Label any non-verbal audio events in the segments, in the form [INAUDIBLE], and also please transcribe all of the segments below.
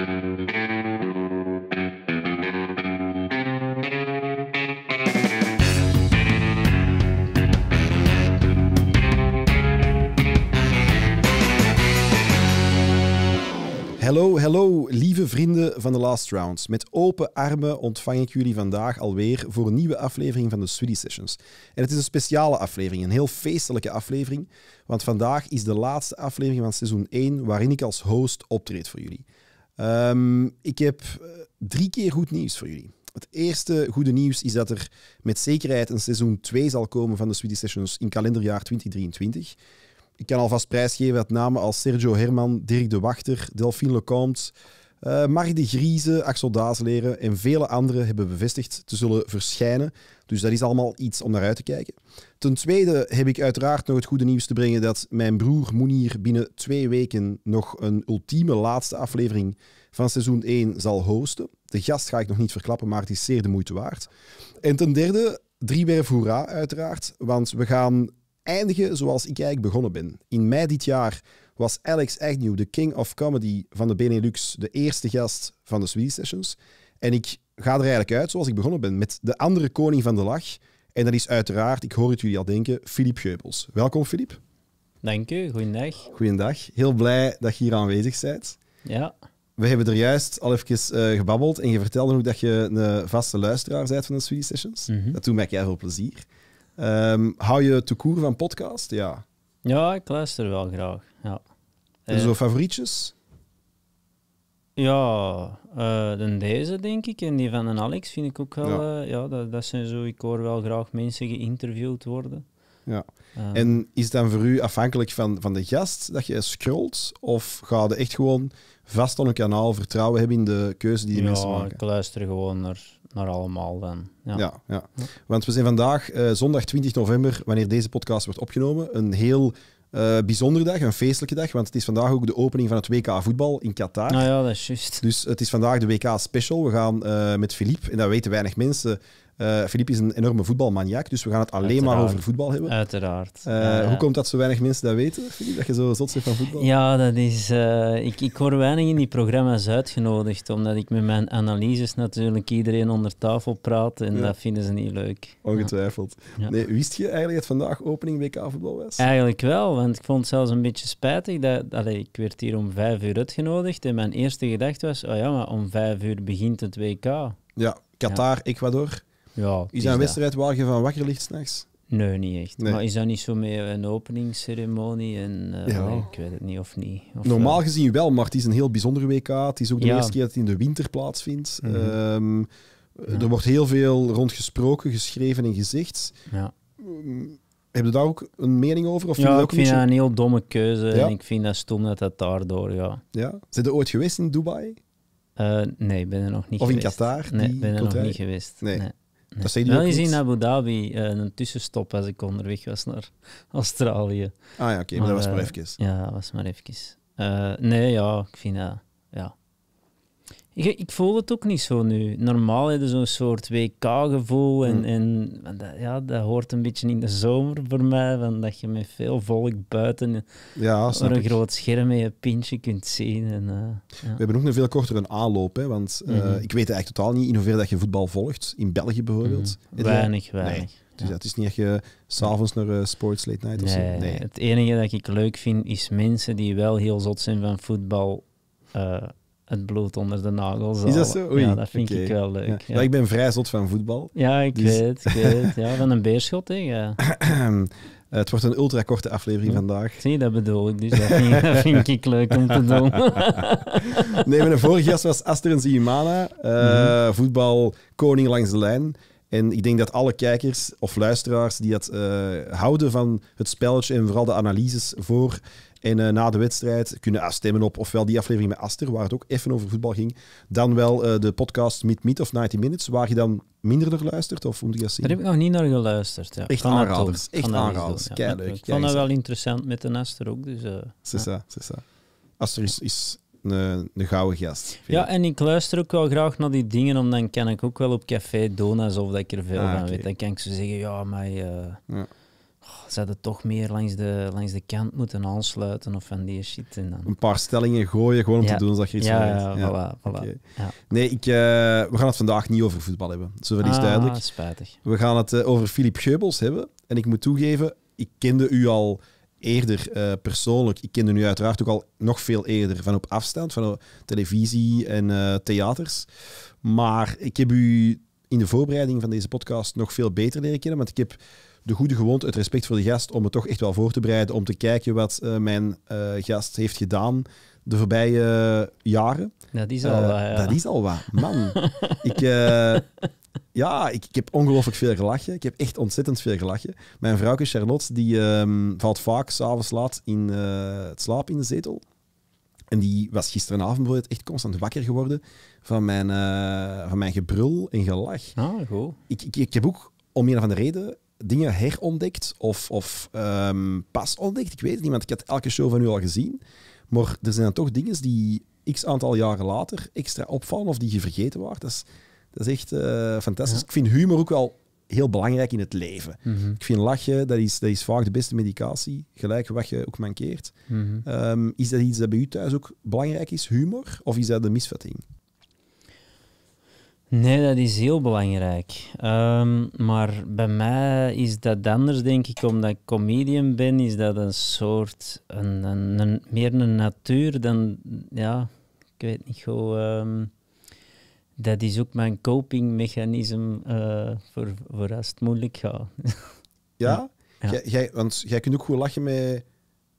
Hallo, hallo, lieve vrienden van de Last Rounds. Met open armen ontvang ik jullie vandaag alweer voor een nieuwe aflevering van de Sweetie Sessions. En het is een speciale aflevering, een heel feestelijke aflevering, want vandaag is de laatste aflevering van seizoen 1 waarin ik als host optreed voor jullie. Ehm, ik heb eh, drie keer goed nieuws voor jullie. Het eerste goede nieuws is dat er met zekerheid een seizoen 2 zal komen van de Swedish Sessions in kalenderjaar 2023. Ik kan alvast prijsgeven dat namen als Sergio Herman, Dirk de Wachter, Delphine Lecomte, uh, eh, Mark de Grieze, Axel Daasleren en vele anderen hebben bevestigd te zullen verschijnen. Dus dat is allemaal iets om naar uit te kijken. Ten tweede heb ik uiteraard nog het goede nieuws te brengen dat mijn broer Moenier binnen twee weken nog een ultieme laatste aflevering van seizoen 1 zal hosten. De gast ga ik nog niet verklappen, maar het is zeer de moeite waard. En ten derde, driewerf hoera uiteraard, want we gaan eindigen zoals ik eigenlijk begonnen ben. In mei dit jaar was Alex Agnew, de king of comedy van de Benelux, de eerste gast van de Swedish Sessions. En ik ga er eigenlijk uit, zoals ik begonnen ben, met de andere koning van de lach. En dat is uiteraard, ik hoor het jullie al denken, Filip Geubels. Welkom, Filip. Dank u, goeiedag. Goeiedag. Heel blij dat je hier aanwezig bent. Ja. We hebben er juist al even uh, gebabbeld en je vertelde ook dat je een vaste luisteraar bent van de Swedish Sessions. Mm -hmm. Dat doet mij heel veel plezier. Ehm, hou je te van podcast? Ja. Ja, ik luister wel graag. Ja. Eh, zo favorietjes? Ja, eh, dan deze denk ik en die van een Alex vind ik ook wel. Ja, eh, dat, zijn zo. Ik hoor wel graag mensen geïnterviewd worden. Ja. En is dan voor u afhankelijk van, van de gast dat je scrolt? Of ga je echt gewoon vast aan een kanaal vertrouwen hebben in de keuze die de mensen maken? ik luister gewoon naar, naar allemaal dan. Ja. ja. Ja, Want we zijn vandaag, zondag 20 november, wanneer deze podcast wordt opgenomen, een heel uh, bijzondere dag, een feestelijke dag, want het is vandaag ook de opening van het WK voetbal in Qatar. Nou ja, dat is juist. Dus het is vandaag de WK special. We gaan eh, met Filip, en dat weten weinig mensen, Filip eh, is een enorme voetbalmaniac, dus we gaan het alleen maar over voetbal hebben. Uiteraard. Eh, hoe komt dat zo weinig mensen dat weten, Filip, dat je zo zot zit van voetbal? Ja, dat is... Eh, ik, ik word weinig in die programma's uitgenodigd, omdat ik met mijn analyses natuurlijk iedereen onder tafel praat en dat vinden ze niet leuk. Ongetwijfeld. Nee, wist je eigenlijk dat vandaag opening WK voetbal was? Eigenlijk wel, want ik vond het zelfs een beetje spijtig. Dat, allee, ik werd hier om vijf uur uitgenodigd en mijn eerste gedachte was, oh ja, maar om vijf uur begint het WK. Ja, Qatar, Ecuador. Ja, is dat een wedstrijd waar je van wakker ligt s'nachts? Nee, niet echt. Maar is dat niet zo met een openingsceremonie? En, eh, ik weet het niet of niet. Normaal eh, gezien wel, maar het is een heel bijzonder WK. Het is ook de eerste keer dat het in de winter plaatsvindt. Mhm. Ehm, er wordt heel veel rond gesproken, geschreven en gezegd. Ja. heb je daar ook een mening over? Of vind ja, ik vind beetje... dat een heel domme keuze. En ik vind dat stom dat dat daardoor gaat. Ja. Zijn ooit geweest in Dubai? Uh, nee, ben er nog niet geweest. Of in Qatar? Nee, ben er nog niet geweest. nee. Dat zei Wel eens in Abu Dhabi eh, een tussenstop als ik onderweg was naar [LAUGHS] Australië. Ah ja, oké, maar, dat was maar eh, even. Ja, dat was maar even. Eh, nee, ja, ik vind dat... Ja. Ik, ik, voel het ook niet zo nu. Normaal heb je zo'n soort WK-gevoel. En, mm. en dat, ja, dat hoort een beetje in de zomer voor mij. Van dat je met veel volk buiten ja, door een groot scherm in je pintje kunt zien. En, eh, ja. We hebben ook een veel kortere aanloop. Hè, want eh, mhm. ik weet eigenlijk totaal niet in hoeverre dat je voetbal volgt. In België bijvoorbeeld. Weinig, mhm. weinig. Nee. Dus ja. het is niet echt je s'avonds naar uh, sports late night of nee, zo. Nee. Het enige dat ik leuk vind, is mensen die wel heel zot zijn van voetbal het bloed onder de nagels. Is dat zo? ja, dat vind ik wel leuk. Ja. ik ben vrij zot van voetbal. Ja, ik dus- weet, ik weet. Ja, van een beerschot, hè. [CLEARS THROAT] het wordt een ultrakorte aflevering vandaag. Zie, dat bedoel ik. Dus dat vind, ik leuk om te doen. [LAUGHS] nee, mijn vorige gast was Asterens Imana, uh, eh, mhm. voetbal koning langs de lijn. En ik denk dat alle kijkers of luisteraars die dat eh, houden van het spelletje en vooral de analyses voor en eh, na de wedstrijd kunnen ah, stemmen op ofwel die aflevering met Aster, waar het ook even over voetbal ging. Dan wel eh, de podcast Meet Meet of 90 Minutes, waar je dan minder naar luistert. Of moet je dat zien? Daar heb ik nog niet naar geluisterd. Ja. Echt Echt aanraders. Ik vond dat wel interessant met de Aster ook. Dus, uh, Aster is, een, een gouden gast. Ja, en ik luister ook wel graag naar die dingen, omdat dan kan ik ook wel op café dona's, of dat ik er veel ah, van weet. Dan kan ik zo zeggen, ja, maar... Uh, zouden toch meer langs de, langs de kant moeten aansluiten of van die shit. En dan... Een paar stellingen gooien gewoon om te doen zodat je iets ja, ja, voilà, voilà. Nee, ik, eh, we gaan het vandaag niet over voetbal hebben. Zover is ah, duidelijk. Spijtig. We gaan het eh, over Filip Geubels hebben. En ik moet toegeven, ik kende u al eerder eh, persoonlijk. Ik kende u uiteraard ook al nog veel eerder van op afstand, van televisie en theaters. Maar ik heb u in de voorbereiding van deze podcast nog veel beter leren kennen, want ik heb de goede gewoonte, het respect voor de gast, om het toch echt wel voor te bereiden, om te kijken wat eh, mijn eh, gast heeft gedaan de voorbije jaren. Dat is al eh, wat. Dat is al wat. Man, [LAUGHS] ik, ja, ik, heb ongelooflijk veel gelachen. Ik heb echt ontzettend veel gelachen. Mijn vrouwke Charlotte, die ehm, valt vaak s'avonds laat in het slaap in de zetel. En die was gisteravond bijvoorbeeld echt constant wakker geworden van mijn, van mijn gebrul en gelach. Ah, goed. Ik, ik, ik, heb ook, om een of andere reden, dingen herontdekt of, of ehm, pas ontdekt. Ik weet het niet, want ik had elke show van u al gezien. Maar er zijn dan toch dingen die x aantal jaren later extra opvallen of die je vergeten waard. Dat is, dat is echt eh, fantastisch. Ik vind humor ook wel heel belangrijk in het leven. Mhm. Ik vind lachen, dat is, dat is vaak de beste medicatie, gelijk wat je ook mankeert. Mm is dat iets dat bij u thuis ook belangrijk is, humor? Of is dat de misvatting? Nee, dat is heel belangrijk. Ehm, maar bij mij is dat anders, denk ik, omdat ik comedian ben, is dat een soort, een, meer een natuur dan, ja, ik weet niet hoe. Ehm, dat is ook mijn copingmechanisme uh, voor, voor als het moeilijk gaat. ja? ja. want jij kunt ook goed lachen met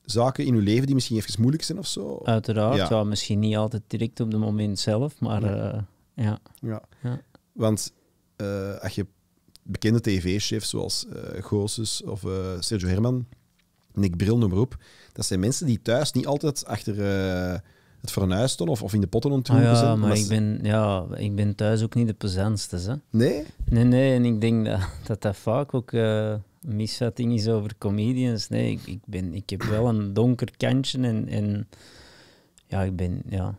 zaken in je leven die misschien even moeilijk zijn of zo? Uiteraard, ja. misschien niet altijd direct op het moment zelf, maar... Eh, ja. ja. ja. Want eh, als je bekende tv-chefs zoals uh, eh, Goossens of eh, Sergio Herman, Nick Bril, noem maar op, dat zijn mensen die thuis niet altijd achter het fornuis stonden of, of in de potten ontmoeten ah, ja, Maar ik ben, ja, ik ben thuis ook niet de plezantste. Hè? Nee? Nee, nee. En ik denk dat dat, vaak ook misvatting is over comedians. Nee, ik, ik, ben, ik heb wel een donker kantje en, en ja, ik ben, ja,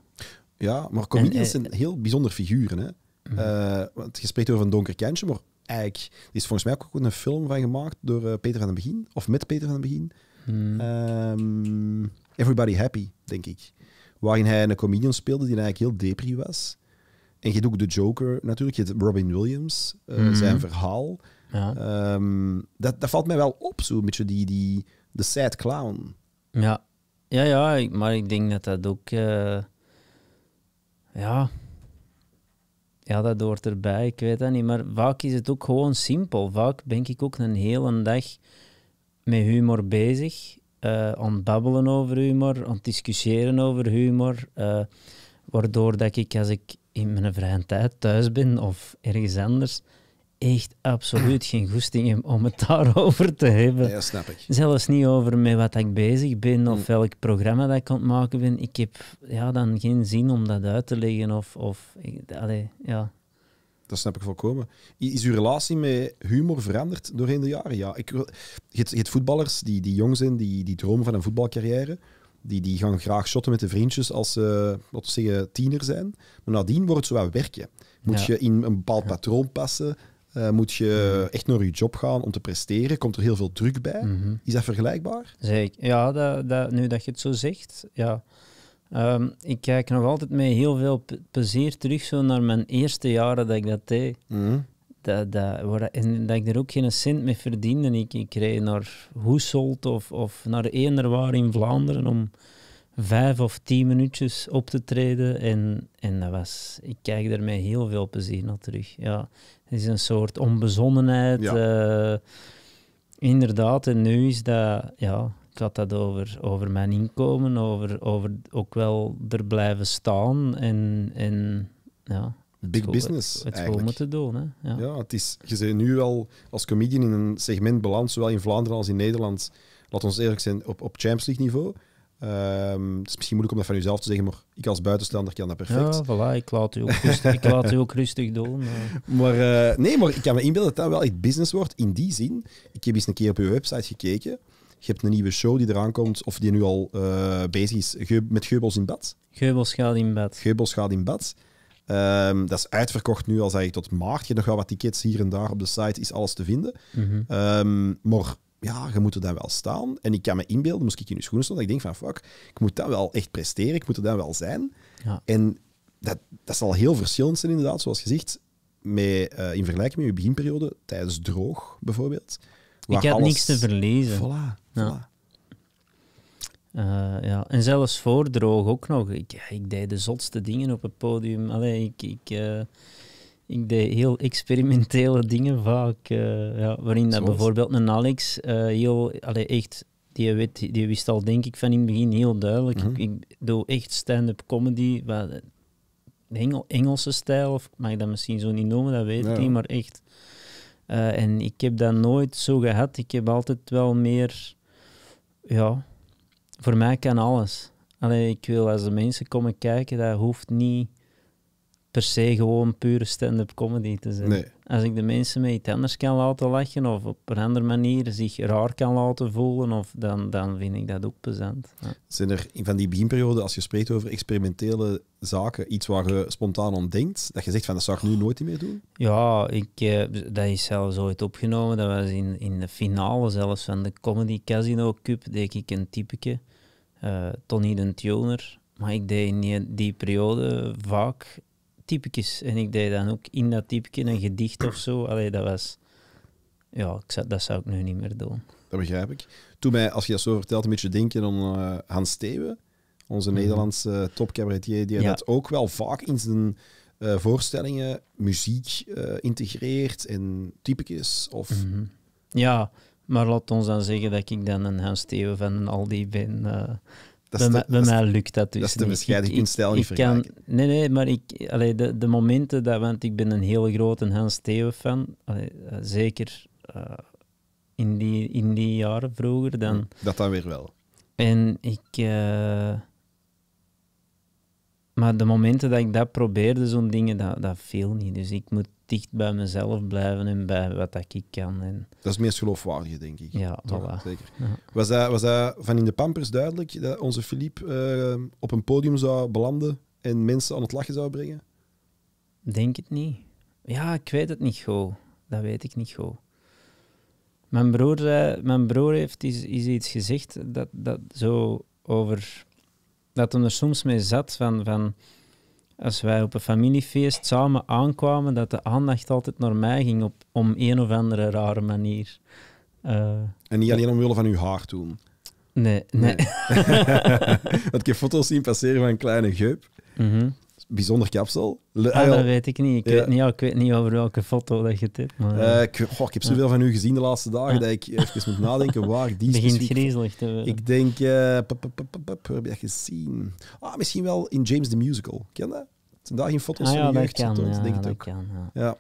ja, maar comedians eh, zijn heel bijzonder figuren. Hè? Mhm. Eh, want je spreekt over een donker kentje, maar eigenlijk er is volgens mij ook een film van gemaakt door eh, Peter van het Begin, of met Peter van het Begin. Hmm. Ehm, Everybody Happy, denk ik. Waarin hij een comedian speelde die eigenlijk heel depri was. En je doet ook de Joker natuurlijk, je hebt Robin Williams, mhm. zijn verhaal. Ja. Ehm, dat, dat valt mij wel op, zo'n beetje die, die, de sad clown. Ja. Ja, ja, maar ik denk dat dat ook ja, ja, dat hoort erbij, ik weet dat niet. Maar vaak is het ook gewoon simpel. Vaak ben ik ook een hele dag met humor bezig. Uh, aan het babbelen over humor, aan het discussiëren over humor. Eh, waardoor dat ik als ik in mijn vrije tijd thuis ben of ergens anders, echt absoluut geen goesting om het [LAUGHS] daarover te hebben. Ja, snap ik. Zelfs niet over met wat ik bezig ben of mm. welk programma dat ik aan het maken ben. Ik heb ja, dan geen zin om dat uit te leggen. Of, of, ja. Dat snap ik volkomen. Is uw relatie met humor veranderd doorheen de jaren? Ja, ik, je, hebt, voetballers die, die jong zijn, die, die dromen van een voetbalcarrière. Die, die gaan graag shotten met de vriendjes als ze, zeggen, tiener zijn. Maar nadien wordt het zo werken. Moet je in een bepaald patroon passen? Uh, moet je echt naar je job gaan om te presteren? Komt er heel veel druk bij? Mhm. Is dat vergelijkbaar? Zeker. Ja, dat, dat, nu dat je het zo zegt, ja. Ehm, ik kijk nog altijd met heel veel plezier terug zo naar mijn eerste jaren dat ik dat deed. Mhm. Dat, dat, waar, en dat ik er ook geen cent mee verdiende. Ik, ik reed naar Hoeselt of, of naar Eenderwaar in Vlaanderen om vijf of tien minuutjes op te treden. En, en dat was, ik kijk er met heel veel plezier naar terug. Ja, het is een soort onbezonnenheid. Eh, inderdaad, en nu is dat, ja, ik had dat over, over mijn inkomen, over, over ook wel er blijven staan en, en ja. Big business. Het, moeten doen. Hè? Ja. het is, je bent nu al als comedian in een segment beland, zowel in Vlaanderen als in Nederland. Laat ons eerlijk zijn, op, op Champions League niveau Ehm, het is misschien moeilijk om dat van jezelf te zeggen, maar ik als buitenstaander kan dat perfect. Ja, voilà, ik laat u ook rustig, ik laat u ook rustig doen. Eh. [LAUGHS] Maar, eh, nee, maar ik kan me inbeelden dat dat wel echt business wordt. In die zin, ik heb eens een keer op uw website gekeken. Je hebt een nieuwe show die eraan komt, of die nu al uh, bezig is, met Geubels in bad. Geubels gaat in bad. Geubels gaat in bad. Ehm, dat is uitverkocht nu al, ik, tot maart. Je hebt nog wel wat tickets hier en daar op de site, is alles te vinden. Mhm. Ehm, maar ja, je moet er dan wel staan. En ik kan me inbeelden, moest ik in je schoenen staan, dat ik denk van fuck, ik moet dat wel echt presteren, ik moet er dan wel zijn. Ja. En dat, dat zal heel verschillend zijn inderdaad, zoals gezegd, met, eh, in vergelijking met je beginperiode tijdens droog bijvoorbeeld. Ik had alles... niks te verliezen. Voilà, Ja. Eh, ja. En zelfs voor droog ook nog. Ik, ik deed de zotste dingen op het podium. Allee, ik... ik eh, ik deed heel experimentele dingen vaak, eh, ja, waarin dat bijvoorbeeld een Alex eh, heel, allee, echt, die, weet, die wist al denk ik van in het begin heel duidelijk, mhm. ik, doe echt stand-up comedy, wat, Engelse stijl, of mag ik dat misschien zo niet noemen, dat weet ik niet, maar echt. Eh, en ik heb dat nooit zo gehad, ik heb altijd wel meer, ja, voor mij kan alles. Alleen ik wil als de mensen komen kijken, dat hoeft niet per se gewoon pure stand-up comedy te zijn. Als ik de mensen mee iets kan laten lachen of op een andere manier zich raar kan laten voelen, of dan, dan vind ik dat ook plezant. Zijn er van die beginperiode, als je spreekt over experimentele zaken, iets waar je spontaan aan denkt, dat je zegt van dat zou ik nu nooit meer doen? Ja, ik, eh, dat is zelfs ooit opgenomen. Dat was in, in de finale zelfs van de Comedy Casino Cup, denk ik een typeke. Uh, Tony een Tuner. Maar ik deed in die periode vaak Typisch En ik deed dan ook in dat in een gedicht of zo. Allee, dat was... Ja, ik zou, dat zou ik nu niet meer doen. Dat begrijp ik. Toen mij, als je dat zo vertelt, een beetje denken aan uh, eh, Hans Steven, onze mhm. Nederlandse topcabaretier, die ja. dat ook wel vaak in zijn eh, voorstellingen muziek uh, integreert en typekjes. Of... Mhm. Ja, maar laat ons dan zeggen dat ik dan een Hans Steven van een Aldi ben bij, mij lukt dat dus Dat is dus te bescheiden, je stijl niet vergelijken. Kan, nee, nee, maar ik, allee, de, de momenten, dat, want ik ben een hele grote Hans Theo fan, eh, zeker eh, in, die, in die jaren vroeger dan. Mm, dat dan weer wel. En ik... Eh, maar de momenten dat ik dat probeerde, zo'n dingen, dat, dat viel niet. Dus ik moet dicht bij mezelf blijven en bij wat dat ik kan. En... Dat is het meest geloofwaardige, denk ik. Ja, voilà. zeker. Was, dat, was dat van in de Pampers duidelijk dat onze Filip ehm, op een podium zou belanden en mensen aan het lachen zou brengen? Denk het niet. Ja, ik weet het niet goed. Dat weet ik niet goed. Mijn broer, mijn broer heeft is, is iets gezegd dat, dat zo over... Dat hem er soms mee zat van... van als wij op een familiefeest samen aankwamen, dat de aandacht altijd naar mij ging op, om een of andere rare manier. Uh, en niet alleen omwille van uw haar toen? Nee, nee. [LAUGHS] Want ik heb foto's zien passeren van een kleine geup. Mhm. Bijzonder kapsel. Le ah, ah, dat weet ik niet. Ik, weet niet. ik weet niet over welke foto dat je het hebt. Eh, eh. ik, goh, ik, heb zoveel van u gezien de laatste dagen dat ik even moet nadenken waar die is. [LAUGHS] begint griezelig te worden. Ik denk, uh, heb je dat gezien? Ah, misschien wel in James the Musical. Ken dat? Daar geen foto's ah, ja, van je denk ik ook. Kan, ja.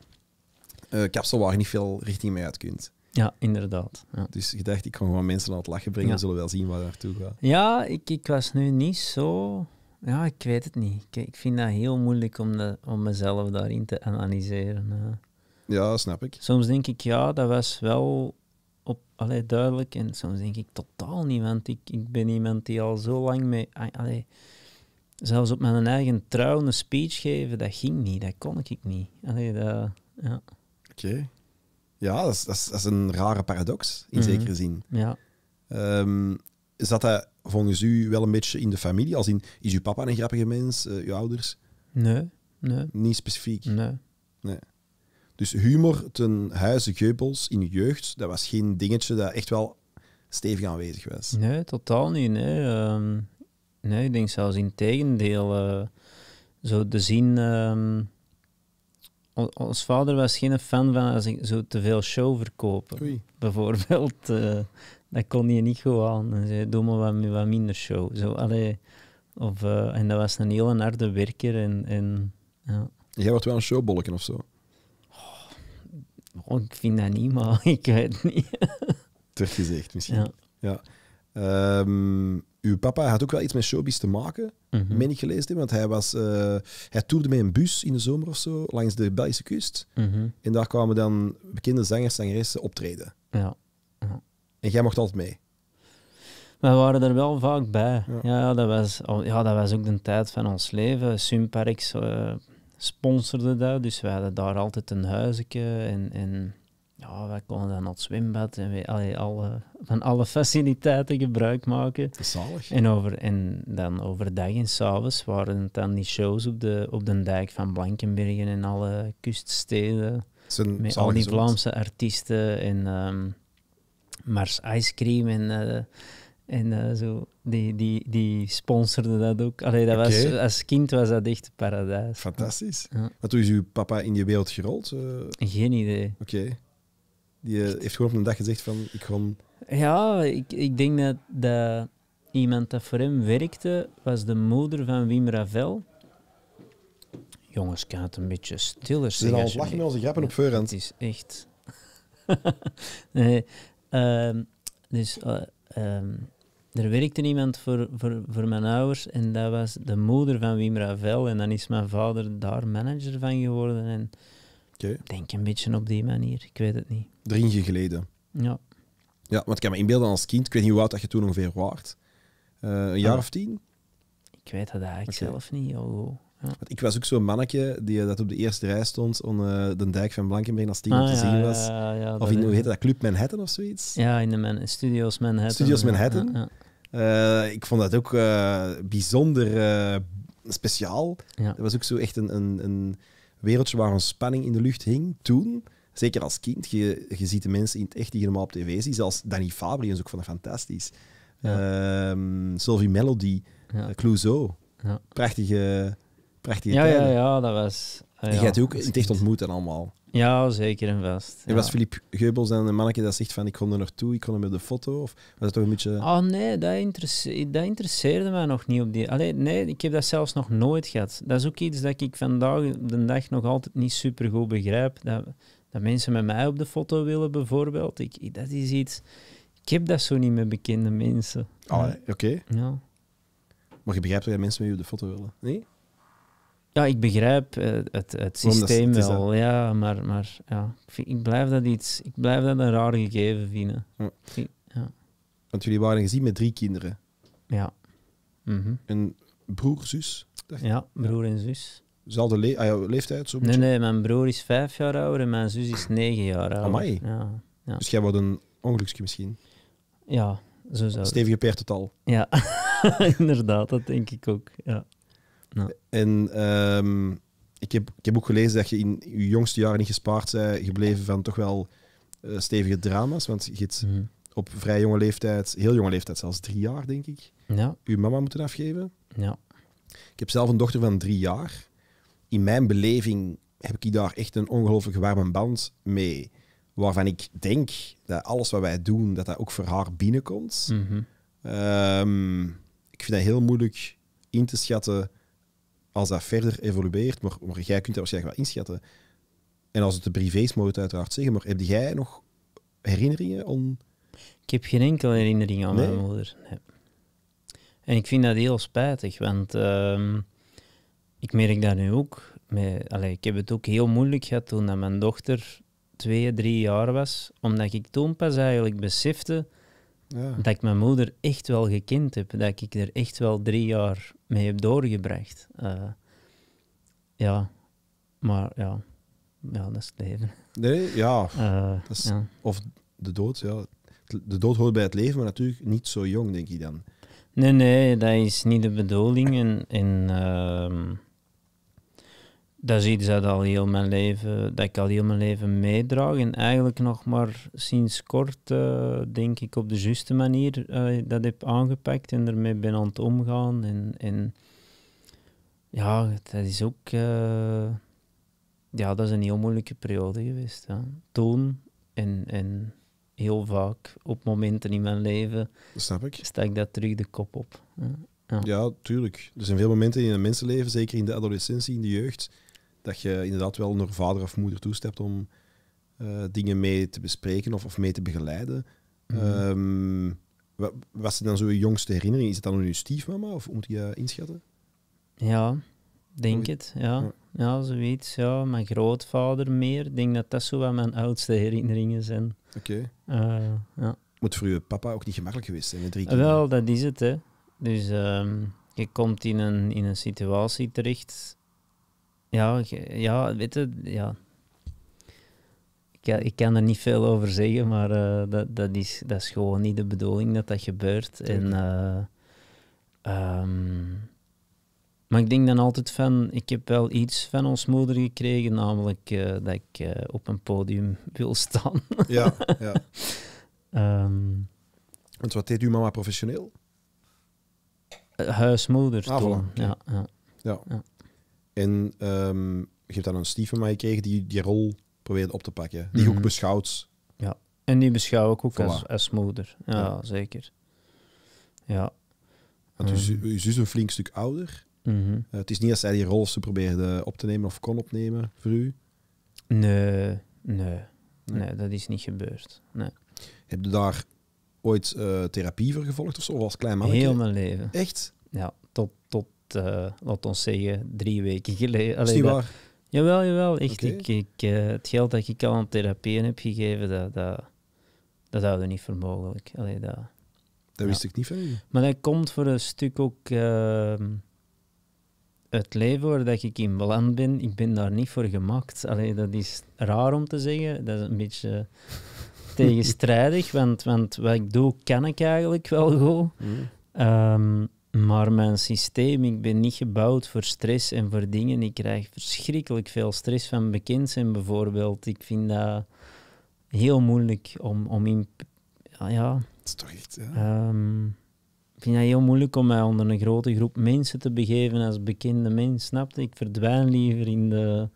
Uh, eh, kapsel waar je niet veel richting mee uit kunt. Ja, inderdaad. Dus je dacht, ik kan gewoon mensen aan het lachen brengen, ja. zullen wel zien waar daartoe naartoe gaat. Ja, ik, ik was nu niet zo... Ja, ik weet het niet. Ik, ik vind dat heel moeilijk om, de, om mezelf daarin te analyseren. Ja, snap ik. Soms denk ik, ja, dat was wel op, allee, duidelijk. En soms denk ik, totaal niet, want ik, ik ben iemand die al zo lang mee zelfs op mijn eigen trouw een speech geven, dat ging niet, dat kon ik niet. ja. Oké. Ja, dat is, een rare paradox, in mhm. zekere zin. Ja. Um, ehm, zat dat volgens u wel een beetje in de familie? Als in, is uw papa een grappige mens, eh, uw ouders? Nee, nee. Niet specifiek? Nee. nee. Dus humor ten huize Geubels in uw jeugd, dat was geen dingetje dat echt wel stevig aanwezig was? Nee, totaal niet. Nee. Ehm, Nee, ik denk zelfs in tegendeel. Eh, zo te zien... Um, ehm, ons vader was geen fan van als ik zo te veel show verkopen. Oei. Bijvoorbeeld, eh, dat kon je niet gewoon. aan. En zei, doe maar wat, minder show. Zo, allee, of, eh, en dat was een heel harde werker. En, en, ja. Jij wordt wel een showbolken of zo? Oh, ik vind dat niet, maar [LAUGHS] ik weet niet. Teruggezegd gezegd misschien. Ja. ja. Ehm, uw papa had ook wel iets met showbiz te maken, mm meen ik gelezen hebben, want hij, was, eh, hij toerde met een bus in de zomer of zo langs de Belgische kust. Mhm. En daar kwamen dan bekende zangers, zangeressen optreden. Ja. ja. En jij mocht altijd mee. We waren er wel vaak bij. Ja. dat, was, ja dat was ook de tijd van ons leven. Sumparks uh, eh, sponsorde dat, dus we hadden daar altijd een huisje en, en ja, wij konden dan naar het zwembad en we, alle, van alle faciliteiten gebruik maken. Dat is zalig. En, over, en dan overdag en s'avonds waren het dan die shows op de, op de dijk van Blankenbergen en alle kuststeden. Zijn, met al die Vlaamse artiesten en ehm, Mars Ice Cream en, eh, en eh, zo. Die, die, die sponsorde dat ook. Allee, dat was, als kind was dat echt paradijs. Fantastisch. Ja. Wat toen is uw papa in je wereld gerold? Eh? Geen idee. Oké. Die heeft gewoon op een dag gezegd van, ik gewoon... Ja, ik, ik denk dat, iemand dat voor hem werkte, was de moeder van Wim Ravel. Jongens, kan het een beetje stiller zijn. Ze al lachen met onze grappen op voorhand. Het is echt... [LAUGHS] nee, ehm, dus eh, ehm, er werkte iemand voor, voor, voor mijn ouders en dat was de moeder van Wim Ravel. En dan is mijn vader daar manager van geworden en Okay. Denk een beetje op die manier, ik weet het niet. Drie geleden. Ja. Ja, want ik kan me inbeelden als kind, ik weet niet hoe oud dat je toen ongeveer waard. Uh, eh, een jaar ah. of tien? Ik weet dat eigenlijk zelf niet. Ja. ik was ook zo'n mannetje die eh, dat op de eerste rij stond om eh, de dijk van Blankenbeen als team ah, te zien was. of in, hoe heette dat, Club Manhattan of zoiets? Ja, in de man Studios Manhattan. Studios Manhattan. Uh, ik vond dat ook bijzonder speciaal. Dat was ook zo echt een, een, een wereldje waar een spanning in de lucht hing toen. Zeker als kind. Je, je ziet de mensen in het echt die je normaal op tv ziet. Zelfs Danny Fabri is ook van fantastisch. Ja. Ehm, Sylvie Melody, ja. Eh, Clouseau. Ja. Prachtige, prachtige ja, Ja, ja, dat was... Uh, gaat hebt ook echt ontmoeten allemaal. Ja, zeker en vast. En was Filip Geubels dan een mannetje dat zegt van ik kon er naartoe, ik kon hem de foto? Of was het toch een beetje... Oh nee, dat, interesse dat interesseerde mij nog niet op die... Allee, nee, ik heb dat zelfs nog nooit gehad. Dat is ook iets dat ik vandaag de dag nog altijd niet super goed begrijp. Dat, dat mensen met mij op de foto willen bijvoorbeeld. Ik, dat is iets... Ik heb dat zo niet met bekende mensen. Ah, oké. Ja. Maar je begrijpt dat mensen met je op de foto willen? Nee? Ja, ik begrijp eh, het, het, systeem wel, ja, maar, maar ja, ik, ik, blijf dat iets, ik blijf dat een raar gegeven vinden. Ja. Want jullie waren gezien met drie kinderen. Ja. Mhm. Een broer, zus? ja, broer en zus. Zelfde le ah leeftijd? Zo nee, nee, mijn broer is vijf jaar ouder en mijn zus is negen jaar ouder. Ja, ja. Dus jij wordt een ongelukje misschien? Ja, zo zou Stevige het al. Ja, [LAUGHS] inderdaad, dat denk ik ook. Ja. En ehm, ik, heb, ik heb ook gelezen dat je in je jongste jaren niet gespaard bent gebleven van toch wel eh, stevige drama's. Want je hebt mhm. op vrij jonge leeftijd, heel jonge leeftijd, zelfs drie jaar denk ik, ja. je mama moeten afgeven. Ja. Ik heb zelf een dochter van drie jaar. In mijn beleving heb ik daar echt een ongelooflijk warme band mee. Waarvan ik denk dat alles wat wij doen, dat dat ook voor haar binnenkomt. Mhm. Ehm, ik vind dat heel moeilijk in te schatten als dat verder evolueert, maar, maar jij kunt dat waarschijnlijk wel inschatten. En als het de privé is, moet het uiteraard zeggen. Maar heb jij nog herinneringen om... Ik heb geen enkele herinnering aan mijn moeder. Nee. En ik vind dat heel spijtig, want ehm, ik merk dat nu ook. Met, allee, ik heb het ook heel moeilijk gehad toen mijn dochter twee, drie jaar was, omdat ik toen pas eigenlijk besefte ja. dat ik mijn moeder echt wel gekend heb. Dat ik er echt wel drie jaar mee hebt doorgebracht. Eh, ja, maar ja. ja, dat is het leven. Nee, ja. Eh, dat Of de dood, ja. De dood hoort bij het leven, maar natuurlijk niet zo jong, denk ik dan. Nee, nee, dat is niet de bedoeling. En, en ehm, dat is iets dat, al heel mijn leven, dat ik al heel mijn leven meedraag. En eigenlijk nog maar sinds kort, eh, denk ik, op de juiste manier eh, dat heb aangepakt en ermee ben aan het omgaan. En, en ja, dat is ook... Eh, ja, dat is een heel moeilijke periode geweest. Hè. Toen en, en heel vaak op momenten in mijn leven... Dat snap ik. steek dat terug de kop op. Ja. ja. tuurlijk. Er zijn veel momenten in een mensenleven, zeker in de adolescentie, in de jeugd, dat je inderdaad wel naar vader of moeder toestept om eh, dingen mee te bespreken of, of mee te begeleiden. Mm mhm. ehm, wat, was dan zo'n jongste herinnering? Is het dan uw stiefmama of moet je inschatten? Ja, denk het. Ja. ja, zoiets. Ja, mijn grootvader meer. Ik denk dat dat zo wat mijn oudste herinneringen zijn. Oké. Eh, ja. Moet voor je papa ook niet gemakkelijk geweest zijn drie kinderen? Wel, dat is het. Hè. Dus ehm, je komt in een, in een situatie terecht ja, ja weet het, ja. Ik, ik, kan er niet veel over zeggen, maar eh, dat, dat, is, dat is gewoon niet de bedoeling dat dat gebeurt. En, eh, ehm, maar ik denk dan altijd van, ik heb wel iets van ons moeder gekregen, namelijk eh, dat ik op een podium wil staan. Ja, ja. [LAUGHS] Ehm, Want wat deed uw mama professioneel? Huismoeder ah, toch ja. ja. ja. En um, je hebt dan een stief van mij gekregen die die rol probeerde op te pakken. Die mhm. ook beschouwt. Ja, en die beschouw ik ook als, als, moeder. Ja, zeker. Ja. Want je, ehm. je een flink stuk ouder. Mhm. Eh, het is niet dat zij die rol ze probeerde op te nemen of kon opnemen voor u? Nee, nee. Nee, dat is niet gebeurd. Nee. Heb je daar ooit eh, therapie voor gevolgd of zo? Of als klein mannetje? Heel mijn leven. Echt? Ja tot, uh, eh, ons zeggen, drie weken geleden. Allee, is die Jawel, jawel. Echt, ik, ik eh, het geld dat ik al aan therapieën heb gegeven, dat, dat, dat we niet voor mogelijk. dat, wist ik niet van je. Maar dat komt voor een stuk ook uh, het leven waar dat ik in beland ben. Ik ben daar niet voor gemaakt. Allee, dat is raar om te zeggen. Dat is een beetje [LAUGHS] tegenstrijdig, want, want wat ik doe, kan ik eigenlijk wel goed. Mm. Ehm, maar mijn systeem, ik ben niet gebouwd voor stress en voor dingen. Ik krijg verschrikkelijk veel stress van bekend zijn bijvoorbeeld. Ik vind dat heel moeilijk om, om in... Ja, dat is toch echt... Ja. Ehm, ik vind dat heel moeilijk om mij onder een grote groep mensen te begeven als bekende mens, snapte? Ik verdwijn liever in de,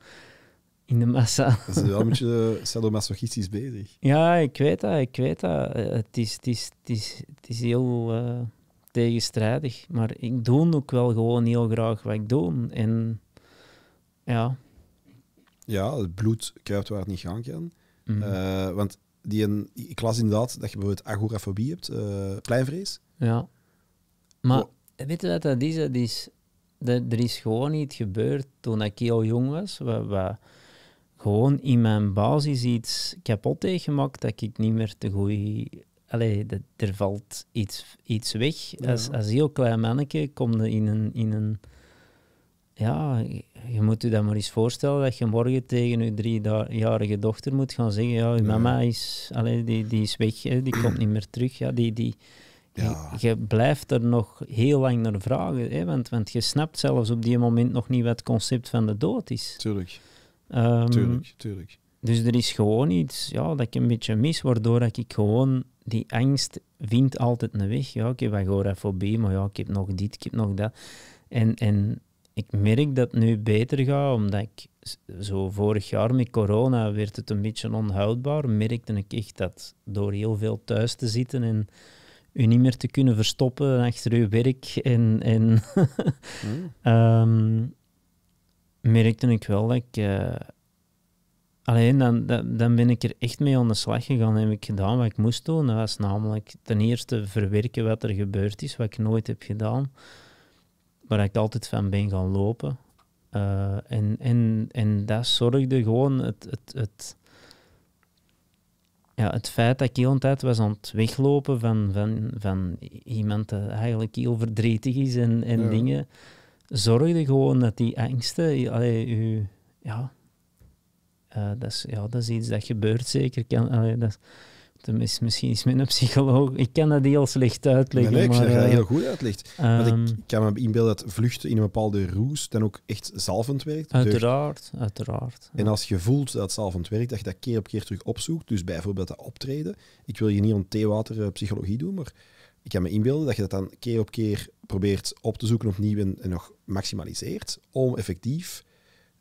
in de massa. Dat is [LAUGHS] wel een beetje eh, sadomasochistisch bezig. Ja, ik weet dat, ik weet dat. Eh, het is, het is, het is, het is heel... Eh, tegenstrijdig. Maar ik doe ook wel gewoon heel graag wat ik doe. En ja. Ja, het bloed kruipt waar het niet gaan kan. Mhm. Eh, want die een, ik las inderdaad dat je bijvoorbeeld agorafobie hebt, uh, pleinvrees. Ja. Maar oh. weet je wat dat is? Dat is dat, er is gewoon iets gebeurd toen ik heel jong was. gewoon in mijn basis iets kapot heeft gemaakt dat ik niet meer te goed er valt iets, iets weg. Als, als heel klein manneke komt in een, in een... Ja, je moet je dat maar eens voorstellen, dat je morgen tegen je driejarige dochter moet gaan zeggen, ja, je mama is, allee, die, die is weg, hè, die komt niet meer terug. Ja, die, die, ja. Je, blijft er nog heel lang naar vragen, hè, want, want je snapt zelfs op die moment nog niet wat het concept van de dood is. Tuurlijk. Ehm, tuurlijk, tuurlijk. Dus er is gewoon iets ja, dat ik een beetje mis, waardoor ik gewoon die angst vindt altijd naar weg. Ja, ik heb agorafobie, maar ja, ik heb nog dit, ik heb nog dat. En, en ik merk dat het nu beter gaat, omdat ik zo vorig jaar met corona werd het een beetje onhoudbaar. Merkte ik echt dat door heel veel thuis te zitten en u niet meer te kunnen verstoppen achter uw werk en... en [LAUGHS] hmm. ehm, merkte ik wel dat ik... Eh, Alleen dan, dan, ben ik er echt mee aan de slag gegaan en heb ik gedaan wat ik moest doen. Dat was namelijk ten eerste verwerken wat er gebeurd is, wat ik nooit heb gedaan, waar ik altijd van ben gaan lopen. Eh, en, en, en dat zorgde gewoon het, het, het, ja, het feit dat ik heel een tijd was aan het weglopen van, van, van iemand die eigenlijk heel verdrietig is en, en dingen, zorgde gewoon dat die angsten, allee, u, ja, eh, dat, is, ja, dat is iets dat gebeurt zeker. Kan, allee, dat is, misschien is mijn psycholoog. Ik kan dat heel slecht uitleggen. ik maar, dat eh, heel goed uitlegt. ik ehm, kan me inbeelden dat vluchten in een bepaalde roes dan ook echt zalvend werkt. Dus uiteraard, uiteraard. En als je voelt dat het zalvend werkt, dat je dat keer op keer terug opzoekt. Dus bijvoorbeeld dat optreden. Ik wil je niet om theewater eh, psychologie doen, maar ik kan me inbeelden dat je dat dan keer op keer probeert op te zoeken opnieuw en, en nog maximaliseert om effectief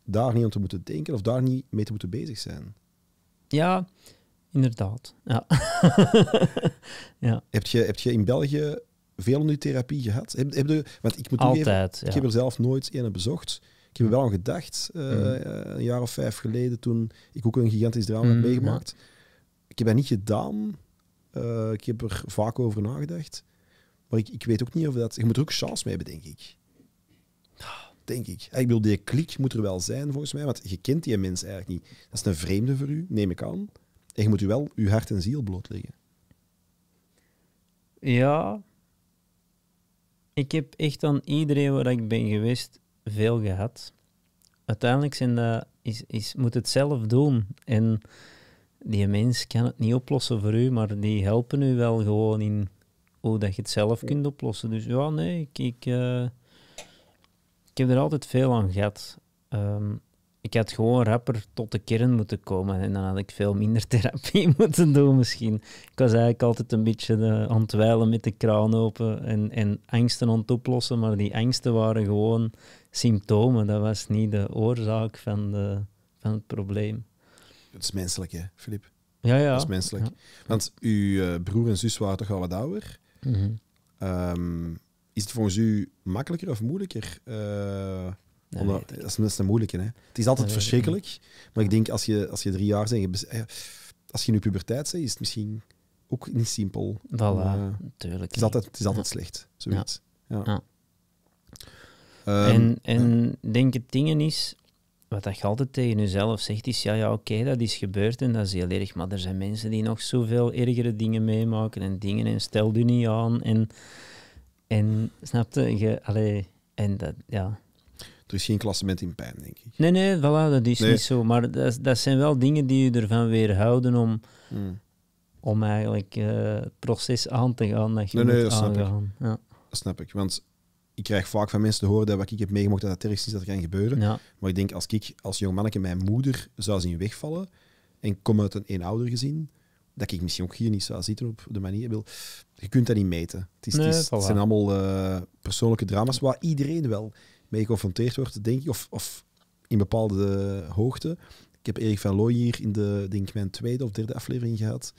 daar niet aan te moeten denken of daar niet mee te moeten bezig zijn. Ja, inderdaad. Ja. [LAUGHS] ja. Heb, je, je in België veel nu therapie gehad? Heb, heb want ik moet Altijd, ik heb er zelf nooit een bezocht. Ik heb er wel aan gedacht, eh, mm. een jaar of vijf geleden, toen ik ook een gigantisch drama heb mm, meegemaakt. Ik heb dat niet gedaan. Eh, ik heb er vaak over nagedacht. Maar ik, ik weet ook niet of dat... Je moet er ook chance mee hebben, denk ik. Ah denk ik. Ik bedoel, die klik moet er wel zijn, volgens mij, want je kent die mens eigenlijk niet. Dat is een vreemde voor u, neem ik aan. En je moet u wel uw hart en ziel blootleggen. Ja. Ik heb echt aan iedereen waar ik ben geweest veel gehad. Uiteindelijk zijn dat, is, moet het zelf doen. En die mens kan het niet oplossen voor u, maar die helpen u wel gewoon in hoe dat je het zelf kunt oplossen. Dus ja, nee, ik... ik eh, ik heb er altijd veel aan gehad. Ehm, ik had gewoon rapper tot de kern moeten komen en dan had ik veel minder [LAUGHS] therapie moeten doen misschien. Ik was eigenlijk altijd een beetje ontwijlen eh, aan het met de kraan open en, en angsten aan het oplossen, maar die angsten waren gewoon symptomen. Dat was niet de oorzaak van, de, van het probleem. Het is menselijk, hè, Filip? Ja, ja. Dat is menselijk. Want uw eh, broer en zus waren toch al wat ouder? Mm is het volgens u makkelijker of moeilijker? Uh, nee, dat, is, een moeilijke. Hè? Het is altijd verschrikkelijk. Maar ik denk, als je, als je drie jaar bent, eh, als je nu puberteit bent, is het misschien ook niet simpel. Voilà, eh, tuurlijk. Het is altijd, is altijd slecht, zoiets. Ja. ja. Ehm, en en denk het dingen is, wat je altijd tegen jezelf zegt, is ja, ja oké, dat is gebeurd en dat is heel erg, maar er zijn mensen die nog zoveel ergere dingen meemaken en dingen en stel je niet aan en... En snapte je, allee, en dat, ja. Er is geen klassement in pijn, denk ik. Nee, nee, voilà, dat is niet zo. Maar dat, dat zijn wel dingen die je ervan weerhouden om, hmm. om eigenlijk het eh, proces aan te gaan dat je nee, nee, Snap ja. Dat snap ik, want ik krijg vaak van mensen te horen dat wat ik heb meegemaakt, dat dat ergste is dat kan gebeuren. Maar ik denk, als ik als jong manneke mijn moeder zou zien wegvallen en kom uit een eenoudergezin, dat ik misschien ook hier niet zou zitten op de manier. Wil je kunt dat niet meten. Het, is, het, zijn allemaal eh, persoonlijke drama's waar iedereen wel mee geconfronteerd wordt, denk ik. Of, of in bepaalde hoogte. Ik heb Erik van Looy hier in de, denk ik, mijn tweede of derde aflevering gehad.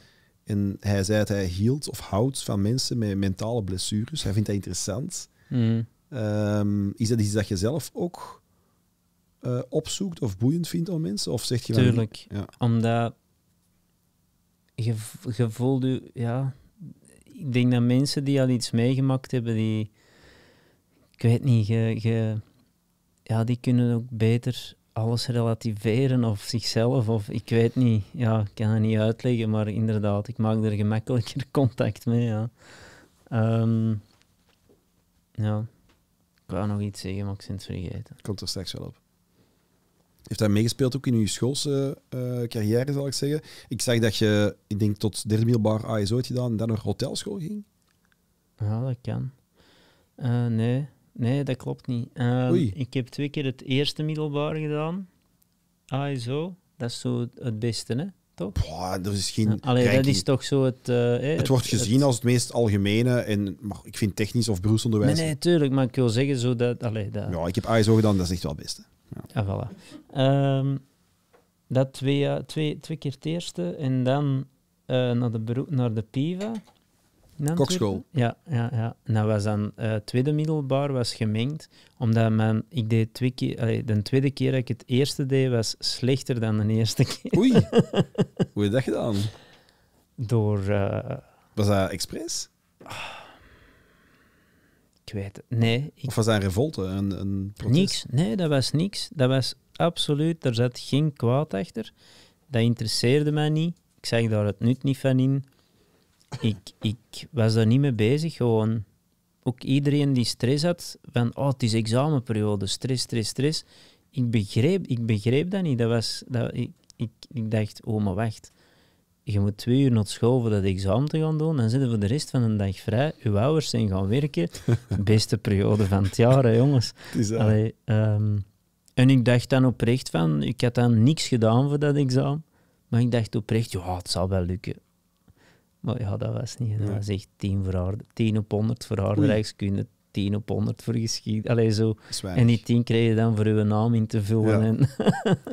En hij zei dat hij hield of houdt van mensen met mentale blessures. Hij vindt dat interessant. Mhm. Ehm, is dat iets dat je zelf ook eh, opzoekt of boeiend vindt aan mensen? Of zeg je Tuurlijk, omdat je, je voelt Ja, ik denk dat mensen die al iets meegemaakt hebben, die, ik weet niet, ge, ge, ja, die kunnen ook beter alles relativeren of zichzelf of ik weet niet. Ja, ik kan het niet uitleggen, maar inderdaad, ik maak er gemakkelijker [LAUGHS] contact mee. Ja. Ehm, ja. Ik wou nog iets zeggen, maar ik ben het vergeten. Komt er straks wel op heeft daar meegespeeld ook in je schoolse uh, carrière, zal ik zeggen. Ik zag dat je, ik denk, tot derde middelbaar ASO had gedaan en dan naar hotelschool ging. Ja, dat kan. Eh, nee. nee, dat klopt niet. Uh, ik heb twee keer het eerste middelbaar gedaan. ASO, dat is zo het beste, hè? toch? Boah, dat is geen... Allee, dat is toch zo het... Eh, het, wordt gezien als het meest algemene en ik vind technisch of beroepsonderwijs... Nee, tuurlijk, maar ik wil zeggen zo dat... Allee, dat... Ja, ik heb ASO gedaan, dat is echt wel het beste. Ja, ah, voilà. Ehm, dat twee, eh, twee, twee keer het eerste en dan uh, naar, de naar de PIVA. Kokschool. Ja, ja, ja. En dat was dan uh, tweede middelbaar, was gemengd. Omdat men, ik deed twee keer, allee, de tweede keer dat ik het eerste deed, was slechter dan de eerste [LAUGHS] keer. Oei, hoe heb je dat gedaan? Door... Uh, was dat expres? Ah kwijt. Nee. Ik... Of was dat een revolte? een Niks. Nee, dat was niks. Dat was absoluut... Er zat geen kwaad achter. Dat interesseerde mij niet. Ik zag daar het nut niet van in. Ik, [LAUGHS] ik was daar niet mee bezig. Gewoon ook iedereen die stress had van... Oh, het is examenperiode. Stress, stress, stress. Ik begreep, ik begreep dat niet. Dat was, dat, ik, ik, ik dacht, oh, maar wacht je moet twee uur naar school voor dat examen te gaan doen. En zitten voor de rest van de dag vrij. Uw ouders zijn gaan werken. [LAUGHS] Beste periode van het jaar, hè, jongens. Ehm, en ik dacht dan oprecht van, ik had dan niks gedaan voor dat examen. Maar ik dacht oprecht, ja, het zal wel lukken. Maar ja, dat was niet. Dat was echt 10, voor haar, 10 op 100 voor haar rijkskunde, op 100 voor geschiedenis. Allee, zo. En die 10 kreeg je dan voor uw naam in te vullen. Ja. En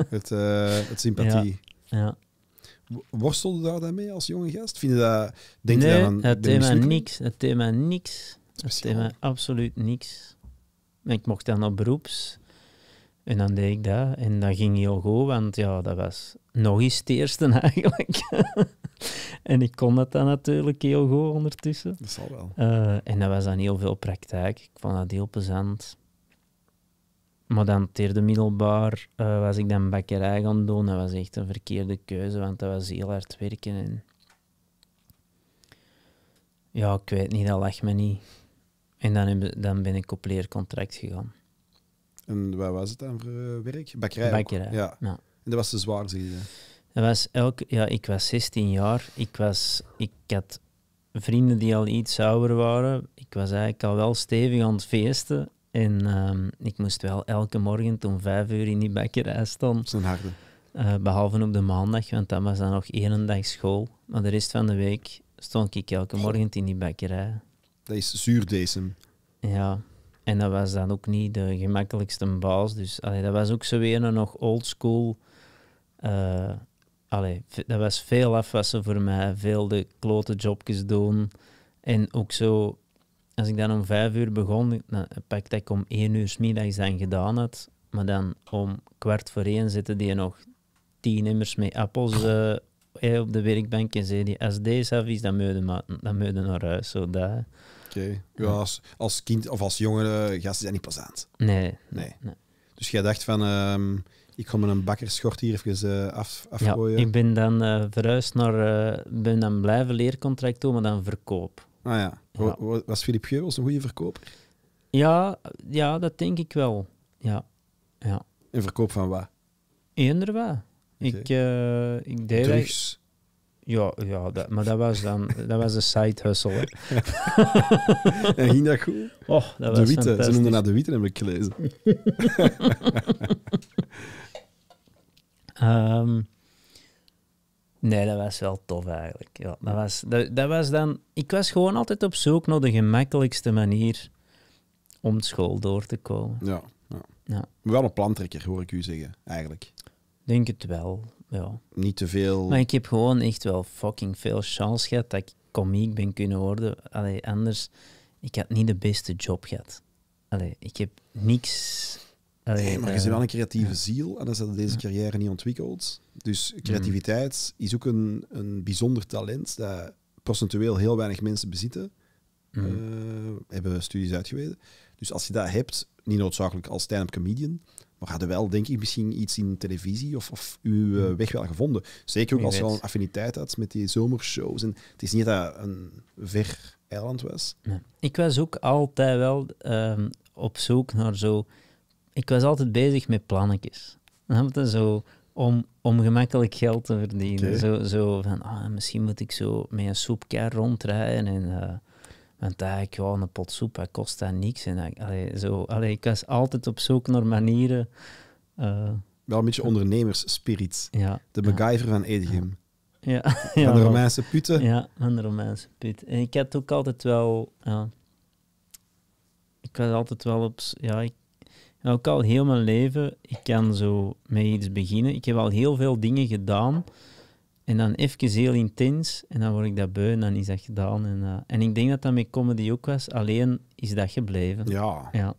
het, eh, sympathie. [LAUGHS] ja worstelde daar dan mee als jonge gast? Vind je dat, denk nee, je aan het thema niks. Het thema niks. Het thema absoluut niks. Ik mocht dan op beroeps. En dan deed ik dat. En dat ging heel goed, want ja, dat was nog eens het eerste [LAUGHS] eigenlijk. en ik kon dat dan natuurlijk heel goed ondertussen. Dat zal wel. Eh, en dat was dan heel veel praktijk. Ik vond dat heel plezant. Maar dan de middelbaar eh, was ik dan bakkerij gaan doen. Dat was echt een verkeerde keuze, want dat was heel hard werken. En... Ja, ik weet niet, dat lag me niet. En dan, dan ben ik op leercontract gegaan. En wat was het dan voor eh, werk? Bakkerij? Bakkerij, ja. En dat was te zwaar, zie je? Dat was elke, ja, ik was 16 jaar. Ik, was, ik had vrienden die al iets ouder waren. Ik was eigenlijk al wel stevig aan het feesten. En ehm, ik moest wel elke morgen om vijf uur in die bakkerij staan. Dat harde. Eh, behalve op de maandag, want dan was dan nog één dag school. Maar de rest van de week stond ik elke morgen in die bakkerij. Dat is deze. Ja, en dat was dan ook niet de gemakkelijkste baas. Dus dat was ook zo weer nog oldschool. Uh, eh, dat was veel afwassen voor mij, veel de klote jobjes doen. En ook zo als ik dan om vijf uur begon, dan pak ik om één uur s middags dan gedaan had. Maar dan om kwart voor één zitten die nog tien immers met appels uh, op de werkbank en zei die, als deze af is, dan meuden dan naar huis. Zo dat. Oké. als, als kind of als jongere ze dat niet plezant. Nee. nee. Dus jij dacht van, ehm, ik ga met een bakkerschort hier even eh, af, afgooien. Ja, ik ben dan uh, verhuisd naar, ben dan blijven leercontract doen, maar dan verkoop. Ah ja. ja. Was Filip Geubels een goede verkoper? Ja, ja, dat denk ik wel. Ja. ja. In verkoop van wat? Eender wat. Ik, eh, ik deed... Ja, ja dat, maar dat was dan [LAUGHS] dat was een side hustle. [LAUGHS] en ging dat goed? Oh, dat de witte, ze noemden naar de witte, heb ik gelezen. [LAUGHS] Ehm, Nee, dat was wel tof eigenlijk. Ja, dat, was, dat, was dan, ik was gewoon altijd op zoek naar de gemakkelijkste manier om school door te komen. Ja, ja. ja. Wel een plantrekker, hoor ik u zeggen, eigenlijk. Denk het wel, ja. Niet te veel... Maar ik heb gewoon echt wel fucking veel chance gehad dat ik komiek ben kunnen worden. Allee, anders, ik had niet de beste job gehad. Allee, ik heb niks nee, maar je bent eh, wel een creatieve ziel en dat is deze carrière niet ontwikkeld. Dus mm. creativiteit is ook een, een bijzonder talent dat procentueel heel weinig mensen bezitten. Mm. Eh, hebben studies uitgewezen. Dus als je dat hebt, niet noodzakelijk als stand-up comedian, maar hadden wel, denk ik, misschien iets in televisie of, of uw eh, mm. weg wel gevonden. Zeker ook als je al een affiniteit had met die zomershows. En het is niet dat een ver eiland was. Ik was ook altijd wel ehm, op zoek naar zo ik was altijd bezig met plannetjes. Zo om, om gemakkelijk geld te verdienen. Zo, zo van, ah, misschien moet ik zo met een soepkar rondrijden. En, uh, want eigenlijk, ah, ja, een pot soep, dat kost dan niks. En, zo, allee, ik was altijd op zoek naar manieren... Eh, wel een beetje ondernemersspirit. Ja, de MacGyver van Edgem. Ja. [LAUGHS] ja. Van de Romeinse putten Ja, van de Romeinse put. En ik had ook altijd wel... ik was altijd wel op... Ja, ook nou, al heel mijn leven, ik kan zo met iets beginnen. Ik heb al heel veel dingen gedaan. En dan even heel intens. En dan word ik dat beu en dan is dat gedaan. En, eh, en ik denk dat dat met comedy ook was. Alleen is dat gebleven. Ja. ja.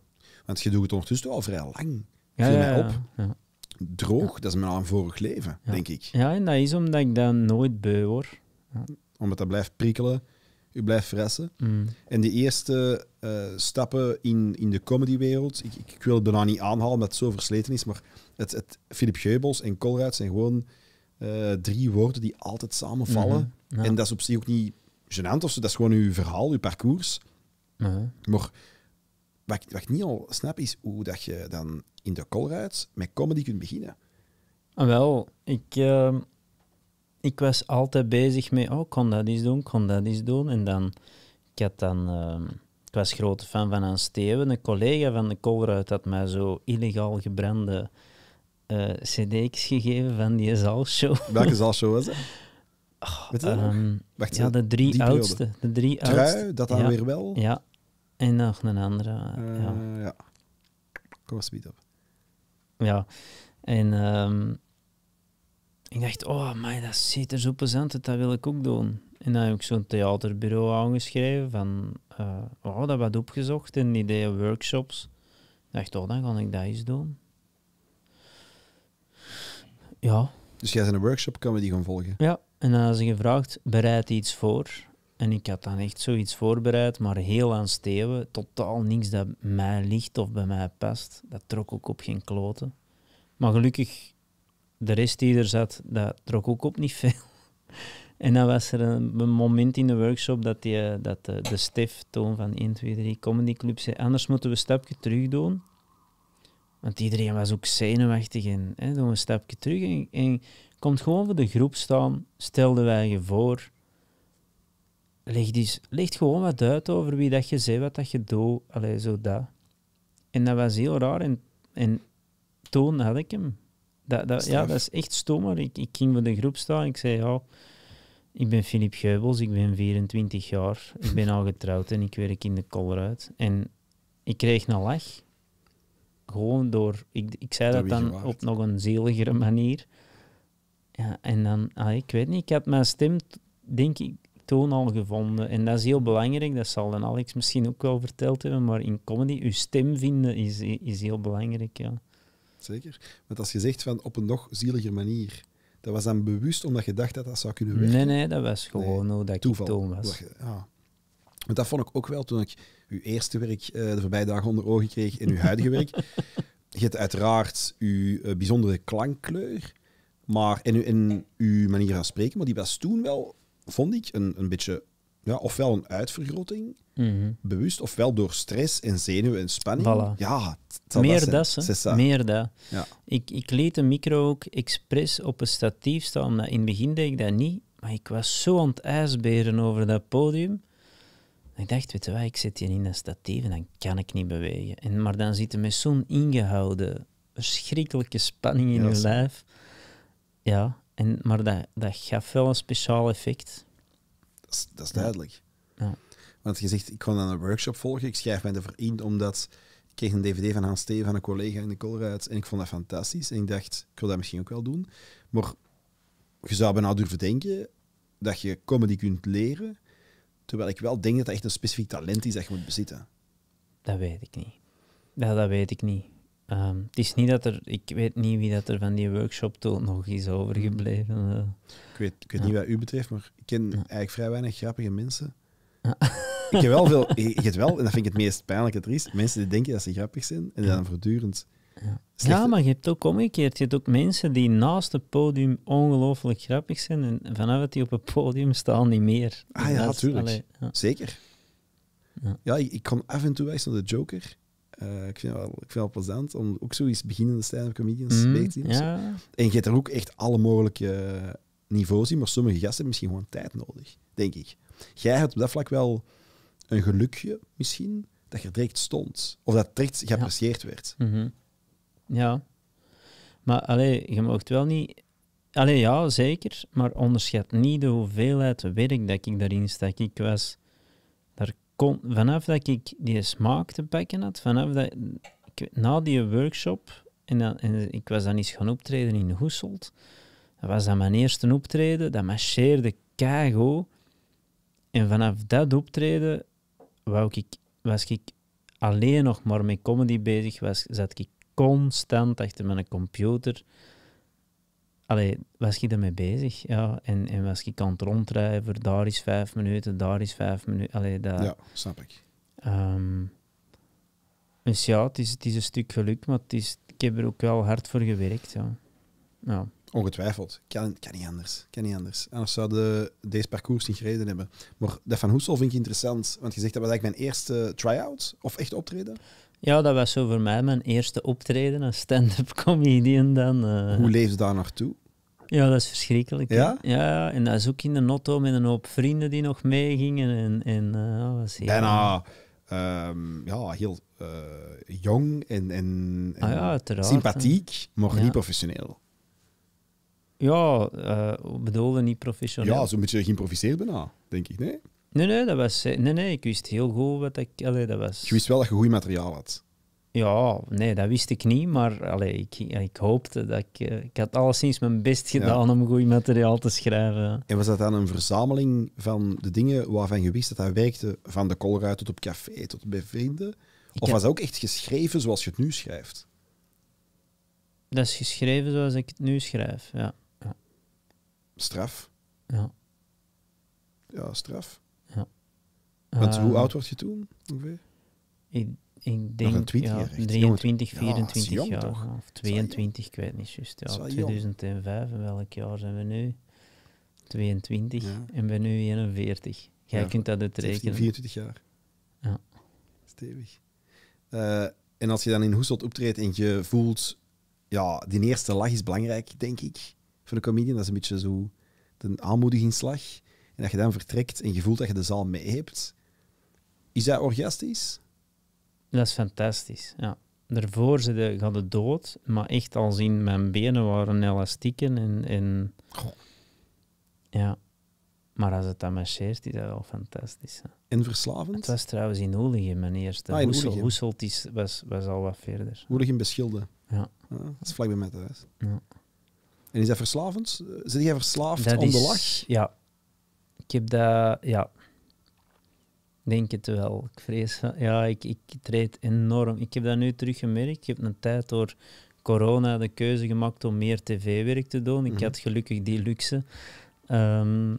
Want je doet het ondertussen al vrij lang. Ja, mij op. Ja. Droog, dat is mijn aan vorig leven, denk ik. Ja, en dat is omdat ik dan nooit beu word. Omdat dat blijft prikkelen u blijft verrassen. Mm. En de eerste eh, stappen in, in de comedywereld, ik, ik, wil het bijna niet aanhalen met het zo versleten is, maar het, het, Philip Geubels en Colruyt zijn gewoon eh, drie woorden die altijd samenvallen. Mhm. En dat is op zich ook niet gênant of zo, dat is gewoon uw verhaal, uw parcours. Maar wat ik, wat ik, niet al snap is hoe dat je dan in de Colruyt met comedy kunt beginnen. Ah, wel, ik... Ehm, ik was altijd bezig met, oh, kon dat eens doen, kon dat eens doen. En dan, ik had dan, ehm, ik was grote fan van Hans Steven, een collega van de Colruyt had mij zo illegaal gebrande eh, cd's gegeven van die zalshow. [LAUGHS] Welke show was dat? Oh, ehm, Wacht, ja, de drie oudste. De drie Trui, oudste. dat dan weer wel. Ja, en nog een andere. Eh, ja. ja. Kom speed op. Ja, en... Ehm, ik dacht, oh maar dat ziet er zo plezant uit, dat wil ik ook doen. En dan heb ik zo'n theaterbureau aangeschreven van, uh, oh, dat wat opgezocht en ideeën, workshops. Ik dacht, oh, dan kan ik dat eens doen. Ja. Dus jij zijn een workshop, kan we die gaan volgen? Ja, en dan hadden ze gevraagd, bereid iets voor. En ik had dan echt zoiets voorbereid, maar heel aan steeuwen. Totaal niks dat mij ligt of bij mij past. Dat trok ook op geen kloten. Maar gelukkig de rest die er zat, dat trok ook op niet veel. [LAUGHS] En dan was er een, moment in de workshop dat, eh, dat eh, de, de Toon van 1, 2, 3 Comedy Club zei, anders moeten we een stapje terug doen. Want iedereen was ook zenuwachtig en hè, doen we een stapje terug. En, komt gewoon voor de groep staan, stelden wij je voor. Leg, die, leg gewoon wat uit over wie dat je zei, wat dat je doet. alleen zo dat. En dat was heel raar. En, en toen had ik hem. Dat, dat ja, dat is echt stom. Ik, ik ging voor de groep staan. Ik zei, ja, ik ben Filip Geubels, ik ben 24 jaar. Ik ben al getrouwd en ik werk in de uit En ik kreeg een lach. Gewoon door... Ik, ik zei dat, dan op nog een zeligere manier. Ja, en dan... Ah, ik weet niet, ik had mijn stem, denk ik, toon al gevonden. En dat is heel belangrijk, dat zal dan Alex misschien ook wel verteld hebben, maar in comedy, uw stem vinden is, is heel belangrijk, ja zeker. Want als je zegt van op een nog zieliger manier, dat was dan bewust omdat je dacht dat dat zou kunnen werken? Nee, nee, dat was gewoon hoe dat toeval, ik toen was. Maar ah. dat vond ik ook wel toen ik uw eerste werk eh, de voorbije dagen onder ogen kreeg in uw huidige werk. [LAUGHS] Je hebt uiteraard uw eh, bijzondere klankkleur maar, in uw manier van spreken, maar die was toen wel, vond ik, een, een beetje, ja, ofwel een uitvergroting, -hmm. Bewust, ofwel door stress en zenuwen en spanning. Ja, meer dat, meer dat. Ja. Ik, ik liet de micro ook expres op een statief staan, omdat in het begin deed ik dat niet. Maar ik was zo aan het ijsberen over dat podium. Ik dacht, weet je wat, ik zit hier in dat statief en dan kan ik niet bewegen. En, maar dan zit je met zo'n ingehouden, verschrikkelijke spanning in yes. je lijf. Ja, en, maar dat, dat gaf wel een speciaal effect. Dat dat is duidelijk. Want je zegt, ik kon dan een workshop volgen, ik schrijf mij ervoor in, omdat ik kreeg een dvd van Hans Steven, van een collega in de Colruyt, en ik vond dat fantastisch. En ik dacht, ik wil dat misschien ook wel doen. Maar je zou bijna durven denken dat je comedy kunt leren, terwijl ik wel denk dat dat echt een specifiek talent is dat je moet bezitten. Dat weet ik niet. Ja, dat weet ik niet. Ehm, het is niet dat er, ik weet niet wie dat er van die workshop toen nog is overgebleven. Ik weet, ik niet wat u betreft, maar ik ken eigenlijk vrij weinig grappige mensen. [LAUGHS] ik heb wel veel. Ik heb wel, en dat vind ik het meest pijnlijke triest, mensen die denken dat ze grappig zijn en dan voortdurend. Ja. maar je hebt ook omgekeerd. Je hebt ook mensen die naast het podium ongelooflijk grappig zijn en vanaf die op het podium staan niet meer. Ah ja, natuurlijk. Zeker. Ja, ja ik, kom af en toe wijs naar de Joker. Eh, ik, vind wel, ik vind wel plezant om ook zoiets beginnende stand-up comedians mm, te zien. En je hebt er ook echt alle mogelijke niveaus in, maar sommige gasten hebben misschien gewoon tijd nodig, denk ik. Jij hebt op dat vlak wel een gelukje misschien, dat je direct stond. Of dat direct geapprecieerd werd. Mhm. Ja. Maar alleen je mag wel niet... Allee, ja, zeker. Maar onderschat niet de hoeveelheid werk dat ik daarin stak. Ik was... Daar kon, vanaf dat ik die smaak te pakken had, vanaf dat... Ik, na die workshop... En, dan, ik was dan eens gaan optreden in Hoeselt. Dat was dan mijn eerste optreden. Dat marcheerde keigo. En vanaf dat optreden wou ik, was ik alleen nog maar met comedy bezig was, zat ik constant achter mijn computer. Allee, was ik daarmee bezig? Ja. En, en was ik aan het rondrijven, daar is vijf minuten, daar is vijf minuten. Allee, dat, ja, snap ik. Ehm, dus ja, het is, het is een stuk geluk, maar het is, ik heb er ook wel hard voor gewerkt. Ja. ja. Ongetwijfeld. Kan, kan niet anders. Kan niet anders. Anders zouden deze parcours niet gereden hebben. Maar dat van Hoesel vind ik interessant. Want je zegt dat was eigenlijk mijn eerste try-out of echt optreden. Ja, dat was zo voor mij mijn eerste optreden als stand-up comedian dan. Eh. Hoe leef je daar naartoe? Ja, dat is verschrikkelijk. Ja? Ja, en dat is ook in de notto met een hoop vrienden die nog meegingen. En, en eh, was Bijna ehm, ja, heel eh, jong en, en, ah sympathiek, maar niet professioneel. Ja, uh, eh, bedoelde niet professioneel. Ja, zo'n beetje geïmproviseerd bijna, denk ik, nee? Nee, nee, dat was, eh, nee, nee ik wist heel goed wat ik... Allee, dat was... Je wist wel dat je goed materiaal had? Ja, nee, dat wist ik niet, maar allee, ik, ik hoopte dat ik... Eh, ik had alleszins mijn best gedaan om goed materiaal te schrijven. En was dat dan een verzameling van de dingen waarvan je wist dat dat werkte? Van de kolruit tot op café, tot bij vrienden? of was dat ook echt geschreven zoals je het nu schrijft? Dat is geschreven zoals ik het nu schrijf, ja straf. Ja. Ja, straf. Ja. Want uh, hoe ehm, oud word je toen ongeveer? Ik, ik denk ja, 23, 24 ja, jaar. Toch? Of 22, ik weet niet juist. Ja, 2005, en welk jaar zijn we nu? 22 en ben nu 41. Jij kunt dat uitrekenen. 24 jaar. Ja. Stevig. Uh, en als je dan in Hoeselt optreedt en je voelt, ja, die eerste lach is belangrijk, denk ik van een comedian. Dat is een beetje zo een aanmoedigingsslag. En dat je dan vertrekt en je voelt dat je de zaal mee hebt. Is dat orgastisch? Dat is fantastisch, ja. Daarvoor ze gaat het dood, maar echt al zien mijn benen waren elastieken en... en... Ja. Maar als het dan marcheert, is dat wel fantastisch. En verslavend? Het was trouwens in olie mijn eerste. Ah, Hoesel, Hoeselt was, was al wat verder. Oeligem beschilde. Ja. ja. Ah, dat is vlak bij mij thuis. Ja. En is dat verslavend? Eh, zit jij verslaafd dat aan de lach? Ja. Ik heb dat... Ja. Denk het wel. Ik vrees... Ja, ik, ik treed enorm. Ik heb dat nu teruggemerkt. Ik heb een tijd door corona de keuze gemaakt om meer tv-werk te doen. Ik mhm. had gelukkig die luxe. Ehm,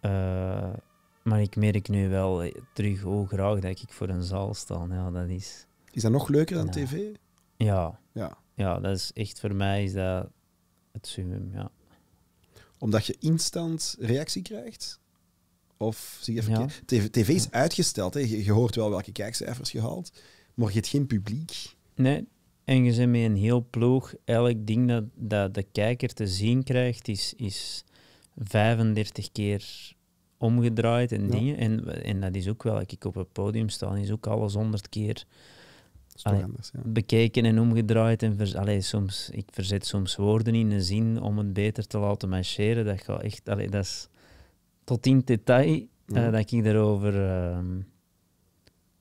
eh, maar ik merk nu wel eh, terug hoe graag dat ik voor een zaal sta. Ja, dat is... Is dat nog leuker dan tv? Ja. ja. Ja, dat is echt voor mij is dat ja. Omdat je instant reactie krijgt? Of zie je even TV, is uitgesteld, hè? Je, hoort wel welke kijkcijfers je haalt, maar je hebt geen publiek. Nee, en je bent met een heel ploeg. Elk ding dat, dat de kijker te zien krijgt, is, is 35 keer omgedraaid en dingen. En, en dat is ook wel, ik op het podium sta, is ook alles 100 keer bekeken en omgedraaid. En soms, ik verzet soms woorden in een zin om het beter te laten marcheren. Dat, gaat echt, allee, dat is tot in detail eh, dat ik daarover ehm,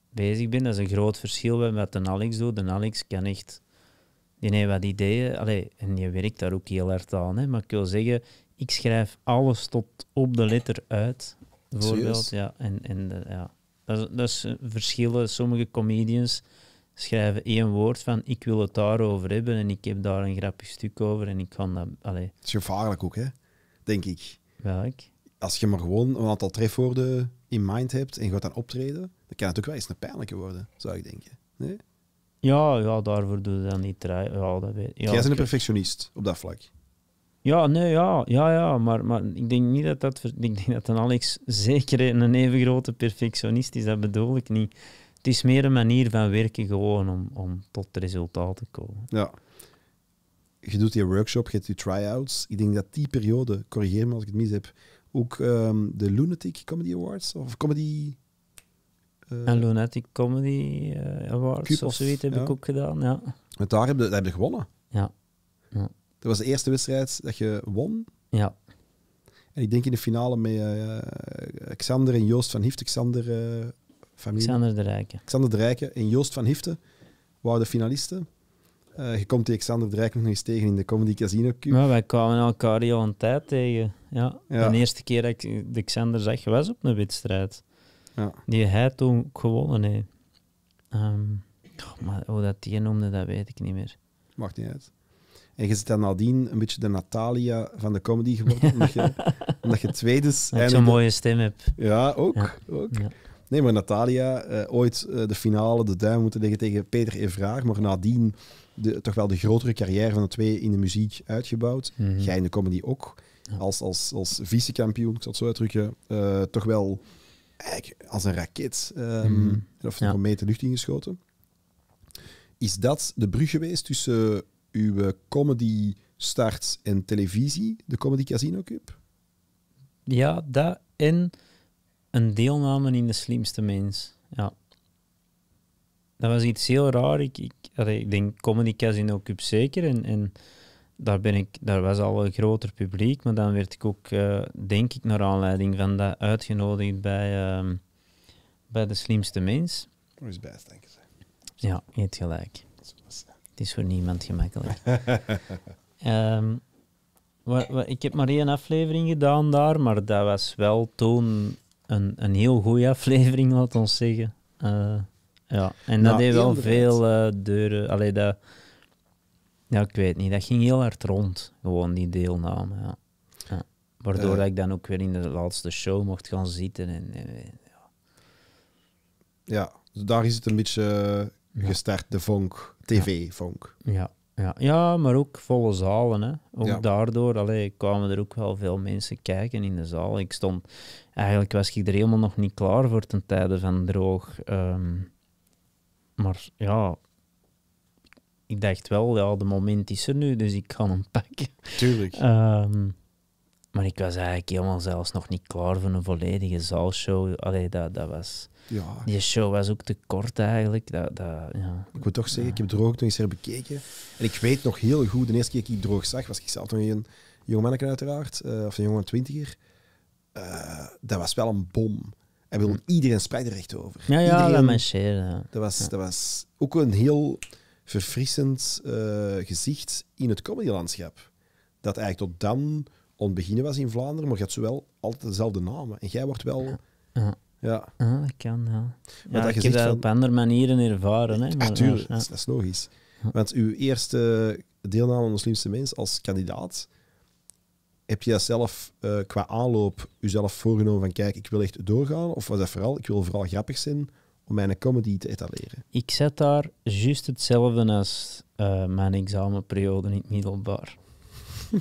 bezig ben. Dat is een groot verschil met wat Alex doet. Een Alex kan echt... Die heeft wat ideeën allee, en je werkt daar ook heel hard aan. Hè. Maar ik wil zeggen, ik schrijf alles tot op de letter uit. Bijvoorbeeld, ja. En, en, eh, ja. Dat, dat is eh, verschillen. Sommige comedians schrijven één woord van ik wil het daarover hebben en ik heb daar een grappig stuk over en ik kan dat... Allee. Het is gevaarlijk ook, hè? Denk ik. Welk? Als je maar gewoon een aantal trefwoorden in mind hebt en je gaat dan optreden, dan kan het ook wel eens een pijnlijke worden, zou ik denken. Nee? Ja, ja, daarvoor doe je dan niet draaien. Ja, dat weet... Jij bent een perfectionist op dat vlak. Ja, nee, ja, ja, ja maar, maar ik denk niet dat dat... Ik denk dat een Alex zeker een even grote perfectionist is, dat bedoel ik niet het is meer een manier van werken gewoon om, om tot resultaat te komen. Ja. Je doet je workshop, je hebt je try-outs. Ik denk dat die periode, corrigeer me als ik het mis heb, ook ehm, de Lunatic Comedy Awards of Comedy... Uh, eh, en Lunatic Comedy eh, Awards of zoiets heb ik ook gedaan, ja. Met daar heb je, je gewonnen. Ja. ja. Dat was de eerste wedstrijd dat je won. Ja. En ik denk in de finale met eh, Xander en Joost van Hift, Xander familie. Xander de Rijken. Xander de en Joost van Hifte waren de finalisten. Eh, je komt die Xander de Rijken nog eens tegen in de Comedy Casino Cube. Ja, wij kwamen elkaar al een tijd tegen. Ja. De eerste keer dat ik Xander zag, was op een wedstrijd. Ja. Die hij toen gewonnen heeft. oh, maar hoe dat die noemde, dat weet ik niet meer. Mag niet uit. En je zit dan nadien een beetje de Natalia van de comedy geworden. [LAUGHS] Omdat, je, omdat je tweede. Omdat je een mooie stem hebt. Ja, ook. ook. Nee, maar Natalia, eh, ooit eh, de finale, de duim moeten liggen tegen Peter Evraag. Maar nadien de, toch wel de grotere carrière van de twee in de muziek uitgebouwd. Mhm. Jij in de comedy ook. Als, als, als vice-kampioen, ik zal het zo uitdrukken. Eh, toch wel eigenlijk als een raket. Ehm, mhm. Of ja. een meter lucht ingeschoten. Is dat de brug geweest tussen uw comedy starts en televisie, de Comedy Casino Cup? Ja, dat en een deelname in de slimste mens. Ja. Dat was iets heel raar. Ik, ik, ik denk Comedy Casino Cup zeker. En, en daar, ben ik, daar was al een groter publiek. Maar dan werd ik ook, eh, denk ik, naar aanleiding van dat uitgenodigd bij, ehm, bij de slimste mens. Dat is best, denk ik. Ja, je hebt gelijk. Het is voor niemand gemakkelijk. [LAUGHS] Ehm, ik heb maar één aflevering gedaan daar, maar dat was wel toen een, een heel goede aflevering, laat ons zeggen. Eh, ja, en dat heeft wel veel eh, deuren. Allee, dat, ja, ik weet niet, dat ging heel hard rond, gewoon die deelname. Ja. ja. Waardoor eh. ik dan ook weer in de laatste show mocht gaan zitten. En, ja. ja, dus daar is het een beetje gestart, de vonk, tv-vonk. Ja. Ja, ja, maar ook volle zalen. Hè. Ook daardoor allee, kwamen er ook wel veel mensen kijken in de zaal. Ik stond Eigenlijk was ik er helemaal nog niet klaar voor ten tijde van droog. Ehm, maar ja, ik dacht wel, ja, de moment is er nu, dus ik kan hem pakken. Tuurlijk. Ehm, maar ik was eigenlijk helemaal zelfs nog niet klaar voor een volledige zaalshow. Allee, dat, dat was... Ja. Die show was ook te kort eigenlijk. Dat, dat, ja. Ik moet toch zeggen, ik heb Droog toen eens herbekeken. En ik weet nog heel goed, de eerste keer dat ik Droog zag, was ik zelf nog een jong manneke uiteraard, eh, of een jongen twintiger. Eh, dat was wel een bom. en wil hm. iedereen spreekt er over. Ja, ja iedereen, dat Dat was, dat was ook een heel verfrissend eh, gezicht in het comedylandschap. Dat eigenlijk tot dan ontbeginnen was in Vlaanderen, maar je had zowel altijd dezelfde namen. En jij wordt wel... Ja. ja. dat kan, ja. dat heb dat op andere manieren ervaren. Hè, ah, maar, dat, is, logisch. Want uw eerste deelname aan de slimste mens als kandidaat heb je dat zelf eh, qua aanloop jezelf voorgenomen van kijk, ik wil echt doorgaan? Of was dat vooral, ik wil vooral grappig zijn om mijn comedy te etaleren? Ik zat daar juist hetzelfde als eh, mijn examenperiode in het middelbaar. [LAUGHS]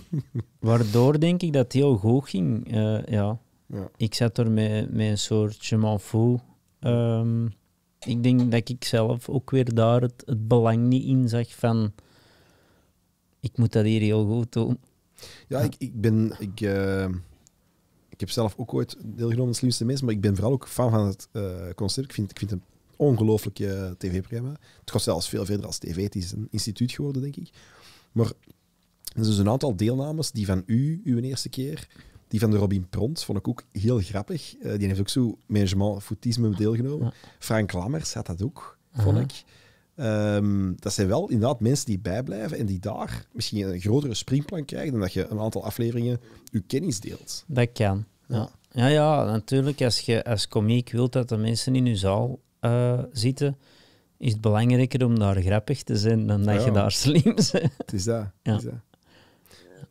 Waardoor denk ik dat het heel goed ging. Eh, ja. ja. Ik zat er met, met een soort je m'en fout. Ehm, ik denk dat ik zelf ook weer daar het belang niet in zag van... Ik moet dat hier heel goed doen. Ja, Ik, ik ben... Ik, eh, ik heb zelf ook ooit deelgenomen aan de slimste mensen, maar ik ben vooral ook fan van het uh, eh, concept. Ik vind, ik vind het een ongelooflijke eh, tv-programma. Het gaat zelfs veel verder als tv. Het is een instituut geworden, denk ik. Maar er zijn dus een aantal deelnames, die van u, uw eerste keer, die van de Robin Pront, vond ik ook heel grappig. die heeft ook zo management footisme deelgenomen. Frank Lammers had dat ook, vond ik. Ehm, dat zijn wel inderdaad mensen die bijblijven en die daar misschien een grotere springplank krijgen dan dat je een aantal afleveringen je kennis deelt. Dat kan. Ja, ja, ja natuurlijk. Als je als komiek wilt dat de mensen in je zaal eh, zitten, is het belangrijker om daar grappig te zijn dan dat je daar slim bent. Het is dat. Het is dat.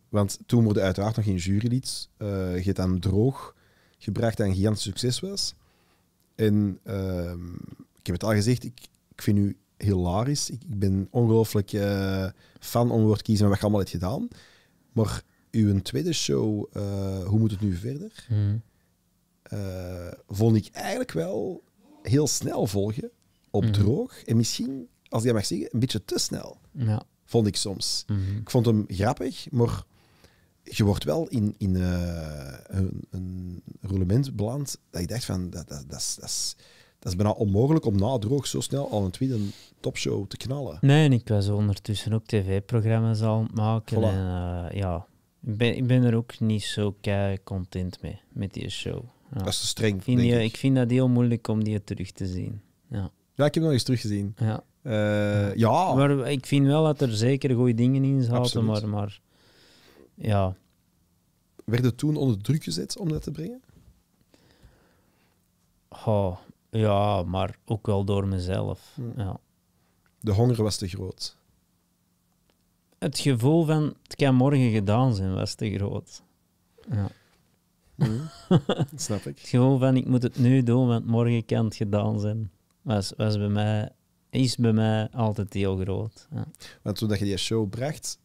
Want toen worden uiteraard nog geen jurylid. Uh, je hebt dan droog gebracht dat een gigantisch succes was. En ehm, ik heb het al gezegd, ik, ik vind u hilarisch. Ik, ik ben ongelooflijk eh, fan om woord kiezen wat je allemaal hebt gedaan. Maar uw tweede show, eh, Hoe moet het nu verder? Hmm. Eh, vond ik eigenlijk wel heel snel volgen, op hmm. droog. En misschien, als ik mag zeggen, een beetje te snel. Ja. Vond ik soms. Hmm. Ik vond hem grappig, maar je wordt wel in, in een, een roulement beland. Dat ik dacht van, dat, dat, dat, dat is dat is bijna onmogelijk om na droog zo snel al een tweede topshow te knallen. Nee, en ik was ondertussen ook tv-programma's al aan het maken. Voilà. En, eh, ja, ik ben, ik ben er ook niet zo kei content mee, met die show. Ja. Dat is te streng, ik ik. vind dat heel moeilijk om die terug te zien. Ja, ja ik heb nog eens teruggezien. Ja. Eh, ja. Maar ik vind wel dat er zeker goede dingen in zaten, maar, maar ja. Werd het toen onder druk gezet om dat te brengen? Oh, ja, maar ook wel door mezelf. Hmm. Ja. De honger was te groot. Het gevoel van het kan morgen gedaan zijn was te groot. Ja. Hmm. [LAUGHS] snap ik. Het gevoel van ik moet het nu doen, want morgen kan het gedaan zijn, was, was bij mij, is bij mij altijd heel groot. Ja. Want toen dat je die show bracht,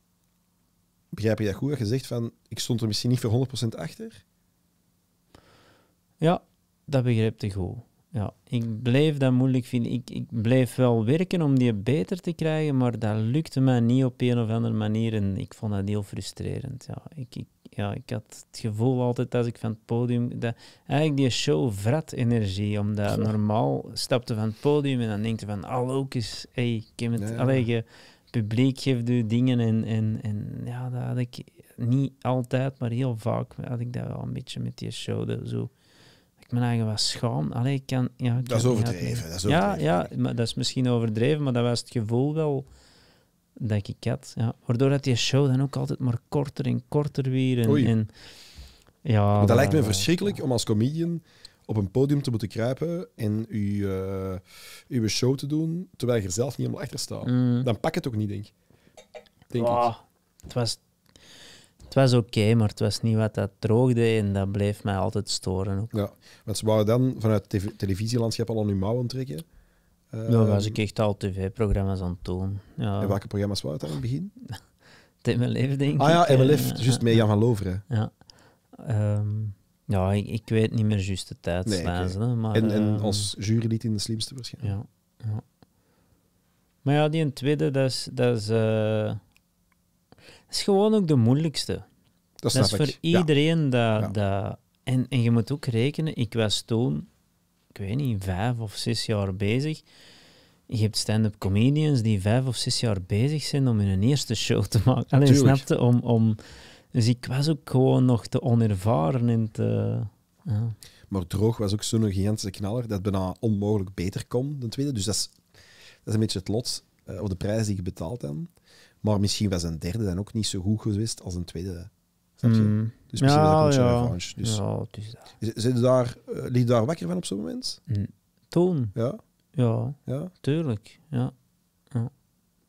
begrijp je dat goed? Dat je zegt van, ik stond er misschien niet voor 100% achter? Ja, dat begreep ik goed ja, ik bleef dat moeilijk vinden. Ik, ik bleef wel werken om die beter te krijgen, maar dat lukte mij niet op een of andere manier. En ik vond dat heel frustrerend. Ja, ik, ik ja, ik had het gevoel altijd als ik van het podium... Dat, eigenlijk die show vrat energie, omdat [LAUGHS] normaal stapte van het podium en dan denk je van... Ah, ook eens, hey, ik heb het... Ja, je, publiek geeft u dingen en, en, en ja, dat had ik niet altijd, maar heel vaak had ik dat wel een beetje met die show. Dat, zo mijn eigen was schaam. Allee, ik kan, ja, dat, is overdreven, dat is Ja, ja maar dat is misschien overdreven, maar dat was het gevoel wel dat ik had. Ja. Waardoor dat die show dan ook altijd maar korter en korter weer. En, en ja, dat, lijkt me verschrikkelijk om als comedian op een podium te moeten kruipen en uw, eh, uw show te doen, terwijl je er zelf niet helemaal achter staat. Mm. Dan pak het ook niet, denk, denk ik. Het was het was oké, maar het was niet wat dat droogde en dat bleef mij altijd storen. Ook. Ja, want ze wouden dan vanuit het televisielandschap al aan hun mouwen trekken. Uh, ja, was ehm, ik echt al tv-programma's aan het doen. Ja. En welke programma's waren het aan het begin? het [LAUGHS] MLF, denk ik. Ah ja, MLF, eh, uh, juist uh, met Jan van Loveren. Ja. Ehm, ja, ik, weet niet meer juist de tijdslijzen. Nee, okay. en, en ehm, als jurylid in de slimste waarschijnlijk. Ja, ja. Maar ja, die tweede, dat is... Dat is eh, is gewoon ook de moeilijkste. Dat, dat is voor iedereen dat... dat en, en je moet ook rekenen, ik was toen, ik weet niet, vijf of zes jaar bezig. Je hebt stand-up comedians die vijf of zes jaar bezig zijn om hun eerste show te maken. Alleen snapte om, om. Dus ik was ook gewoon nog te onervaren en te. Ja. Maar droog was ook zo'n gigantische knaller dat het bijna onmogelijk beter kon dan tweede. Dus dat is, dat is een beetje het lot, eh, of de prijs die je betaalt dan. Maar misschien was een derde dan ook niet zo goed geweest als een tweede. Snap je? Hmm. Dus misschien was dat een ja. revanche. Dus. Ja, daar, eh, daar wakker van op zo'n moment? Hmm. Toon. Ja. Ja, ja. tuurlijk. Ja. ja.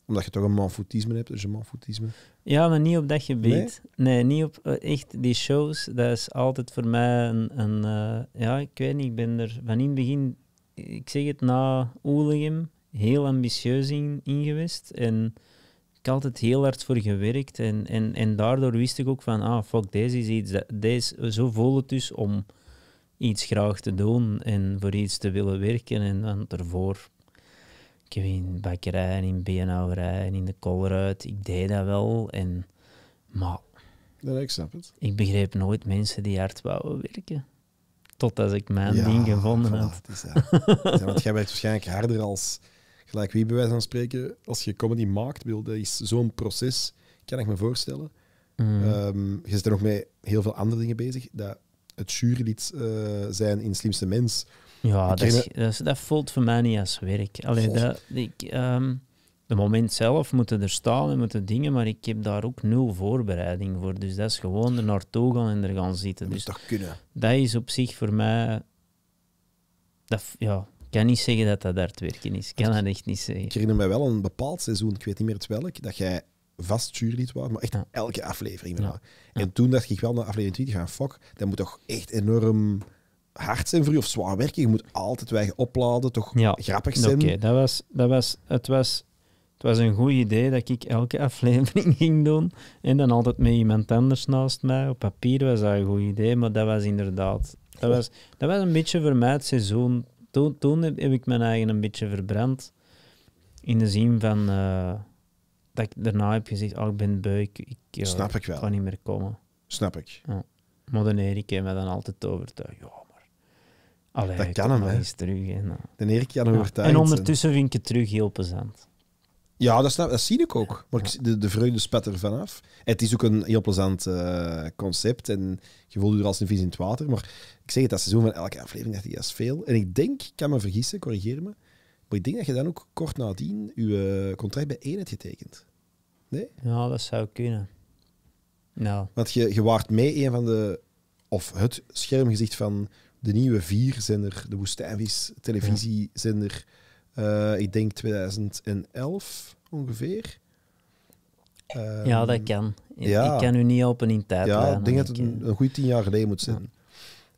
Omdat je toch een manfoetisme hebt, dus een manfoetisme. Ja, maar niet op dat gebied. Nee, nee niet op eh, echt die shows. Dat is altijd voor mij een. een eh, ja, ik weet niet, ik ben er van in het begin, ik zeg het na Oelegem, heel ambitieus in geweest. En ik altijd heel hard voor gewerkt. En, en, en daardoor wist ik ook van, ah, fuck, deze is iets, deze, zo voelt het dus om iets graag te doen en voor iets te willen werken. En dan ervoor, ik heb in bakkerijen, bakkerij en in beenhouwerij en in de koolruit, ik deed dat wel. En, maar... ik snap het. Ik begreep nooit mensen die hard wouden werken. Totdat ik mijn ding gevonden [LAUGHS] had. Het is ja, want jij werkt waarschijnlijk harder als gelijk wie bij wijze van spreken, als je comedy maakt, wil, dat is zo'n proces, kan ik me voorstellen. Mm. Ehm, je zit er nog mee heel veel andere dingen bezig. Dat het jurylid uh, zijn in Slimste Mens. Ja, dat, dat, voelt voor mij niet als werk. Allee, dat, ik, ehm, de moment zelf moeten er staan en moeten dingen, maar ik heb daar ook nul voorbereiding voor. Dus dat is gewoon er naartoe gaan en er gaan zitten. Dat dus dat kunnen. Dat is op zich voor mij. Dat, ja, kan niet zeggen dat dat werken is. Ik kan dat echt niet zeggen. Ik herinner me wel een bepaald seizoen, ik weet niet meer het welk, dat jij vast liet was, maar echt elke aflevering. En toen dacht ik wel naar aflevering 20 gaan, fuck, dat moet toch echt enorm hard zijn voor je of zwaar werken. Je moet altijd weg opladen, toch grappig zijn. Oké, dat was, dat was, het was... Het was een goed idee dat ik elke [LAUGHS] aflevering ging doen. En dan altijd met iemand anders naast mij. Op papier was dat een goed idee, maar dat was inderdaad. Dat was, dat was een beetje voor mij het seizoen toen, toen heb ik mijn eigen een beetje verbrand. In de zin van eh, dat ik daarna heb gezegd: oh, ik ben buik ik, Snap ik wel. kan niet meer komen. Snap ik. Ja. Maar dan Erik heeft mij dan altijd overtuigd. Ja, maar. Allee, dat kan hem, hè? Terug, nou. en, Erik kan hem En ondertussen vind ik het terug heel plezant. Ja, dat, snap, dat zie ik ook. Maar de, de vreugde spat er vanaf. Het is ook een heel plezant eh, concept. En je voelt je er als een vis in het water. Maar ik zeg het, dat seizoen van elke aflevering, dat is veel. En ik denk, ik kan me vergissen, corrigeer me. Maar ik denk dat je dan ook kort nadien je uh, contract bij één hebt getekend. Nee? Ja, dat zou kunnen. Nou. Want je, je waart mee een van de... Of het schermgezicht van de nieuwe vierzender, de woestijnvis televisiezender... Ja eh, ik denk 2011 ongeveer. ja, ehm, dat kan. Ik kan u niet helpen in tijd. Ja, ik denk dat het eh, een, goede tien jaar geleden moet zijn.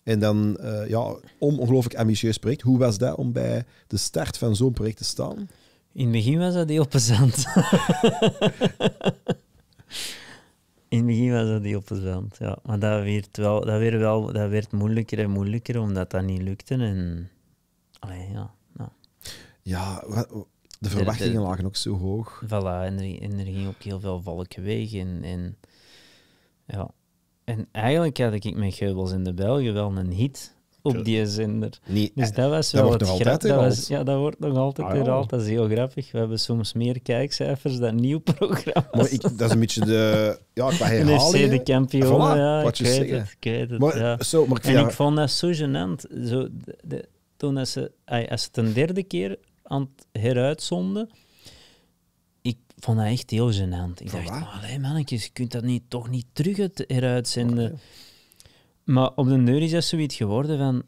En dan, eh, ja, om ongelooflijk ambitieus project. Hoe was dat om bij de start van zo'n project te staan? In het begin was dat heel plezant. [LAUGHS] in het begin was dat heel plezant, ja. Maar dat werd, wel, dat werd, wel, dat werd moeilijker en moeilijker, omdat dat niet lukte. En, allee, ja ja, de verwachtingen lagen ook zo hoog. Voilà, en er, ging ook heel veel volk weg. En, en, ja. en eigenlijk had ik met Geubels in de Belgen wel een hit op die zender. Nee, dus eh, dat was wel dat het ja, dat wordt nog altijd ah, Dat is heel grappig. We hebben soms meer kijkcijfers dan nieuw programma's. Ik, dat is een beetje de... Ja, qua [LAUGHS] herhaling. de kampioen. ja, wat maar, zo, en ik vond dat zo gênant. Zo, de, toen als ze, als het een derde keer aan het heruitzonden. Ik vond dat echt heel gênant. Ik dacht, allee mannetjes, je kunt dat niet, toch niet terug het heruitzenden. Maar op de deur is dat zoiets geworden van...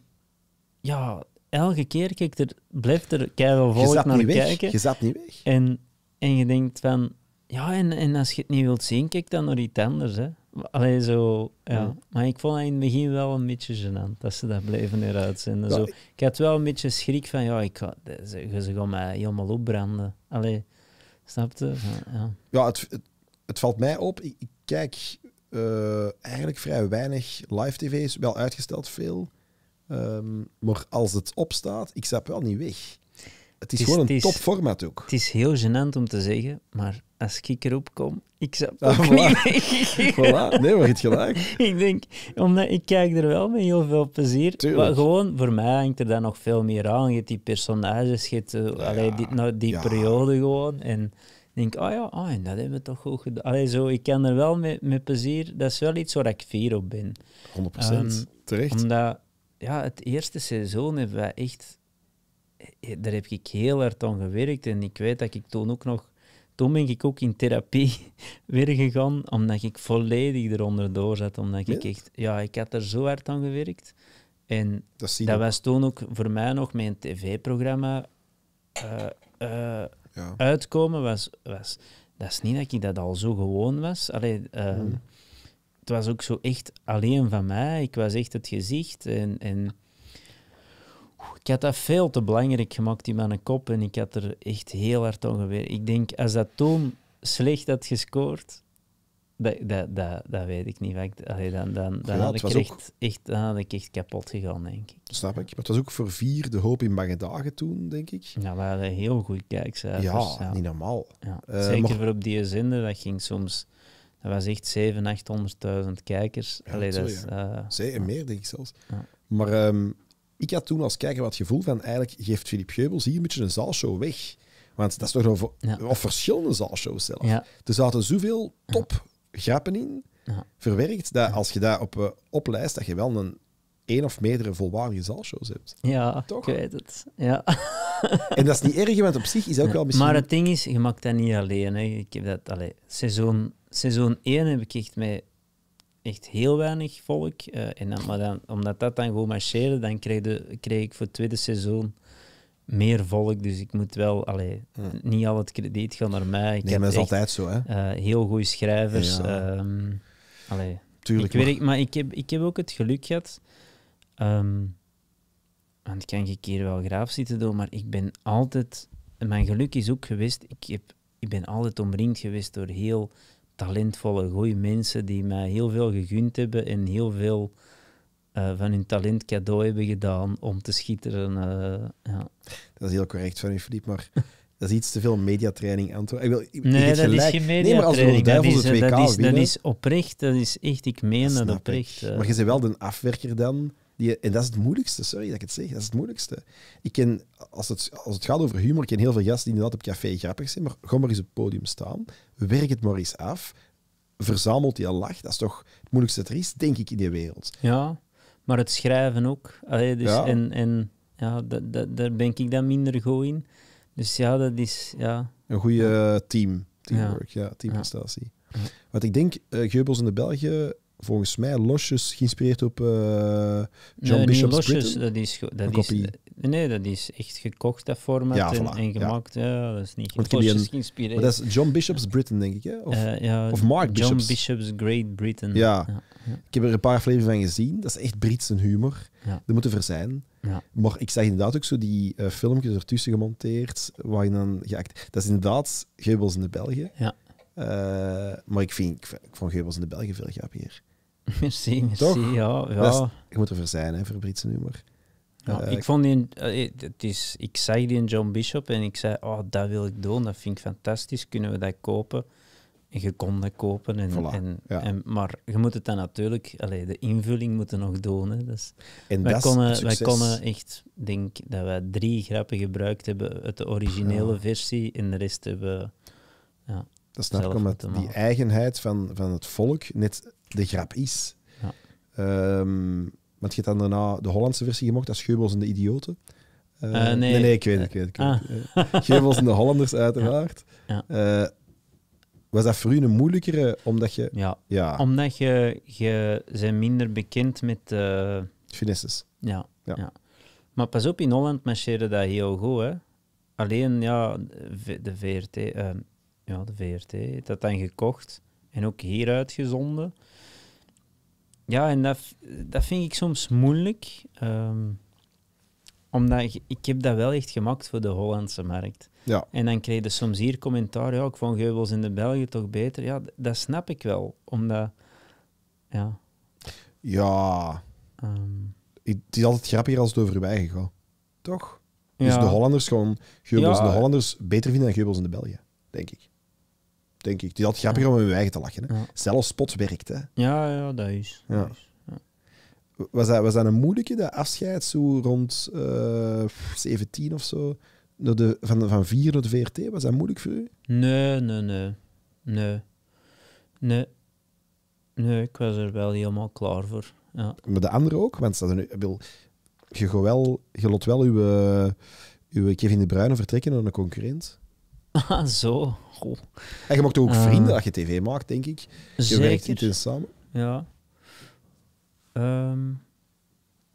Ja, elke keer kijk er, blijft er keihard volk naar kijken. Je zat niet weg. En, en je denkt van... Ja, en, en als je het niet wilt zien, kijk dan naar iets anders. Hè. Alleen zo, ja. Maar ik vond het in het begin wel een beetje gênant dat ze dat bleven eruit zenden. Ik... had wel een beetje schrik van, ja, ik ga, ze, gaan mij helemaal opbranden. Allee, snapte? Ja, ja het, het, het, valt mij op. Ik, kijk eh, eigenlijk vrij weinig live tv's. Wel uitgesteld veel. Ehm, maar als het opstaat, ik stap wel niet weg. Het is, gewoon een topformat ook. Het is heel gênant om te zeggen, maar als ik erop kom, ik zou het ah, ook [LAUGHS] Nee, maar het gelijk. [LAUGHS] ik denk, omdat ik kijk er wel met heel veel plezier. Maar gewoon, voor mij hangt er dan nog veel meer aan. Je hebt die personages, je eh, die, nou, die periode gewoon. En ik denk, oh ja, oh, en dat hebben we toch goed gedaan. Allee, zo, ik kan er wel met, met plezier... Dat is wel iets waar ik fier op ben. 100%, ehm, terecht. Omdat, ja, het eerste seizoen hebben we echt... Eh, daar heb ik heel hard aan gewerkt. En ik weet dat ik toen ook nog toen ben ik ook in therapie [LAUGHS] weer gegaan, omdat ik volledig eronder doorzat. Omdat ik echt, ja, ik had er zo hard aan gewerkt. En dat, dat was toen ook voor mij nog mijn tv-programma eh, eh, uitkomen. Was, was, dat is niet dat ik dat al zo gewoon was. Allee, eh, mm. Het was ook zo echt alleen van mij. Ik was echt het gezicht. En, en ik had dat veel te belangrijk gemaakt in mijn kop en ik had er echt heel hard aan gewerkt. Ik denk, als dat toen slecht had gescoord, dat, dat, dat, dat weet ik niet. Allee, dan dan, dan had ik echt, echt, dan had ik echt kapot gegaan, denk ik. Snap ik. Maar het was ook voor vier de hoop in dagen toen, denk ik. Ja, we hadden heel goed kijkcijfers. Ja, niet normaal. Ja. Eh, zeker voor op die zender, dat ging soms... Dat was echt 700.000, 800.000 kijkers. Allee, dat, is, en eh, meer, denk ik zelfs. Maar... Ehm, ik had toen als kijker wat gevoel van eigenlijk geeft Filip Geubels hier een beetje een zaalshow weg. Want dat is toch over, of verschillende zaalshows zelf. Ja. Er zaten zoveel top grappen in, verwerkt, dat als je daar op, eh, oplijst, dat je wel een één of meerdere volwaardige zaalshows hebt. Ja, Toch? ik weet het. Ja. [LAUGHS] En dat is niet erg, want op zich is dat ook wel misschien... Maar het ding is, je maakt dat niet alleen. Hè. Ik heb dat, allez, seizoen, seizoen 1 heb ik echt met echt heel weinig volk. Eh, en dan, maar dan, omdat dat dan gewoon marcheerde, dan kreeg, de, ik voor het tweede seizoen meer volk. Dus ik moet wel, allee, niet al het krediet gaan naar mij. Ik nee, dat is altijd zo, hè? Eh, heel goede schrijvers. Ja. Um, Tuurlijk. Ik maar. maar ik heb, ik heb ook het geluk gehad. Um, want ik kan ik hier wel graaf zitten doen, maar ik ben altijd. Mijn geluk is ook geweest. Ik, heb, ik ben altijd omringd geweest door heel talentvolle, goede mensen die mij heel veel gegund hebben en heel veel eh, van hun talent cadeau hebben gedaan om te schitteren. Eh, ja. Dat is heel correct van u, Filip, maar [LAUGHS] dat is iets te veel mediatraining, Anto. Ik wil, nee, dat is geen mediatraining. Nee, maar als dat, is, oprecht, dat is echt, ik meen dat, oprecht. Eh. Maar je bent wel de afwerker dan die, en dat is het moeilijkste, sorry dat ik het zeg. Dat is het moeilijkste. Ik ken, als het, als het gaat over humor, ik ken heel veel gasten die inderdaad op café grappig zijn, maar ga maar eens op het podium staan, werk het maar eens af, verzamelt die al lach. Dat is toch het moeilijkste dat er is, denk ik, in die wereld. Ja, maar het schrijven ook. Allee, dus ja. En, en ja, daar daar ben ik dan minder goed in. Dus ja, dat is... Ja. Een goede team, teamwork, ja, ja teamprestatie. Wat ik denk, uh, eh, Geubels in de België volgens mij losjes geïnspireerd op uh, John nee, Bishop's losjes, dat is, dat is, Nee, dat is echt gekocht, dat format, en, gemaakt. Ja. dat is niet losjes geïnspireerd. Maar dat is John Bishop's Britain, denk ik, Of, eh, ja, of Mark John Bishop's. Great Britain. Ja. Ik heb er een paar afleveringen van gezien. Dat is echt Britse humor. Dat moet er zijn. Maar ik zag inderdaad ook zo die uh, filmpjes ertussen gemonteerd, waar je dan geact... Dat is inderdaad Geubels in de België. Ja. maar ik, vind, ik, ik vond Geubels in de België veel hier. [LAUGHS] Merci, merci. Ja, ja. Is, je moet er zijn, hè, voor Britse Ja, eh, ik vond die, het is, ik zag die in John Bishop en ik zei, oh, dat wil ik doen, dat vind ik fantastisch, kunnen we dat kopen? En je kon dat kopen. En, en, en, maar je moet het dan natuurlijk, allee, de invulling moeten nog doen. Hè. Dus en wij, konden, wij konden echt, denk dat wij drie grappen gebruikt hebben uit de originele versie en de rest hebben dat snap ik, omdat die eigenheid van, van het volk net de grap is. Ja. Um, want je hebt dan daarna de Hollandse versie gemocht als Geubels en de Idioten. Eh, eh, nee. nee. ik weet het. Ik weet het. Ah. Eh, Geubels en de Hollanders, uiteraard. [LAUGHS] Ja. was dat voor u een moeilijkere, omdat je... Ja, omdat je, je zijn minder bekend met... Finesses. Ja, ja. Maar pas op, in Holland marcheerde dat heel goed, hè. Alleen, ja, de VRT ja, de VRT heeft dat dan gekocht en ook hier uitgezonden. Ja, en dat, dat vind ik soms moeilijk. Ehm, omdat ik, ik, heb dat wel echt gemaakt voor de Hollandse markt. Ja. En dan kreeg je dus soms hier commentaar, ja, ik vond Geubels in de België toch beter. Ja, dat snap ik wel, omdat... Ja. Ja. Ehm. het is altijd grappiger als het over wij gaat. Toch? Dus de Hollanders gewoon Geubels de Hollanders beter vinden dan Geubels in de België, denk ik denk ik. Die had om in mijn eigen te lachen. Hè. Zelfspot werkt, Ja, ja, dat is. Was dat, was dat een moeilijke, dat afscheid, zo rond uh, eh, 17 of zo? de, van, van 4 naar de VRT, was dat moeilijk voor u? Nee, nee, nee. Nee. Nee. Nee, ik was er wel helemaal klaar voor. Ja. Maar de andere ook? Want dat wil, je, wel, je lot wel uw, eh, uw Kevin De Bruyne vertrekken naar een concurrent. Ah, [LAUGHS] zo. En je mocht ook eh, vrienden als je tv maakt, denk ik. Je zeker. werkt eens samen. Ja. Ehm,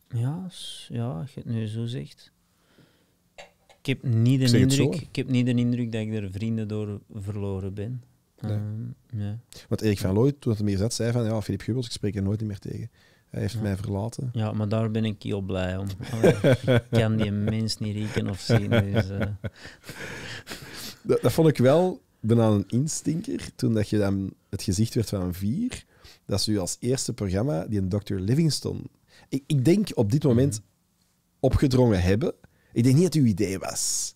ja, ja, je het nu zo zegt. Ik heb niet de, indruk, ik heb niet de indruk dat ik er vrienden door verloren ben. Ehm, Want Erik van Looy, toen het meer zat, zei van ja, Filip Gubbels, ik spreek er nooit meer tegen. Hij heeft mij verlaten. Ja, maar daar ben ik heel blij om. ik kan die mens niet rekenen of zien. Dus, eh. [LAUGHS] dat, dat, vond ik wel ben aan een instinker toen dat je dan het gezicht werd van een vier. Dat ze u als eerste programma die een Dr. Livingston. Ik, ik denk op dit moment mhm. opgedrongen hebben. Ik denk niet dat uw idee was.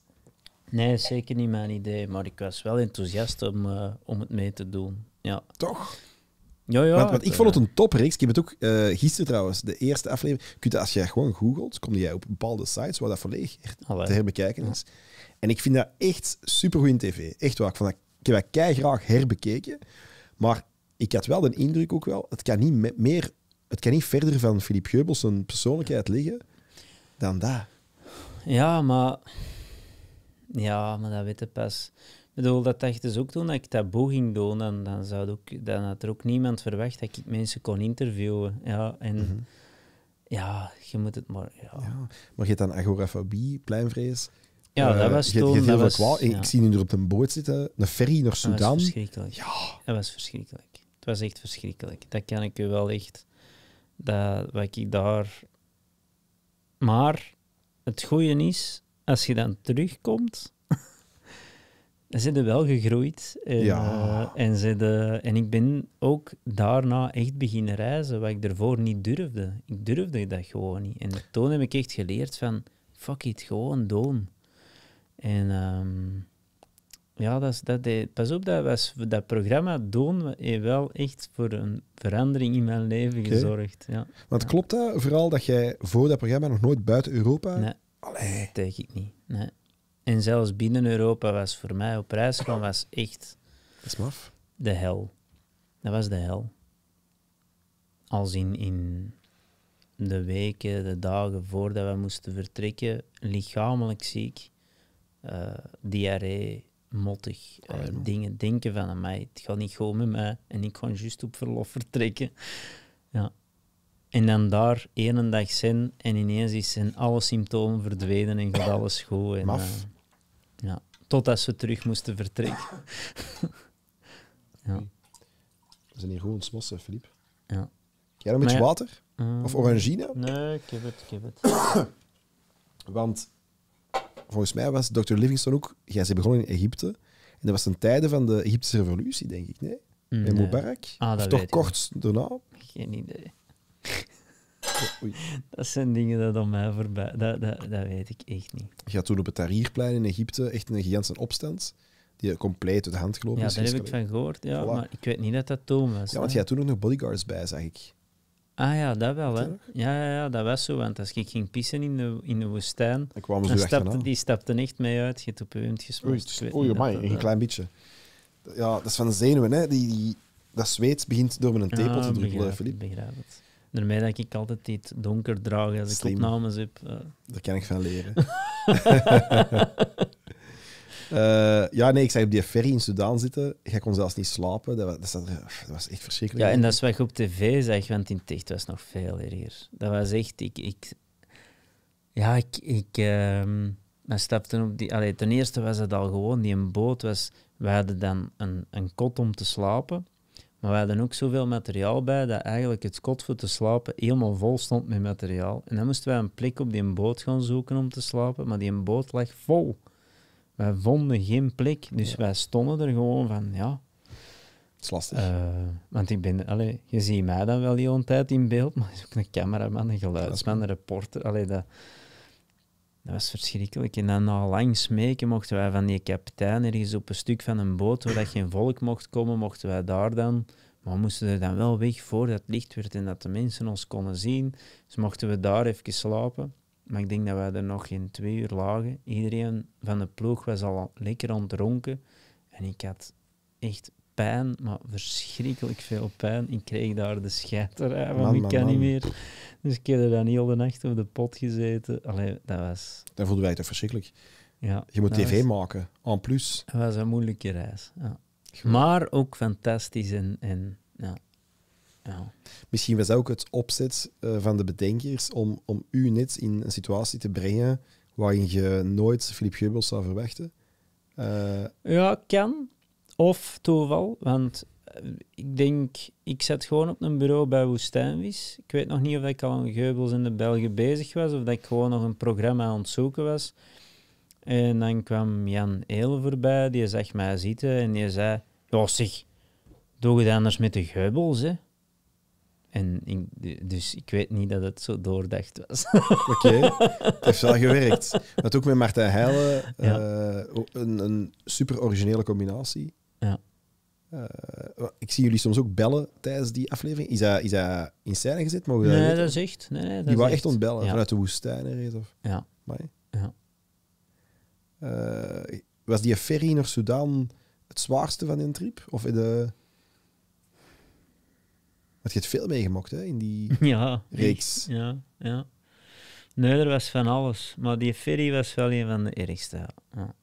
Nee, zeker niet mijn idee. Maar ik was wel enthousiast om, eh, om het mee te doen. Ja. Toch? Ja, ja, want, ik vond het eh, een topreeks. Ik heb het ook uh, gisteren trouwens, de eerste aflevering. Kun je, als jij gewoon googelt, kom jij op bepaalde sites waar dat volledig echt ah, te herbekijken is. En ik vind dat echt supergoed tv. Echt waar. Ik, vond dat, ik heb dat kei graag herbekeken. Maar ik had wel de indruk ook wel, het kan niet meer, het kan niet verder van Philippe Geubels zijn persoonlijkheid liggen dan dat. Ja, maar... Ja, maar dat weet je pas ik bedoel, dat dacht dus ook toen dat ik taboe ging doen. Dan, dan, zou ook, dan had er ook niemand verwacht dat ik mensen kon interviewen. Ja, en mhm. ja, je moet het maar... Ja. Maar je hebt dan agorafobie, pleinvrees. Ja, dat eh, was je, toen... dat was, Ik zie nu er op een boot zitten, een ferry naar Sudan. Dat was verschrikkelijk. Ja. Dat was verschrikkelijk. Het was echt verschrikkelijk. Dat kan ik u wel echt... Dat, wat ik daar... Maar het goede is, als je dan terugkomt ze zijn wel gegroeid. Eh, en, ja. de, en ik ben ook daarna echt beginnen reizen, wat ik ervoor niet durfde. Ik durfde dat gewoon niet. En toen heb ik echt geleerd van, fuck it, gewoon doen. En ehm, ja, dat, dat pas op, dat, was, dat programma doen heeft wel echt voor een verandering in mijn leven gezorgd. Ja. Want ja. klopt dat vooral dat jij voor dat programma nog nooit buiten Europa... Nee, dat denk ik niet. Nee. En zelfs binnen Europa was voor mij op reis gaan was echt... maf. De hel. Dat was de hel. Als in, in de weken, de dagen voordat we moesten vertrekken, lichamelijk ziek, eh, diarree, mottig, eh, dingen denken van mij, het gaat niet goed met mij en ik kon juist op verlof vertrekken. Ja. En dan daar één dag zijn en ineens is zijn alle symptomen verdwenen en gaat alles goed. En, eh, ja, totdat ze terug moesten vertrekken. ja. We zijn hier gewoon smossen, Filip. Ja. Jij een beetje water? Ehm, of orangine? Nee, ik heb het, ik het. [COUGHS] Want volgens mij was Dr. Livingston ook... Ja, ze begonnen in Egypte. En dat was ten tijde van de Egyptische revolutie, denk ik, nee? Bij mm, Mubarak. Ah, toch kort daarna? Geen idee. Dat zijn dingen dat dan mij voorbij... Dat, dat, dat weet ik echt niet. Je had toen op het Tahrirplein in Egypte echt een gigantische opstand die compleet uit de hand gelopen ja, is. Ja, daar heb ik van gehoord, ja, maar ik weet niet dat dat toen was. Ja, want je had toen ook nog bodyguards bij, zag ik. Ah ja, dat wel, hè. Ja, ja, ja, dat was zo, want als ik ging pissen in de, in de woestijn, stapte, die stapten echt mee uit, je hebt op hun gesmoord. Oh, oei maar een klein beetje. Ja, dat is van zenuwen, hè. Die, die dat zweet begint door mijn tepel te ah, drukken. Filip. begrijp het mij dat ik altijd iets donker draag als ik opnames heb. Eh. Dat Daar kan ik van leren. [LAUGHS] [LAUGHS] Eh, ja, nee, ik zag op die ferry in Sudaan zitten. Ik kon zelfs niet slapen. Dat was, dat was, echt verschrikkelijk. Ja, en dat is wat ik op tv zeg want in Ticht was nog veel erger. Dat was echt... Ik, ik, ja, ik... ik um, stapte op die... Allee, ten eerste was het al gewoon... Die een boot was... We hadden dan een, een kot om te slapen. Maar we hadden ook zoveel materiaal bij dat eigenlijk het kot voor te slapen helemaal vol stond met materiaal. En dan moesten wij een plek op die boot gaan zoeken om te slapen, maar die boot lag vol. Wij vonden geen plek, dus wij stonden er gewoon van, ja. Het is lastig. Eh, want ik ben, allee, je ziet mij dan wel die hele tijd in beeld, maar is ook een cameraman, een geluidsman, een reporter. Allee, dat, dat was verschrikkelijk. En dan na lang smeken mochten wij van die kapitein ergens op een stuk van een boot waar dat geen volk mocht komen, mochten wij daar dan. Maar we moesten er dan wel weg voordat het licht werd en dat de mensen ons konden zien. Dus mochten we daar even slapen. Maar ik denk dat wij er nog geen twee uur lagen. Iedereen van de ploeg was al lekker ontronken. En ik had echt pijn, maar verschrikkelijk veel pijn. Ik kreeg daar de scheiter van, ik kan niet meer. Dus ik heb er dan heel de nacht op de pot gezeten. Allee, dat was... Dat voelde wij toch verschrikkelijk. Ja, je moet tv maken, en plus. Dat was een moeilijke reis. Ja. Maar ook fantastisch en... en ja. Ja. Misschien was dat ook het opzet eh, van de bedenkers om, om u net in een situatie te brengen waarin je nooit Filip Geubels zou verwachten. Uh, ja, kan of toeval, want eh, ik denk, ik zat gewoon op een bureau bij Woestijnvis. Ik weet nog niet of ik al aan Geubels in de België bezig was of dat ik gewoon nog een programma aan het zoeken was. En dan kwam Jan Eel voorbij, die zag mij zitten en die zei: Ja, zeg, doe het anders met de Geubels, hè? En dus ik weet niet dat het zo doordacht was. [LAUGHS] Oké, okay. het heeft wel gewerkt. Dat ook met Martijn Heijlen, eh, een, een super originele combinatie. Eh, ik zie jullie soms ook bellen tijdens die aflevering. Is dat, is dat in scène gezet? Mogen nee, dat, is echt. Nee, nee, dat die waren echt ontbellen vanuit de woestijn of? Ja. ja. Eh, was die ferry naar Sudan het zwaarste van hun trip? Of de... Want je het veel meegemaakt hè, in die [LAUGHS] ja, reeks. Ja, ja. Nee, er was van alles. Maar die ferry was wel een van de ergste. Ja.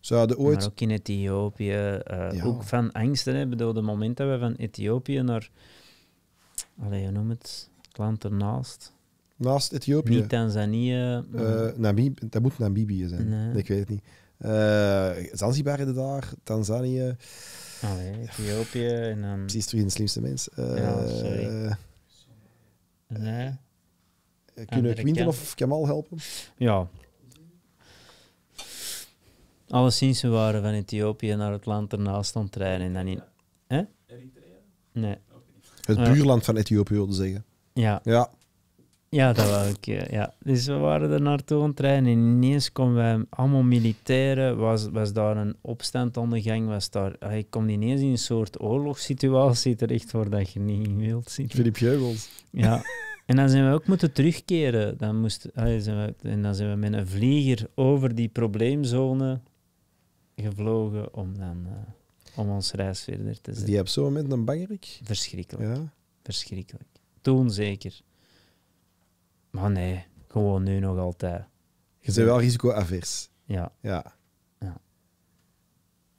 Ze hadden ooit... Maar ook in Ethiopië, eh, ook van angsten. Hè. Bedoel, de moment dat we van Ethiopië naar... Allee, je noemt het? Het land ernaast. Naast Ethiopië? Niet Tanzania. Eh, maar... Uh, Namib dat moet Namibië zijn. ik weet het niet. Uh, Zanzibar daar, Tanzanië. Allee, Ethiopië en dan... Precies, terug in de slimste mens. Uh, ja, sorry. Nee. Kunnen we of Kamal helpen? Ja, Alleszins, we waren van Ethiopië naar het land ernaast aan het En dan in... Hè? Eritrea? Nee. Het buurland van Ethiopië wilde zeggen. Ja. Ja. Ja, dat wou ik. Eh, ja. Dus we waren er naartoe aan het rijden en ineens komen wij allemaal militairen. Was, was daar een opstand ondergang, Was daar, je komt ineens in een soort oorlogssituatie terecht waar dat je niet wilt zitten. Filip Jeugels. Ja. [LAUGHS] En dan zijn we ook moeten terugkeren. Dan moest, en dan zijn we met een vlieger over die probleemzone gevlogen om dan uh, om ons reis verder te zetten. Die heb zo moment een bangrijk Verschrikkelijk. Ja. Verschrikkelijk. Toen zeker. Maar nee, gewoon nu nog altijd. Je bent wel risicoavers. Ja. Ja. ja.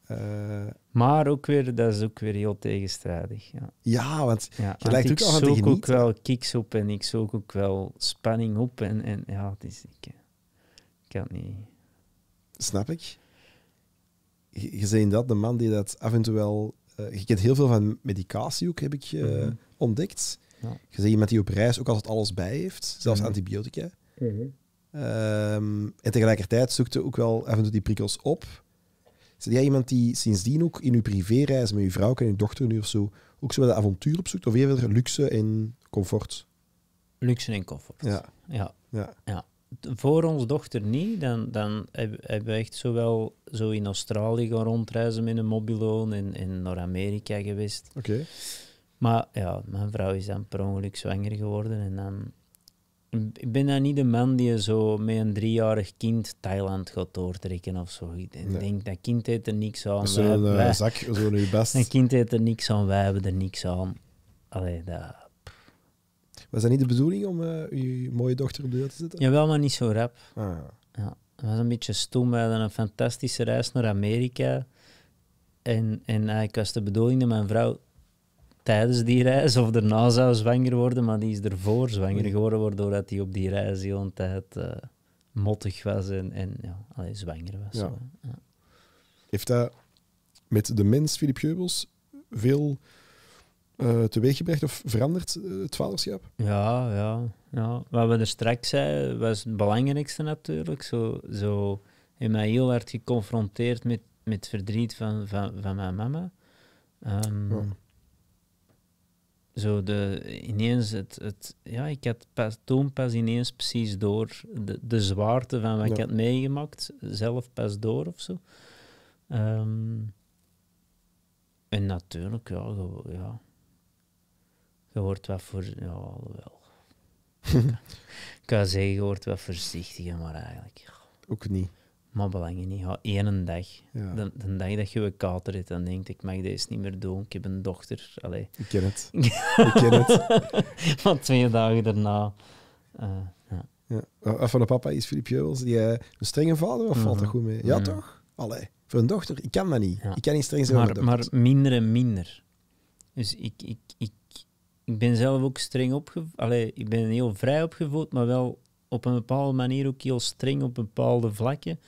Eh, maar ook weer, dat is ook weer heel tegenstrijdig. Ja, ja want je lijkt ook al aan Ik zoek ook wel kicks op en ik zoek ook wel spanning op. En, en ja, het is... Ik, eh, ik kan niet... Snap ik je, dat de man die dat af en toe wel... Eh, je kent heel veel van medicatie ook, heb ik eh, mhm. ontdekt. Ja. Je bent iemand die op reis ook altijd alles bij heeft, zelfs mhm. antibiotica. Mhm. Ehm, en tegelijkertijd zoekt ook wel af en toe die prikkels op. Zit jij iemand die sindsdien ook in uw privéreis met je vrouw en je dochter nu of zo ook zo de avontuur opzoekt, of Of eerder luxe en comfort? Luxe en comfort. Ja. ja. ja voor ons dochter niet, dan, dan hebben we echt zowel zo in Australië gaan rondreizen met een mobiloon en in Noord-Amerika geweest. Oké. Maar ja, mijn vrouw is dan per ongeluk zwanger geworden en dan... Ik ben dan niet de man die zo met een driejarig kind Thailand gaat doortrekken of zo. Ik denk, dat kind heeft er niks aan. Zo'n uh, zak, zo'n best. [LAUGHS] Een kind heeft er niks aan, wij hebben er niks aan. Allee, dat was dat niet de bedoeling om je eh, mooie dochter op de deur te zetten? Jawel, maar niet zo rap. Ah. Ja, was een beetje stom We hadden een fantastische reis naar Amerika. En, en eigenlijk eh, was de bedoeling dat mijn vrouw tijdens die reis of daarna zou zwanger worden, maar die is ervoor zwanger geworden, doordat hij op die reis heel een tijd eh, mottig was en, en ja, zwanger was. Ja. Heeft dat met de mens, Filip Geubels, veel uh, eh, teweeggebracht of veranderd, eh, het vaderschap? Ja, ja, ja. Wat we er straks zeiden, was het belangrijkste natuurlijk. Zo, zo in mij heel hard geconfronteerd met, met verdriet van, van, van mijn mama. Ehm, zo de, ineens, het, het, ja, ik had pas, toen pas ineens precies door de, de zwaarte van wat ik had meegemaakt, zelf pas door of zo. Ehm, en natuurlijk, ja, ja, je hoort wat voor. Ja, alhoewel. [LAUGHS] ik kan zeggen, je hoort wat voorzichtiger, maar eigenlijk. Ook niet. Maar belangrijk niet. Ja, één dag. dan De, de, dag dat je weer kater hebt, dan denkt ik mag deze niet meer doen. Ik heb een dochter. Allee. Ik ken het. [LAUGHS] ik ken het. [LAUGHS] maar twee dagen daarna... Eh, ja. ja. Eh, eh, van de papa is Filip Jeuwels. Die, een strenge vader, of valt dat mhm. goed mee? Ja, mhm. toch? Allee. Voor een dochter, ik kan dat niet. Ik kan niet streng zijn maar, Maar minder en minder. Dus ik, ik, ik ik ben zelf ook streng opgevoed. Ik ben heel vrij opgevoed, maar wel op een bepaalde manier ook heel streng op bepaalde vlakken.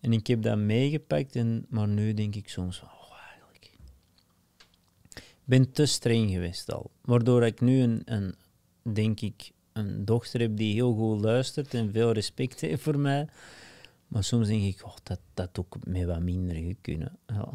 En ik heb dat meegepakt, en, maar nu denk ik soms, oh eigenlijk. Ik ben te streng geweest al. Waardoor ik nu een, een, denk ik, een dochter heb die heel goed luistert en veel respect heeft voor mij. Maar soms denk ik, oh, dat dat ook met wat minder kunnen. Ja.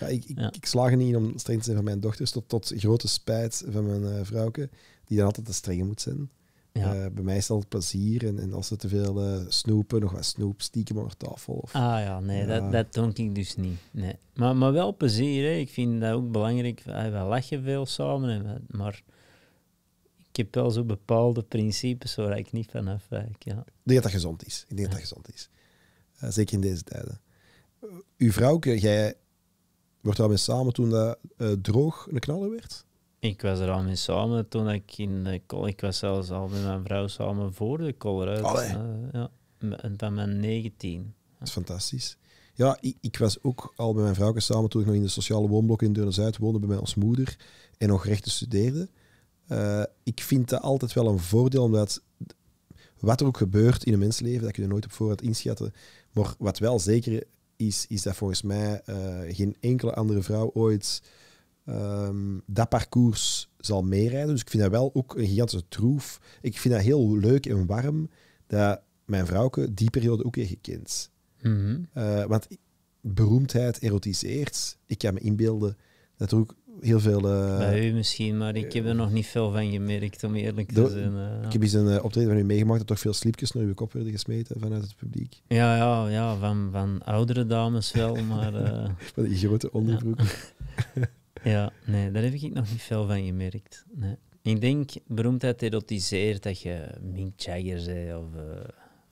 Ja, ik, ik, ik slaag er niet in om streng te zijn van mijn dochters, tot, tot grote spijt van mijn uh, vrouwke, die dan altijd te streng moet zijn. Eh, bij mij is het plezier en, en als ze te veel eh, snoepen, nog wat snoep stiekem op tafel. Of, ah ja, nee, Dat, dat dronk ik dus niet. Nee. Maar, maar wel plezier, hè. ik vind dat ook belangrijk. We lachen veel samen, maar ik heb wel zo bepaalde principes waar ik niet van afwijk. Ja. Ik denk dat dat gezond is. Ik denk dat dat gezond is. zeker in deze tijden. Uw vrouwke, jij Wordt daarmee samen toen dat eh, droog een knaller werd? Ik was er al mee samen toen ik in de Ik was zelfs al met mijn vrouw samen voor de col. Allee. Uh, ja, mijn 19. Dat is fantastisch. Ja, ik, ik, was ook al met mijn vrouw samen toen ik nog in de sociale woonblok in Deurne-Zuid woonde bij mijn als moeder en nog rechten studeerde. Eh, ik vind dat altijd wel een voordeel, omdat wat er ook gebeurt in een mensleven, dat kun je nooit op voorhand inschatten. Maar wat wel zeker is, is dat volgens mij eh, geen enkele andere vrouw ooit ehm, dat parcours zal meerijden. Dus ik vind dat wel ook een gigantische troef. Ik vind dat heel leuk en warm dat mijn vrouwke die periode ook heeft gekend. Mhm. Eh, want beroemdheid erotiseert. Ik kan me inbeelden dat er ook heel veel... Bij eh, u misschien, maar ik heb er eh, nog niet veel van gemerkt, om eerlijk te zijn. Eh. ik heb eens een optreden van u meegemaakt dat toch veel sliepjes naar uw kop werden gesmeten vanuit het publiek. Ja, ja, ja van, van oudere dames wel, [LAUGHS] maar... van die grote onderbroeken. Ja. [LAUGHS] ja. nee, daar heb ik nog niet veel van gemerkt. Nee. Ik denk, beroemdheid erotiseert dat je Mink Jagger zei of...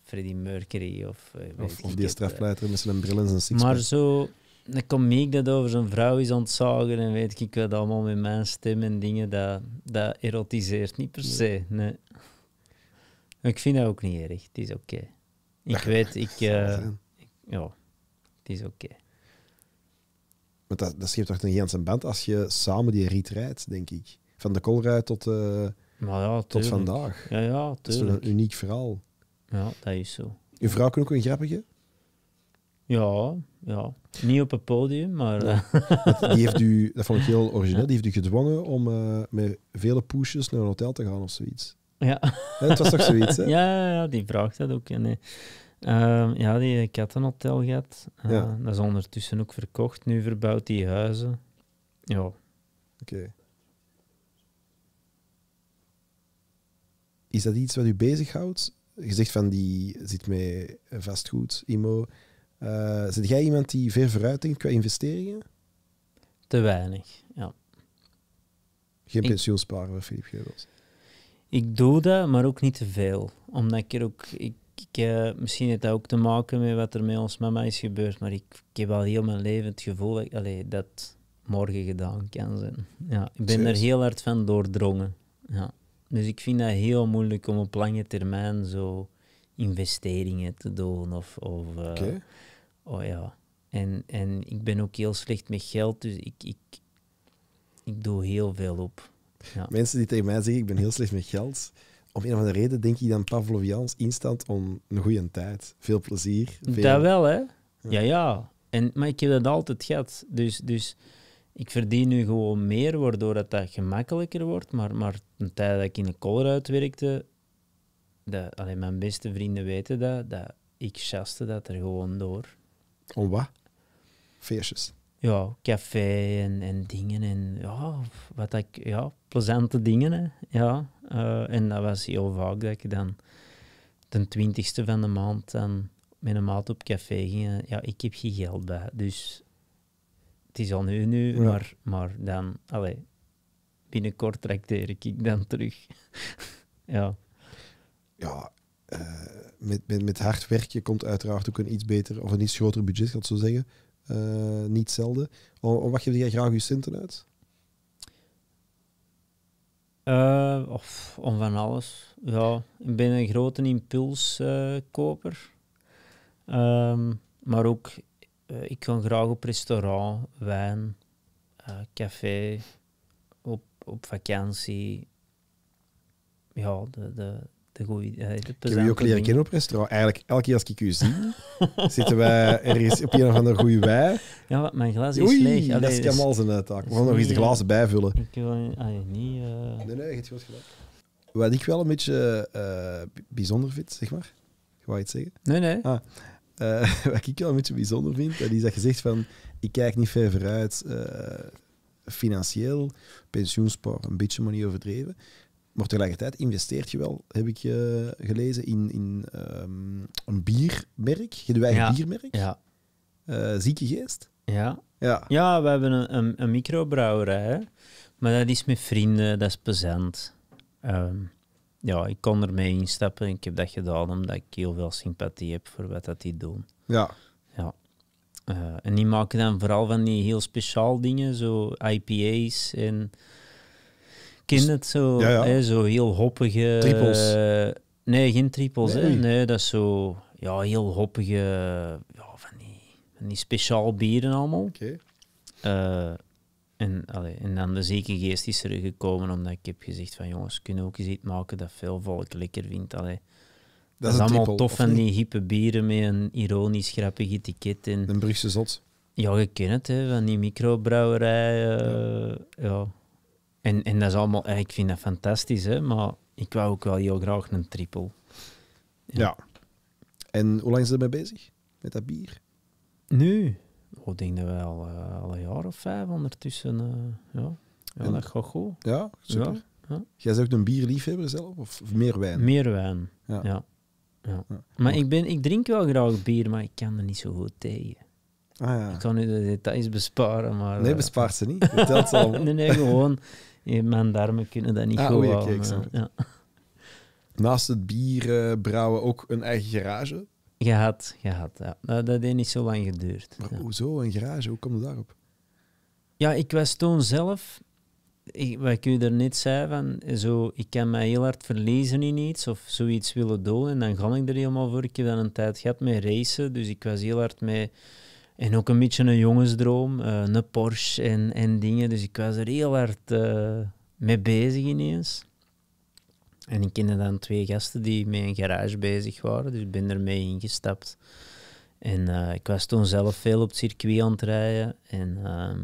Freddie Mercury of... Of, die strafpleiter met zijn bril en zijn Maar zo een komiek dat over zijn vrouw is ontzagen en weet ik wat allemaal met mijn stem en dingen, dat, dat erotiseert niet per se. Nee. Ik vind dat ook niet erg, het is oké. Ik weet, eh, ik, Ja, het is oké. Maar dat, dat schept toch een ganse band als je samen die riet rijdt, denk ik. Van de Colruyt tot, eh, ja, tot vandaag. Ja, ja, tuurlijk. Dat is een uniek verhaal. Ja, dat is zo. je vrouw kan ook een grappige? Ja, ja. Niet op het podium, maar... Eh, [LAUGHS] die heeft u, dat vond ik heel [LAUGHS] origineel, die heeft u gedwongen om eh, met vele pushes naar een hotel te gaan of zoiets. Ja. het was toch zoiets, hè? [LAUGHS] Ja, ja, die vraagt dat ook. En, ehm, ja, die kattenhotel gaat eh, Dat is ondertussen ook verkocht. Nu verbouwt die huizen. Ja. Oké. Is dat iets wat u bezighoudt? Je zegt van die zit met vastgoed, IMO. Eh, zit jij iemand die ver vooruit denkt qua investeringen? Te weinig, ja. Geen pensioenspaarder, Filip Geubels? Ik doe dat, maar ook niet te veel. Omdat ik ook... Ik, eh, misschien heeft dat ook te maken met wat er met ons mama is gebeurd, maar ik, heb al heel mijn leven het gevoel dat, dat morgen gedaan kan zijn. Ja, ik ben er heel hard van doordrongen. Ja. Dus ik vind dat heel moeilijk om op lange termijn zo investeringen te doen. Of, of eh, okay. Oh ja. En, en ik ben ook heel slecht met geld, dus ik, ik, ik doe heel veel op. Ja. Mensen die tegen mij zeggen, ik ben heel slecht met geld, om een of andere reden denk ik dan Pavlovians instant om een goede tijd. Veel plezier. Veel... Dat wel, hè? Ja, ja. En, maar ik heb dat altijd gehad. Dus, dus ik verdien nu gewoon meer, waardoor dat, dat gemakkelijker wordt. Maar, maar de tijd dat ik in de kolder uitwerkte, dat, alleen mijn beste vrienden weten dat, dat ik chaste dat er gewoon door. Om wat? Feestjes. Ja, café en, en dingen en ja, wat ik, ja, plezante dingen. Hè. Ja, eh, en dat was heel vaak dat ik dan de twintigste van de maand dan met een maat op café ging. Ja, ik heb geen geld bij, dus het is al nu nu, maar, maar dan, allee, binnenkort trakteer ik dan terug. [LAUGHS] ja. Ja, eh, met, met, met hard je komt uiteraard ook een iets beter of een iets groter budget, kan ik zo zeggen. Eh, niet zelden. Om wat geef jij graag je centen uit? Eh, of om van alles. Ja, ik ben een grote impulskoper. Um, maar ook, ik ga graag op restaurant, wijn, café, op, op vakantie. Ja, de, de, een eh, ik heb je ook leren kennen op restaurant. Eigenlijk, elke keer als ik u zie, [LAUGHS] zitten wij is op een of andere goede wij. Ja, wat, mijn glas is leeg. Allee, dat is helemaal dus- zijn uitdaging. Eh, We dus gaan nog eens de eh, glazen bijvullen. Ik Nee, nee, het goed gedaan. Wat ik wel een beetje bijzonder vind, zeg maar. Ik wou iets zeggen. Nee, nee. Ah, [LAUGHS] wat ik wel een beetje bijzonder vind, dat is dat je zegt van... Ik kijk niet ver vooruit financieel, pensioenspoor, een beetje maar niet overdreven. Maar tegelijkertijd investeert je wel, heb ik uh, gelezen, in, in ehm, een biermerk. Je eigen biermerk. Ja. Eh, zieke geest. Ja. Ja. ja, we hebben een, een, microbrouwerij. Maar dat is met vrienden, dat is plezant. Ehm, ja, ik kon ermee instappen. Ik heb dat gedaan omdat ik heel veel sympathie heb voor wat dat die doen. Ja. ja. Eh, en die maken dan vooral van die heel speciaal dingen, zo IPA's en dus- kent het zo. Hè, zo heel hoppige. Triples. nee, geen triples. Nee. Hè? nee, dat is zo ja, heel hoppige. Ja, van, die, van die speciaal bieren allemaal. Oké. Okay. Eh, en, allee, en dan de zieke geest is er gekomen omdat ik heb gezegd van jongens, kunnen we ook eens iets maken dat veel volk lekker vindt. Allee. Dat, dat is, allemaal tof van die hippe bieren met een ironisch grappig etiket. En... Een Brugse zot. Ja, je kent het, hè, van die microbrouwerij. ja. Eh, en, en dat is allemaal, eh, ik vind dat fantastisch, hè, maar ik wou ook wel heel graag een triple. Ja. En hoe lang is ermee bezig met dat bier? Nu? Oh, ik denk dat eh, al, een jaar of vijf ondertussen. Eh, ja. ja en, dat gaat goed. Ja, super. Ja, ja. Jij zegt een bierliefhebber zelf? Of, meer wijn? Meer wijn, ja. ja. Maar ik, ben, ik drink wel graag bier, maar ik kan er niet zo goed tegen. Ah, ja. Ik kan nu de details besparen, maar... Nee, bespaart ze niet. Het ze [LAUGHS] allemaal. nee, nee, gewoon je mijn darmen kunnen dat niet ah, goed ja. Naast het bier eh, brouwen ook een eigen garage? Gehad, gehad, ja. Nou, dat, dat heeft niet zo lang geduurd. Maar hoezo een garage? Hoe komt je daarop? Ja, ik was toen zelf... Ik, wat ik u er net zei, van, zo, ik kan mij heel hard verlezen in iets of zoiets willen doen en dan ga ik er helemaal voor. Ik heb dan een tijd gehad met racen, dus ik was heel hard met en ook een beetje een jongensdroom, eh, een Porsche en, en dingen. Dus ik was er heel hard eh, mee bezig ineens. En ik kende dan twee gasten die met een garage bezig waren, dus ik ben ermee ingestapt. En eh, ik was toen zelf veel op het circuit aan het rijden. En ehm,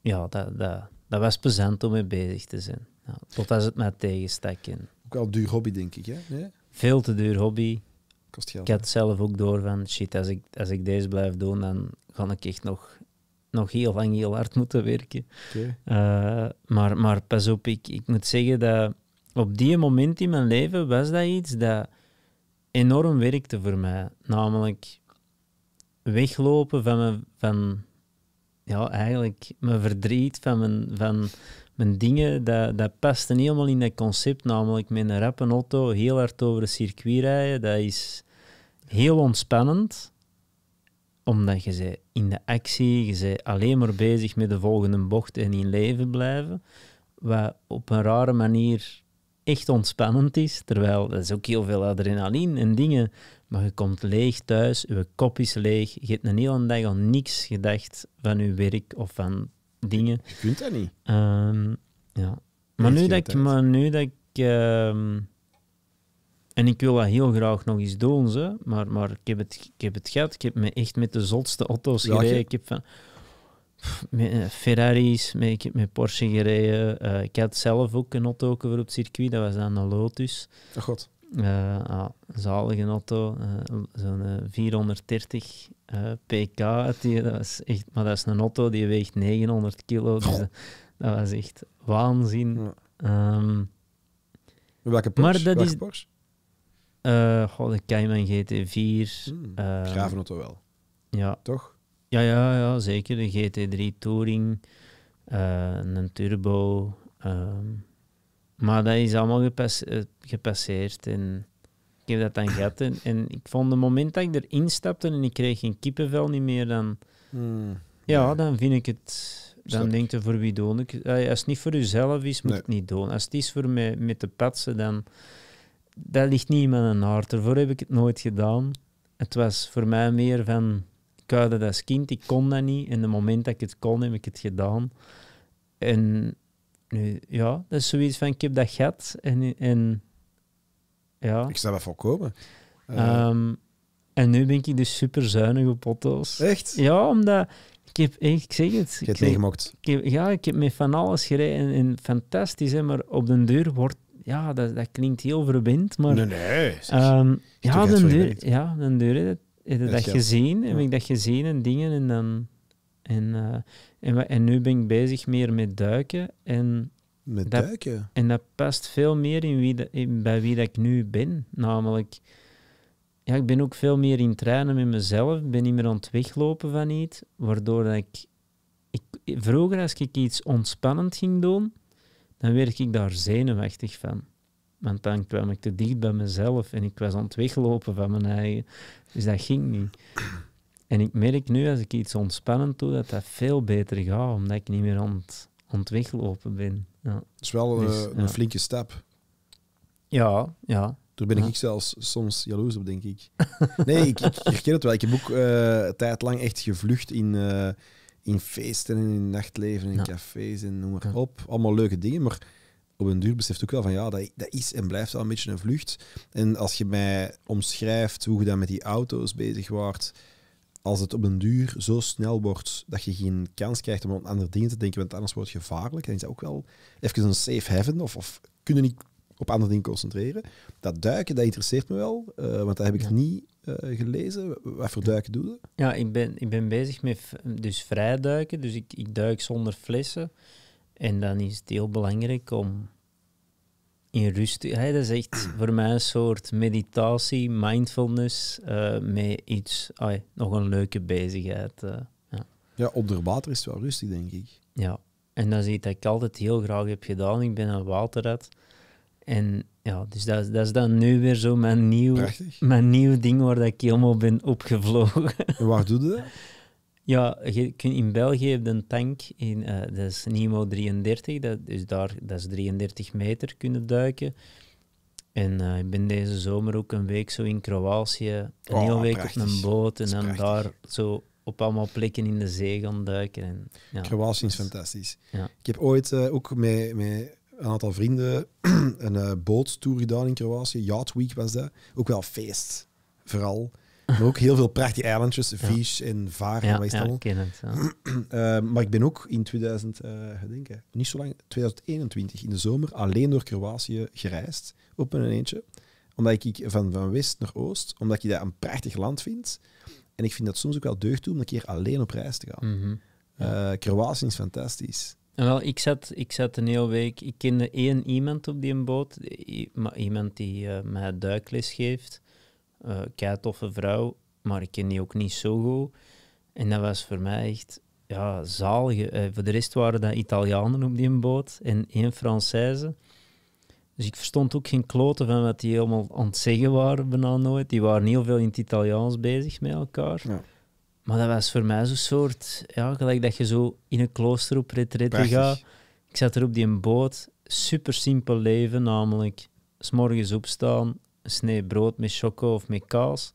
ja, dat, dat, dat was plezant om mee bezig te zijn. Nou, tot als het mij tegenstak. Ook al duur hobby, denk ik, hè? Nee? Veel te duur hobby. Ik had zelf ook door van shit, als ik, als ik deze blijf doen, dan ga ik echt nog, nog heel lang heel hard moeten werken. Okay. Eh, maar, maar pas op, ik, ik moet zeggen dat op die moment in mijn leven was dat iets dat enorm werkte voor mij. Namelijk weglopen van mijn, van, ja, eigenlijk mijn verdriet, van mijn, van mijn dingen, dat, dat paste helemaal in dat concept. Namelijk met een en auto heel hard over een circuit rijden. Dat is heel ontspannend. Omdat je bent in de actie, je bent alleen maar bezig met de volgende bocht en in leven blijven. Wat op een rare manier echt ontspannend is. Terwijl, dat is ook heel veel adrenaline en dingen. Maar je komt leeg thuis, je kop is leeg. Je hebt een hele dag al niks gedacht van je werk of van dingen. Je kunt dat niet. Ehm, ja. Maar nu, dat ik, maar nu dat ik... en ik wil dat heel graag nog eens doen, ze, maar, maar ik, heb het, ik heb het gehad. Ik heb me echt met de zotste auto's gereden. Ik heb van... Eh, Ferraris, met, ik heb met Porsche gereden. Eh, ik had zelf ook een auto ook voor op het circuit, dat was aan de Lotus. Oh god. Uh, ah, zalige auto, zo'n 430 eh, PK die, was echt, maar dat is een auto die weegt 900 kilo. Dus dat, was echt waanzin. Ehm, welke Porsche? Maar dat Porsche? Uh, goh, de Cayman GT4. Hmm. Ehm, wel. Ja. Toch? Ja, ja, ja, zeker. De GT3 Touring, eh, een Turbo. Ehm, maar dat is allemaal gepasseerd. En ik heb dat dan gehad. En, ik vond het moment dat ik erin stapte en ik kreeg geen kippenvel niet meer, dan... Hmm. ja, dan vind ik het... Dan denk je, voor wie doe ik? Als het niet voor jezelf is, moet ik het niet doen. Als het is voor mij met de patsen, dan... Dat ligt niet in mijn hart. Daarvoor heb ik het nooit gedaan. Het was voor mij meer van... Ik had dat als kind, ik kon dat niet. En het moment dat ik het kon, heb ik het gedaan. En nu, ja, dat is zoiets van, ik heb dat gehad. En, en ja. Ik snap dat volkomen. Eh. Ehm, en nu ben ik dus super zuinig op auto's. Echt? Ja, omdat ik heb, eh, ik zeg het. Je hebt ja, ik heb met van alles gereden en, fantastisch, hè, maar op den deur wordt. Ja, dat, dat klinkt heel verbind, maar. Nee, nee. Um, ja, den deur, ja, den deur heb je dat, gezien. Heb ik dat gezien en dingen en dan. En, eh, en, en, nu ben ik bezig meer met duiken en met dat, En dat past veel meer in wie bij wie dat ik nu ben. Namelijk, ja, ik ben ook veel meer in trainen met mezelf. Ik ben niet meer aan het weglopen van iets. Waardoor dat ik, ik... Vroeger, als ik iets ontspannend ging doen, dan werd ik daar zenuwachtig van. Want dan kwam ik te dicht bij mezelf en ik was aan het weglopen van mijn eigen. Dus dat ging niet. En ik merk nu, als ik iets ontspannend doe, dat dat veel beter gaat, omdat ik niet meer aan het ontwikkel open ben. Ja. Het is wel dus, eh, een, flinke stap. Ja, ja. Daar ben ik zelfs soms jaloers op, denk ik. Nee, ik, ik herken het wel. Ik heb ook eh, tijd lang echt gevlucht in, eh, in feesten en in nachtleven en cafés en noem maar op. Allemaal leuke dingen, maar op een duur beseft ook wel van ja, dat, dat is en blijft wel een beetje een vlucht. En als je mij omschrijft hoe je dan met die auto's bezig waart, als het op een duur zo snel wordt dat je geen kans krijgt om aan andere dingen te denken, want anders wordt het gevaarlijk, dan is dat ook wel even een safe haven of, of kunnen niet op andere dingen concentreren. Dat duiken, dat interesseert me wel, eh, want dat heb ik niet eh, gelezen. Wat voor duiken doe je? Ja, ik ben, ik ben bezig met dus vrij duiken, dus ik, ik duik zonder flessen. En dan is het heel belangrijk om in rust. hij dat is echt [CLEARS THROAT] voor mij een soort meditatie, mindfulness, uh, met iets, ai, nog een leuke bezigheid. Uh, ja. ja, onder water is het wel rustig, denk ik. Ja, en dat is iets dat ik altijd heel graag heb gedaan. Ik ben een waterrat. En ja, dus dat, dat is dan nu weer zo mijn nieuw, mijn nieuw ding waar ik helemaal ben opgevlogen. waar doe je [LAUGHS] dat? Ja, je in België heb een tank in, uh, dat is Nemo 33, dat is, dus daar, dat is 33 meter kunnen duiken. En eh, ik ben deze zomer ook een week zo in Kroatië, een oh, hele week op een boot en dan daar zo op allemaal plekken in de zee gaan duiken. En, ja, Kroatië is dus- fantastisch. Ja. Ik heb ooit eh, ook met, met een aantal vrienden [CLEARS THROAT] een boottoer gedaan in Kroatië. Yacht Week was dat. Ook wel feest, vooral. Maar ook heel veel prachtige eilandjes, Vies en varen, en wat [CLEARS THROAT] eh, maar ik ben ook in 2000, uh, eh, niet zo lang, 2021 in de zomer alleen door Kroatië gereisd op een eentje. Omdat ik van, van west naar oost, omdat je dat een prachtig land vindt, En ik vind dat soms ook wel deugd toe om een keer alleen op reis te gaan. Mhm. Eh, Kroatië is fantastisch. wel, ik zat, ik zat een hele week. Ik kende één iemand op die boot, iemand die uh, het duikles geeft. Uh, eh, kei vrouw, maar ik ken die ook niet zo goed. En dat was voor mij echt ja, zalige. Eh, voor de rest waren dat Italianen op die boot en één Française. Dus ik verstond ook geen kloten van wat die helemaal aan het zeggen waren, bijna nooit. Die waren heel veel in het Italiaans bezig met elkaar. Ja. Maar dat was voor mij zo'n soort, ja, gelijk dat je zo in een klooster op retrette gaat. Ik zat er op die boot, super simpel leven namelijk. S morgens opstaan, snee brood met choco of met kaas.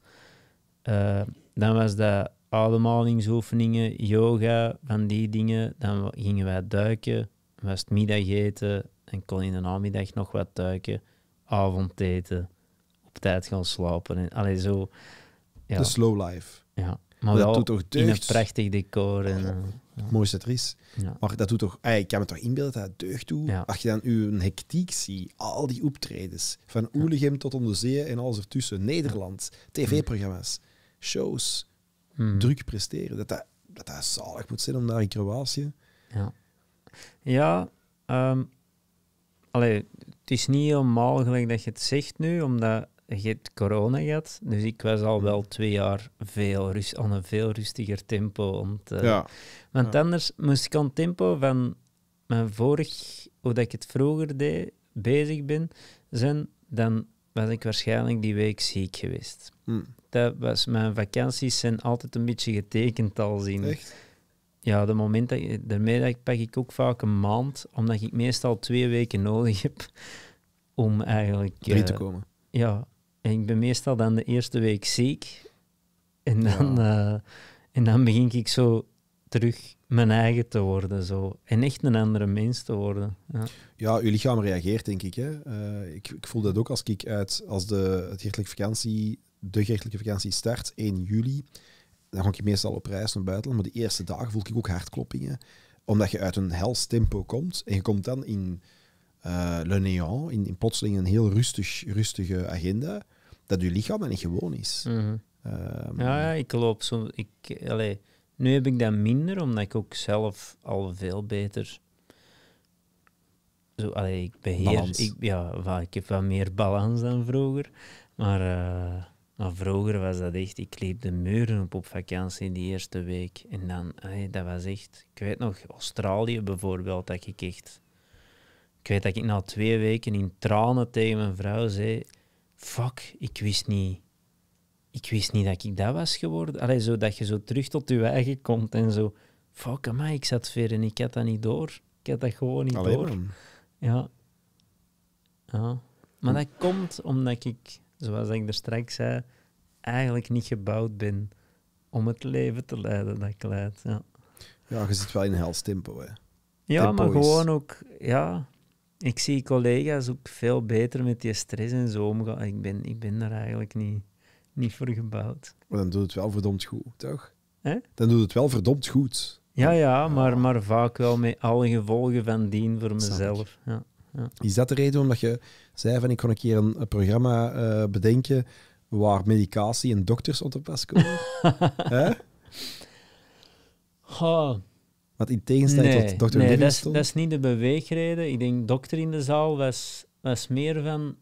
Eh, dan was dat ademhalingsoefeningen, yoga, van die dingen. Dan gingen wij duiken, was het eten. en kon in de namiddag nog wat duiken. Avondeten, op tijd gaan slapen. En, allee, zo. Ja. De slow life. Ja, maar, maar dat wel doet toch in een prachtig decor. En, oh, ja. Het eh, mooiste is. Ja. Maar dat doet toch, ik kan me toch inbeelden dat dat deugd doet. Als je dan uw hectiek ziet, al die optredens, van Oelegem tot onderzee zee en alles ertussen, Nederland, tv-programma's, shows, hmm. druk presteren, dat dat, dat zalig moet zijn om daar in Kroatië. Ja, ja ehm, allee, het is niet helemaal gelijk dat je het zegt nu, omdat je corona gehad, dus ik was al wel twee jaar veel rust, aan een veel rustiger tempo. Want, eh, ja. want anders moest ik aan het tempo van mijn vorig, hoe dat ik het vroeger deed, bezig ben, zijn, dan was ik waarschijnlijk die week ziek geweest. Hm. Dat was, mijn vakanties zijn altijd een beetje getekend al zien. Echt? Ja, de moment dat daarmee dat ik, pak ik ook vaak een maand, omdat ik meestal twee weken nodig heb om eigenlijk... te eh, komen. Ja, en ik ben meestal dan de eerste week ziek. En dan, eh, en dan begin ik zo terug mijn eigen te worden. Zo. En echt een andere mens te worden. Ja, ja je lichaam reageert, denk ik, hè. Eh, ik. Ik voel dat ook als ik uit, als de, het gerechtelijke vakantie, de gerechtelijke vakantie start, 1 juli. Dan ga ik meestal op reis naar buiten. Maar de eerste dagen voel ik ook hartkloppingen. Omdat je uit een hels tempo komt. En je komt dan in eh, Le Néant, in, in plotseling een heel rustig, rustige agenda dat je lichaam niet gewoon is. Mm -hmm. um, ja, ik loop zo. Ik, allez, nu heb ik dat minder, omdat ik ook zelf al veel beter. Zo, allez, ik beheer. Ik, ja, ik heb wat meer balans dan vroeger. Maar, uh, vroeger was dat echt. Ik liep de muren op op vakantie die eerste week. En dan, dat was echt. Ik weet nog, Australië bijvoorbeeld, dat ik echt. Ik weet dat ik na twee weken in tranen tegen mijn vrouw zei fuck, ik wist niet, ik wist niet dat ik dat was geworden. Allee, zo dat je zo terug tot je eigen komt en zo, fuck, ik zat ver en ik had dat niet door. Ik had dat gewoon niet door. Ja. ja. Maar dat komt omdat ik, zoals ik er straks zei, eigenlijk niet gebouwd ben om het leven te leiden dat ik leid. Ja, ja je zit wel in hels tempo, hè. Ja, maar gewoon ook, ja, ik zie collega's ook veel beter met die stress en zo omgaan. Ik ben, ik ben daar eigenlijk niet, niet voor gebouwd. Maar dan doet het wel verdomd goed, toch? Dan doet het wel verdomd goed. Ja, ja, maar, maar vaak wel met alle gevolgen van dien voor mezelf. Ja, ja. Is dat de reden omdat je zei van ik kon een keer een, programma eh, bedenken waar medicatie en dokters te pas komen? huh? [LAUGHS] Wat in tegenstelling nee, tot dokter Nee, dat is, dat is, niet de beweegreden. Ik denk, dokter in de zaal was, was meer van...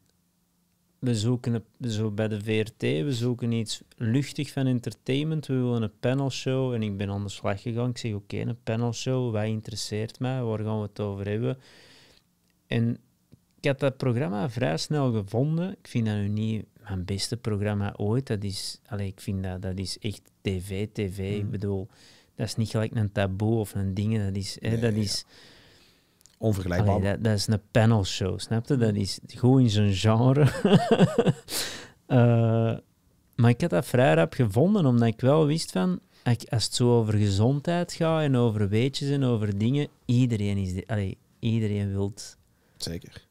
We zoeken zo bij de VRT, we zoeken iets luchtig van entertainment. We willen een panelshow. En ik ben aan de slag gegaan. Ik zeg, oké, okay, een panelshow, wat interesseert mij? Waar gaan we het over hebben? En ik heb dat programma vrij snel gevonden. Ik vind dat nu niet mijn beste programma ooit. Dat is, allez, ik vind dat, dat is echt tv, tv. Ik mm. bedoel, dat is niet gelijk een taboe of een ding. Dat is... Hè, dat is Onvergelijkbaar. dat, is een panelshow, snap je? Dat is gewoon in zijn genre. [LAUGHS] Eh, maar ik had dat vrij rap gevonden, omdat ik wel wist van... Als het zo over gezondheid gaat en over weetjes en over dingen... Iedereen, is allee, iedereen wilt... Zeker.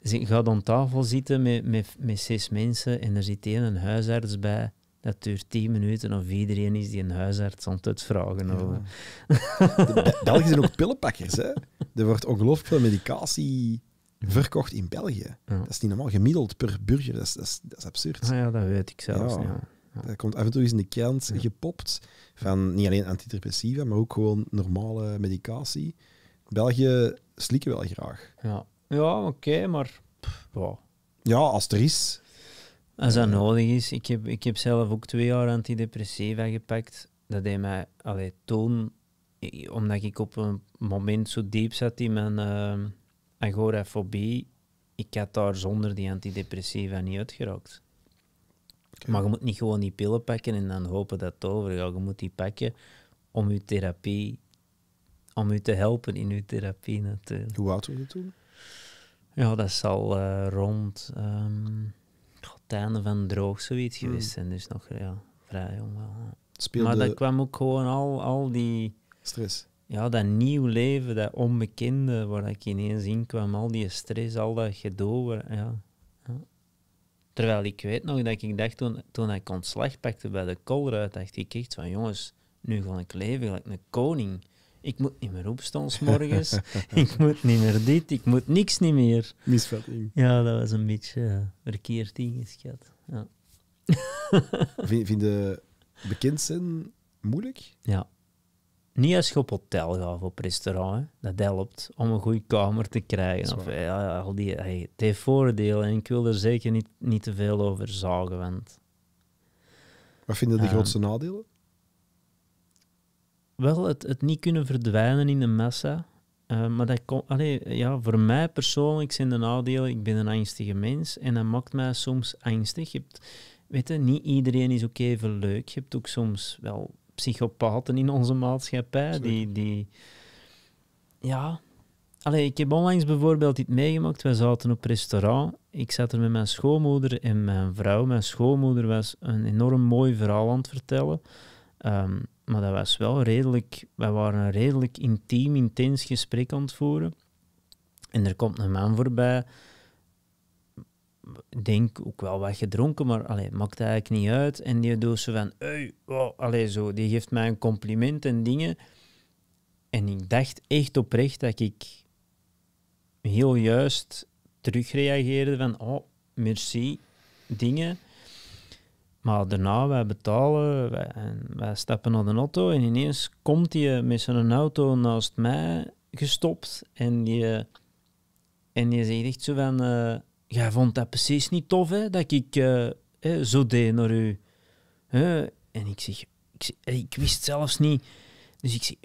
ik ga aan tafel zitten met, met, met zes mensen en er zit één een huisarts bij dat duurt tien minuten of iedereen is die een huisarts aan het vragen. Ja. zijn ook pillenpakkers. Hè? Er wordt ongelooflijk veel medicatie verkocht in België. Dat is niet normaal. Gemiddeld per burger, dat is, dat is, absurd. Ah ja, dat weet ik zelf. Ja. Dat komt af en toe eens in de krant gepopt. Van niet alleen antidepressiva, maar ook gewoon normale medicatie. België slikken wel graag. Ja, ja oké, maar... Ja, als er is. Als dat eh. nodig is. Ik heb, ik heb zelf ook twee jaar antidepressiva gepakt. Dat deed mij allee, toen, omdat ik op een moment zo diep zat in mijn ehm, agorafobie. Ik had daar zonder die antidepressiva niet uitgeraakt. Maar je moet niet gewoon die pillen pakken en dan hopen dat het overgaat. Je moet die pakken om je therapie, om je te helpen in je therapie natuurlijk. Hoe oud was je toen? Ja, dat zal al eh, rond ehm, het van droog zoiets hmm. geweest en Dus nog ja, vrij jong Speelde... Maar dat kwam ook gewoon al, al die... Stress. Ja, dat nieuw leven, dat onbekende waar ik ineens in kwam. Al die stress, al dat gedoe. Ja. Terwijl ik weet nog dat ik dacht toen, toen ik ontslag pakte bij de kolruit, dacht ik echt van jongens, nu ga ik leven gelijk een koning ik moet niet meer opstaan s morgens, [LAUGHS] ik moet niet meer dit, ik moet niks niet meer. Misvatting. Ja, dat was een beetje eh, verkeerd ingeschat. Ja. [LAUGHS] vind, vind je bekend zijn moeilijk? Ja. Niet als je op hotel gaat of op restaurant. Dat helpt om een goede kamer te krijgen. Of, ja, al die, het heeft voordelen en ik wil er zeker niet, niet te veel over zagen. Want, Wat vinden de grootste nadelen? wel het, het niet kunnen verdwijnen in de massa. Eh, maar dat komt, ja, voor mij persoonlijk zijn de nadelen, ik ben een angstige mens en dat maakt mij soms angstig. Je hebt, weet je, niet iedereen is ook even leuk. Je hebt ook soms wel psychopaten in onze maatschappij die, die... Ja... Allee, ik heb onlangs bijvoorbeeld iets meegemaakt. Wij zaten op restaurant. Ik zat er met mijn schoonmoeder en mijn vrouw. Mijn schoonmoeder was een enorm mooi verhaal aan het vertellen. Um, maar dat was wel redelijk... Wij waren een redelijk intiem, intens gesprek aan het voeren. En er komt een man voorbij. Denk ook wel wat gedronken, maar allee, maakt eigenlijk niet uit. En die doet zo van, hey, wow, zo, die geeft mij een compliment en dingen. En ik dacht echt oprecht dat ik heel juist terugreageerde van, oh, merci, dingen. Maar daarna, wij betalen, wij, wij stappen naar de auto en ineens komt hij eh, met zijn auto naast mij gestopt en je eh, en zegt echt zo van, eh, jij vond dat precies niet tof hè, dat ik zo deed naar u. En ik zeg, ik, wist zelfs niet. Dus ik zeg,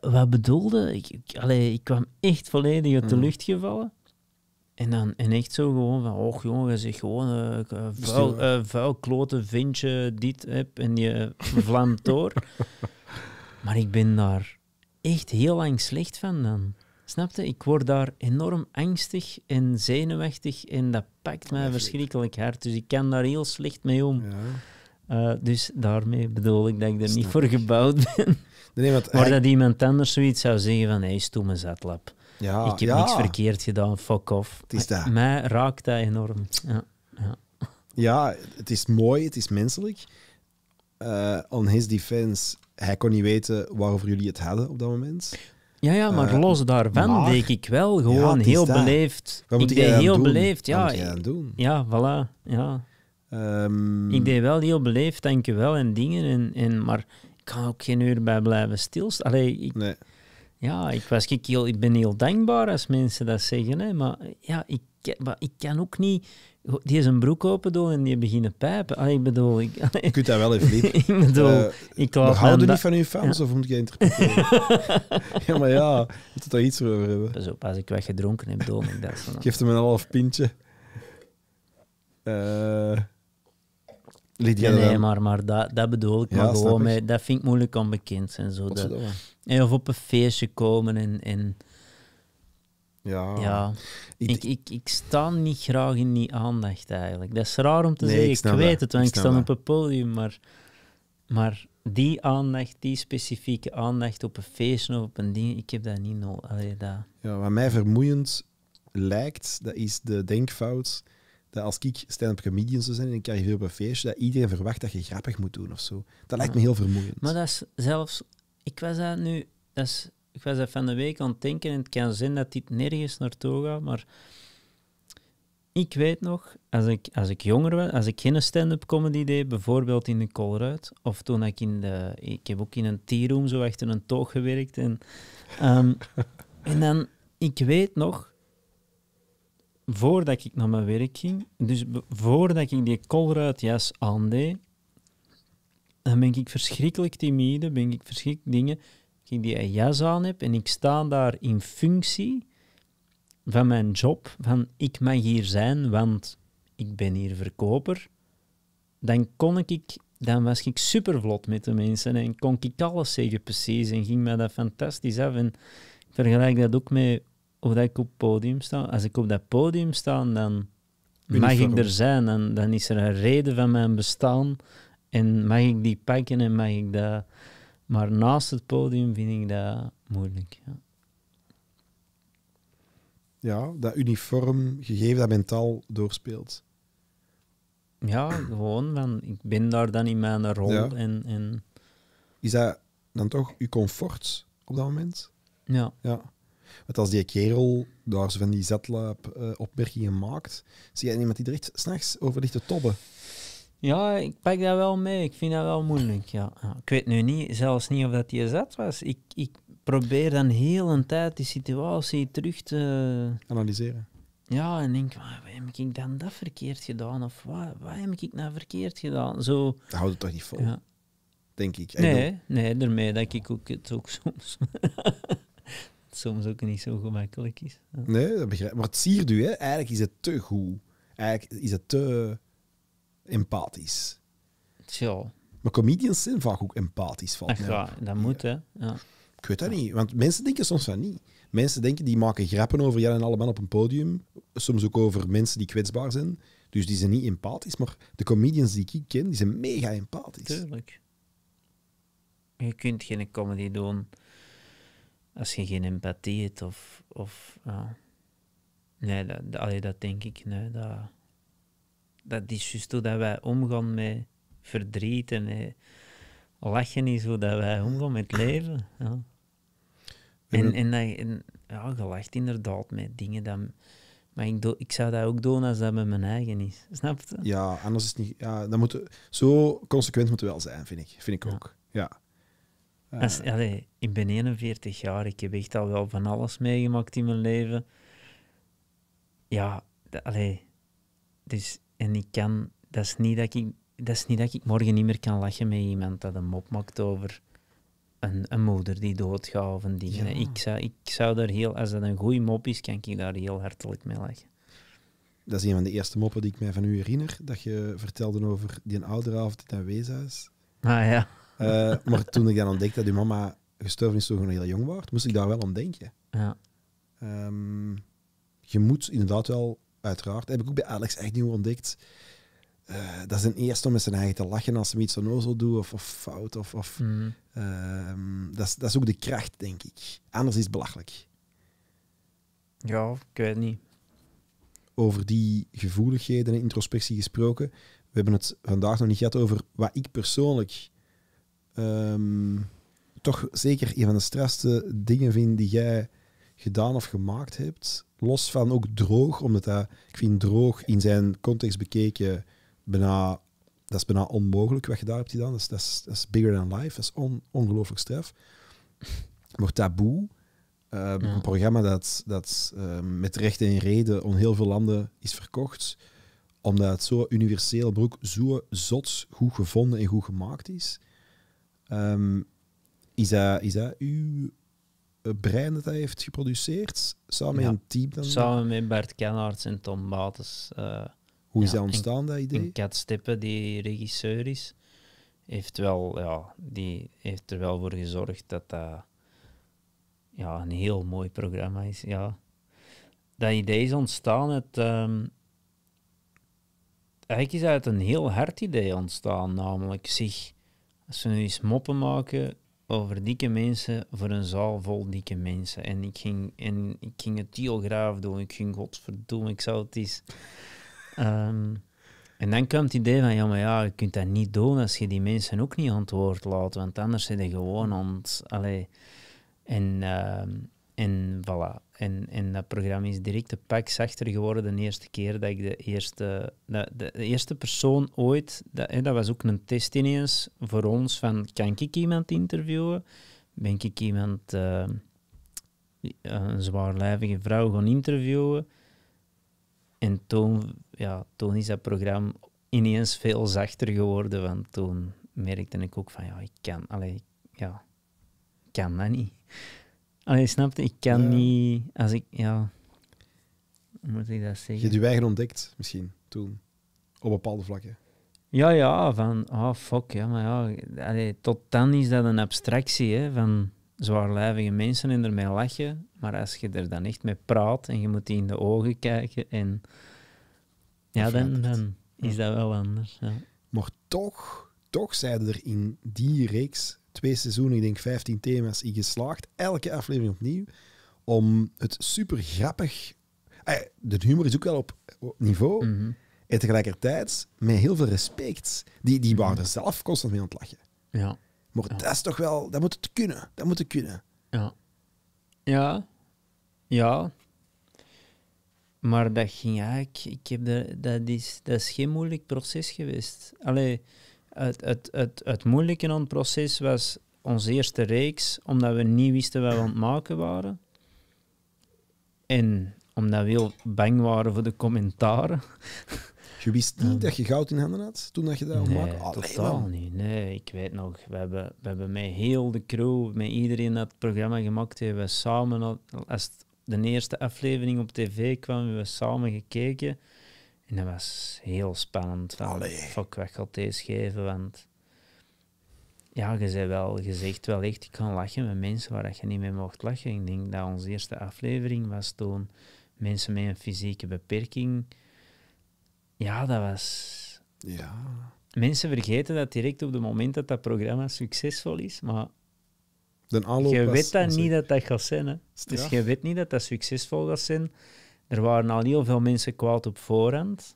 wat, bedoelde? Ik, allee, ik kwam echt volledig uit de mm. lucht gevallen. En dan en echt zo gewoon van, oh jongen, zeg gewoon uh, vuil, uh, vuil kloten, vintje, dit heb en je vlamt door. [LAUGHS] maar ik ben daar echt heel lang slecht van dan. Snapte? Ik word daar enorm angstig en zenuwachtig en dat pakt mij verschrikkelijk hard. Dus ik kan daar heel slecht mee om. Ja. dus daarmee bedoel ik dat ik er niet voor gebouwd ben. Nee, maar dat iemand anders zoiets zou zeggen van, hé, hey, stomme zatlap. Ja, ik heb niks verkeerd gedaan, fuck off. Het is dat. Mij raakt dat enorm. Ja, ja. ja het is mooi, het is menselijk. Uh, eh, on his defense, hij kon niet weten waarover jullie het hadden op dat moment. Ja, ja, maar eh, los daarvan maar, deed ik wel gewoon heel beleefd. ik deed heel beleefd, ja. Ja, voilà, ja. Ehm, ik deed wel heel beleefd, dankjewel, en dingen. En, en, maar ik kan ook geen uur bij blijven stilstaan. ik, nee. Ja, ik, was, ik, heel, ik ben heel dankbaar als mensen dat zeggen. Hè, maar ja, ik, ik kan ook niet die is een broek open doen en die beginnen pijpen. Ah, ik bedoel, ik... [LAUGHS] Je kunt dat wel even liep. [LAUGHS] ik bedoel, eh, ik laat houden niet van uw fans, of moet je interpreteren? [LAUGHS] ja, maar ja, je moet er iets over hebben. Pas op, als ik wat gedronken heb, doe ik dat. Geef hem een half pintje. Uh, nee, eh, maar, maar dat, dat bedoel ik. Ja, maar gewoon, mee, dat vind ik moeilijk onbekend. En zo, dat, of op een feestje komen en... ja. ja. Ik, ik, ik, sta niet graag in die aandacht eigenlijk. Dat is raar om te zeggen, ik, weet het, want ik, sta op een podium, maar, maar die aandacht, die specifieke aandacht op een feestje of op een ding, ik heb dat niet nodig. dat... Ja, wat mij vermoeiend lijkt, dat is de denkfout dat als ik stand-up comedian zou zijn en ik arriveer op een feestje, dat iedereen verwacht dat je grappig moet doen of zo. Dat lijkt me heel vermoeiend. Maar dat is zelfs ik was dat nu, dat is, ik was dat van de week aan het denken en het kan zijn dat dit nergens naartoe gaat, maar ik weet nog, als ik, als ik jonger was, als ik geen stand-up comedy deed, bijvoorbeeld in de Colruyt, of toen ik in de... Ik heb ook in een tea-room zo achter een toog gewerkt. En, ehm, [LAUGHS] en dan, ik weet nog, voordat ik naar mijn werk ging, dus voordat ik die Colruyt-jas aandeed, dan ben ik verschrikkelijk timide, ben ik verschrikkelijk dingen. Als ik die jas aan heb en ik sta daar in functie van mijn job, van ik mag hier zijn, want ik ben hier verkoper, dan kon ik, dan was ik supervlot met de mensen en kon ik alles zeggen precies en ging mij dat fantastisch af. En ik vergelijk dat ook met of dat ik op het podium sta. Als ik op dat podium sta, dan mag ik er zijn. En dan is er een reden van mijn bestaan. En mag ik die pakken en mag ik dat... Maar naast het podium vind ik dat moeilijk. Ja, ja dat uniform gegeven dat mentaal doorspeelt. Ja, gewoon ik ben daar dan in mijn rol. En, en... Is dat dan toch uw comfort op dat moment? Ja. ja. Want als die kerel daar zo van die zetlaap eh, opmerkingen maakt, zie je iemand die er echt s'nachts over ligt te tobben. Ja, ik pak dat wel mee. Ik vind dat wel moeilijk. Ja. Ik weet nu niet, zelfs niet of dat die zat was. Ik, ik probeer dan heel een tijd die situatie terug te... Analyseren. Ja, en denk, waar heb ik dan dat verkeerd gedaan? Of wat, wat heb ik nou verkeerd gedaan? Zo... Dat houdt het toch niet vol? Ja. Denk ik. Nee, nee, daarmee dat ik ook, het ook soms... [LAUGHS] soms ook niet zo gemakkelijk is. Nee, dat begrijp ik. Maar het ziet u, hè. Eigenlijk is het te goed. Eigenlijk is het te empathisch. Chill. Maar comedians zijn vaak ook empathisch, valt Echt dat moet, hè. Ja. Ik weet dat niet, want mensen denken soms van niet. Mensen denken, die maken grappen over jij en allemaal op een podium. Soms ook over mensen die kwetsbaar zijn. Dus die zijn niet empathisch, maar de comedians die ik ken, die zijn mega empathisch. Tuurlijk. Je kunt geen comedy doen als je geen empathie hebt of... of Nee, dat, dat, dat denk ik. Nee, dat dat is juist hoe dat wij omgaan met verdriet en lachen, is hoe dat wij omgaan met leven. Ja. En, en, ja, je inderdaad met dingen dat... Maar ik, ik zou dat ook doen als dat met mijn eigen is. [LAUGHS] Snap je? Ja, anders is het niet... Ja, dan moet, zo consequent moeten we wel zijn, vind ik. Vind ik ook. Ja. Als, eh. allee, ik ben 41 jaar. Ik heb echt al wel van alles meegemaakt in mijn leven. Ja, allee, Dus en ik kan, dat is niet dat ik, dat is niet dat ik morgen niet meer kan lachen met iemand dat een mop maakt over een, een moeder die doodgaat of een ding. Ik, zou, ik zou daar heel, als dat een goede mop is, kan ik daar heel hartelijk mee lachen. Dat is een van de eerste moppen die ik mij van u herinner, dat je vertelde over die ouderavond in het weeshuis. Ah ja. Eh, maar toen ik dan ontdekte dat uw mama gestorven is toen je nog heel jong was, moest ik daar wel aan denken. Ja. Ehm, je moet inderdaad wel uiteraard. Heb ik ook bij Alex echt nieuw ontdekt. Eh, dat is een eerste om met zijn eigen te lachen als ze iets onnozel doen of, of fout. Of, of, mm. ehm, dat, is, dat is ook de kracht, denk ik. Anders is het belachelijk. Ja, ik weet niet. Over die gevoeligheden en introspectie gesproken. We hebben het vandaag nog niet gehad over wat ik persoonlijk ehm, toch zeker een van de strafste dingen vind die jij gedaan of gemaakt hebt, los van ook droog, omdat dat, ik vind droog in zijn context bekeken, bijna, dat is bijna onmogelijk wat je daar hebt gedaan. Dat is, dat is, bigger than life, dat is on, ongelooflijk straf. wordt taboe, ehm, een programma dat, dat ehm, met recht en reden om heel veel landen is verkocht, omdat het zo universeel, broek zo zot goed gevonden en goed gemaakt is. Ehm, is, dat, is dat uw eh, brein dat hij heeft geproduceerd, samen met een team. Dan samen met Bert Kennaerts en Tom Bates. Eh, Hoe is dat ontstaan, dat idee? Kat die regisseur is, heeft, wel, ja, die heeft er wel voor gezorgd dat dat ja, een heel mooi programma is. Ja. Dat idee is ontstaan het ehm, eigenlijk is uit een heel hard idee ontstaan, namelijk zich... Als we nu eens moppen maken over dikke mensen voor een zaal vol dikke mensen. En ik ging, en ik ging het geograaf doen, ik ging godverdomme, ik zou het eens... Ehm, en dan kwam het idee van, ja, maar ja, je kunt dat niet doen als je die mensen ook niet aan laat, want anders zijn ze gewoon aan het... Allee, en... Ehm, en voilà. En, en dat programma is direct een pak zachter geworden de eerste keer dat ik de eerste, de, de, eerste persoon ooit, dat, dat was ook een test ineens voor ons van kan ik iemand interviewen? Ben ik iemand, eh, een zwaarlijvige vrouw gaan interviewen? En toen, ja, toen is dat programma ineens veel zachter geworden, want toen merkte ik ook van ja, ik kan, allee, ja, kan dat niet. Alleen snapte, ik kan niet. Als ik. Ja. Hoe moet ik dat zeggen? Je hebt je eigen ontdekt, misschien toen. Op bepaalde vlakken. Ja, ja, van. Oh fuck, ja, maar ja. tot dan is dat een abstractie hè, van zwaarlijvige mensen en ermee lachen. Maar als je er dan echt mee praat en je moet die in de ogen kijken en. Ja, dan, dan is dat wel anders. Ja. Maar toch, toch zeiden er in die reeks twee seizoenen, ik denk 15 thema's in geslaagd. Elke aflevering opnieuw. Om het super grappig. Eh, de humor is ook wel op, niveau. Mhm. En tegelijkertijd met heel veel respect. Die, die waren er mhm. zelf constant mee aan het lachen. Ja. Maar dat is toch wel, dat moet het kunnen. Dat moet het kunnen. Ja. Ja. Ja. Maar dat ging eigenlijk, ik heb de, dat, is, dat is geen moeilijk proces geweest. Allee, het, het, het, het moeilijke aan het proces was onze eerste reeks, omdat we niet wisten wat we aan het maken waren. En omdat we heel bang waren voor de commentaren. [LAUGHS] Je wist niet dat je goud in handen had toen dat je dat nee, maakte? totaal niet. Nee, ik weet nog, we hebben, we hebben met heel de crew, met iedereen dat het programma gemaakt hebben we samen, als de eerste aflevering op tv kwam, hebben we samen gekeken. En dat was heel spannend. Van, Allee. fuck, wat gaat deze geven? Want ja, je zei wel, je zegt wel echt, ik kan lachen met mensen waar je niet mee mocht lachen. Ik denk dat onze eerste aflevering was toen mensen met een fysieke beperking. Ja, dat was... Ja. Mensen vergeten dat direct op het moment dat dat programma succesvol is, maar je weet dat niet dat dat gaat zijn. Hè. Dus je weet niet dat dat succesvol gaat zijn er waren al heel veel mensen kwaad op voorhand.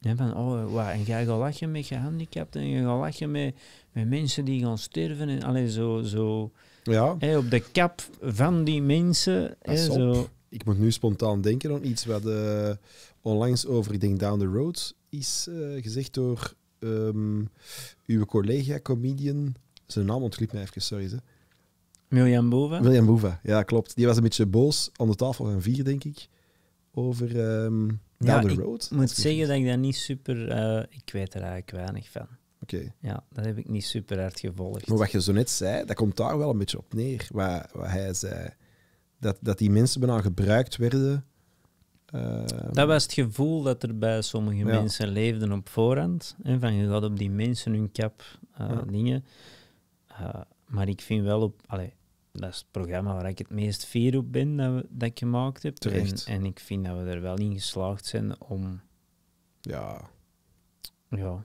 Ja, van, oh, wat, en jij gaat lachen met gehandicapten, en je gaat lachen met, met mensen die gaan sterven. En, alleen zo, zo ja. op de kap van die mensen. Hey, zo. Ik moet nu spontaan denken aan iets wat uh, onlangs over, ik Down the Road is eh, gezegd door ehm, uw collega-comedian. Zijn naam ontglipt mij even, sorry. Hè. William Boeva? William Boeva, ja, klopt. Die was een beetje boos aan de tafel van vier, denk ik over ehm, the Road? Ik moet zeggen dat ik daar niet super. Eh, ik weet er eigenlijk weinig van. Oké. Ja, dat heb ik niet super hard gevolgd. Maar wat je zo net zei, dat komt daar wel een beetje op neer. Wat, wat hij zei. Dat, dat die mensen bijna gebruikt werden. Ehm, dat was het gevoel dat er bij sommige mensen leefden op voorhand. En van je had op die mensen hun kap eh, dingen. Eh, maar ik vind wel op. Allee, dat is het programma waar ik het meest fier op ben dat, we, ik gemaakt heb. En, ik vind dat we er wel in geslaagd zijn om. Ja. Ja.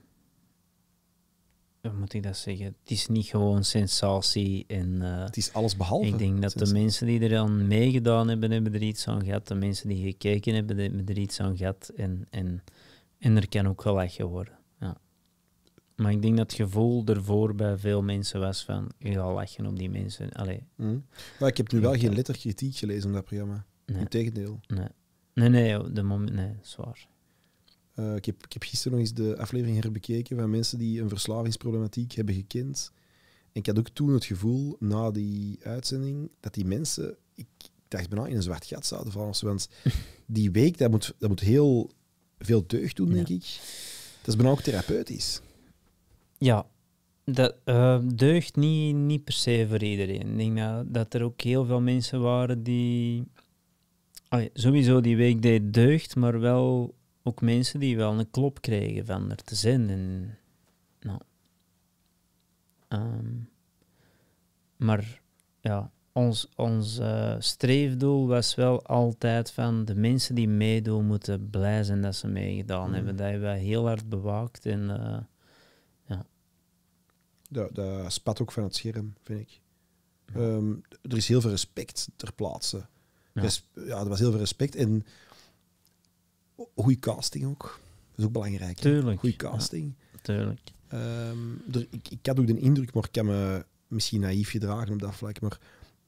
Hoe moet ik dat zeggen? Het is niet gewoon sensatie. En, eh, het is alles behalve. Ik denk dat de mensen die er aan meegedaan hebben, hebben er iets aan gehad. De mensen die gekeken hebben, hebben er iets aan gehad. En, en, en er kan ook gelachen worden. Maar ik denk dat het gevoel ervoor bij veel mensen was van, je gaat lachen op die mensen. Allee. Hm. Maar ik heb nu wel geen letterkritiek gelezen op dat programma. Nee. Integendeel. Nee, nee, nee, de moment, nee zwaar. Eh, ik, heb, ik gisteren nog eens de aflevering herbekeken van mensen die een verslavingsproblematiek hebben gekend. En ik had ook toen het gevoel, na die uitzending, dat die mensen, ik dacht bijna in een zwart gat zouden vallen. Want [LAUGHS] die week, dat moet, dat moet heel veel deugd doen, denk ik. Dat is bijna ook therapeutisch. Ja, dat uh, deugt niet, niet per se voor iedereen. Ik denk dat, dat er ook heel veel mensen waren die. sowieso die week deed deugt, maar wel ook mensen die wel een klop kregen van er te zijn. En, nou, ehm, maar ja, ons, ons eh, streefdoel was wel altijd van de mensen die meedoen moeten blij zijn dat ze meegedaan mm. hebben. Dat hebben we heel hard bewaakt. En, eh, dat, spat ook van het scherm, vind ik. Ehm, er is heel veel respect ter plaatse. Ja. ja, er was heel veel respect. En goede casting ook. Dat is ook belangrijk. Tuurlijk. Goede casting. tuurlijk. Ehm, ik, ik had ook de indruk, maar ik kan me misschien naïef gedragen op dat vlak, maar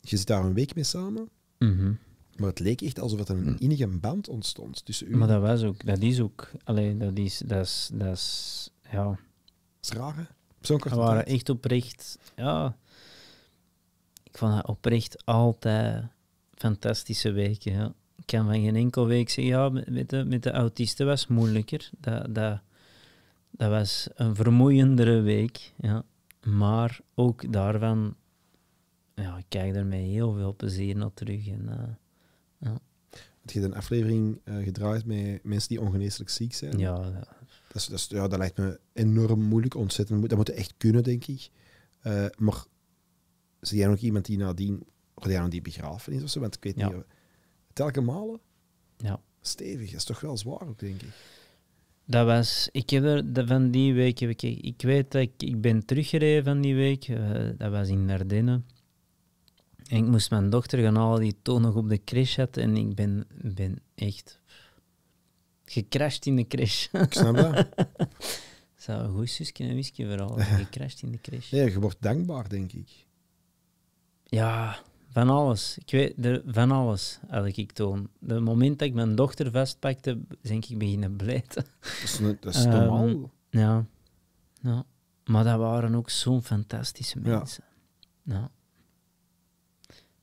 je zit daar een week mee samen. Mm -hmm. Maar het leek echt alsof er een enige mhm. band ontstond tussen u. Maar dat was ook, dat is ook, alleen dat is, dat is, dat is, ja. Dat is raar, hè? Zo'n waren echt oprecht. Ja, ik vond dat oprecht altijd fantastische weken. Ja. Ik kan van geen enkel week zeggen, ja, met de, met de autisten was het moeilijker. Dat, dat, dat was een vermoeiendere week. Ja. Maar ook daarvan, ja, ik kijk er met heel veel plezier naar terug. En, uh, ja. Had je een aflevering eh, gedraaid met mensen die ongeneeslijk ziek zijn? Ja, ja. Dat, dat, dat lijkt me enorm moeilijk, ontzettend moeilijk. Dat moet echt kunnen, denk ik. Eh, maar zie jij nog iemand die nadien, of die, die begraven is of zo? Want ik weet niet. Telke malen? Ja. Stevig, dat is toch wel zwaar ook, denk ik. Dat was, ik heb er van die week, ik, ik weet dat ik, ik ben teruggereden van die week, eh, dat was in Nardenne. En ik moest mijn dochter gaan halen die toen nog op de crash had en ik ben, ben echt Gecrashed in de crash. Ik snap dat. [LAUGHS] Zou een goed zusje en whisky vooral. [LAUGHS] Gecrashed in de crash. Nee, je wordt dankbaar, denk ik. Ja, van alles. Ik weet, van alles had ik toon. Het moment dat ik mijn dochter vastpakte, denk ik beginnen blijten. Dat is, dat is ehm, normaal. ja. ja. Maar dat waren ook zo'n fantastische mensen. Ja. ja.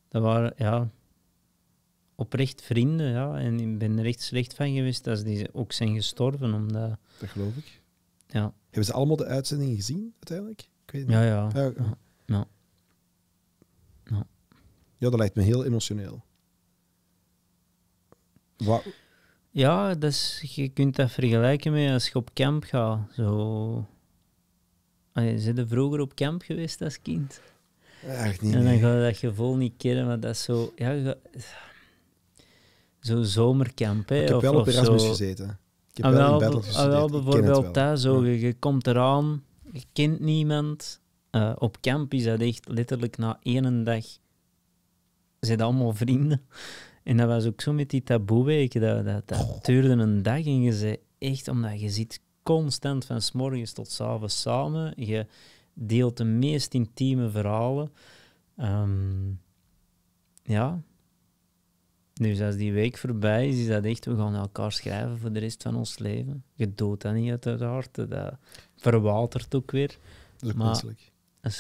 Dat waren, ja, oprecht vrienden, ja. En ik ben er echt slecht van geweest dat die ook zijn gestorven. Omdat... Dat geloof ik. Ja. Hebben ze allemaal de uitzending gezien, uiteindelijk? Ik weet ja, ja. ja. ja. ja. ja. dat lijkt me heel emotioneel. Wat? Ja, is dus je kunt dat vergelijken met als je op camp gaat. Zo... zijn er vroeger op camp geweest als kind? Echt niet. En dan ga je dat gevoel niet kennen, maar dat is zo... Ja, zo'n zomerkamp. ik heb wel op Erasmus gezeten. Ik heb wel, ah, wel, in wel ah, bijvoorbeeld daar zo, je, komt eraan, je kent niemand. Uh, op kamp is dat echt letterlijk na één dag zijn allemaal vrienden. [LAUGHS] En dat was ook zo met die taboeweken. Dat, dat, dat duurde een dag en je zei echt, omdat je zit constant van s morgens tot s'avonds samen. Je deelt de meest intieme verhalen. Um, ja, dus als die week voorbij is, is dat echt, we gaan elkaar schrijven voor de rest van ons leven. Je doodt dat niet hart dat verwatert ook weer. Dat is ook maar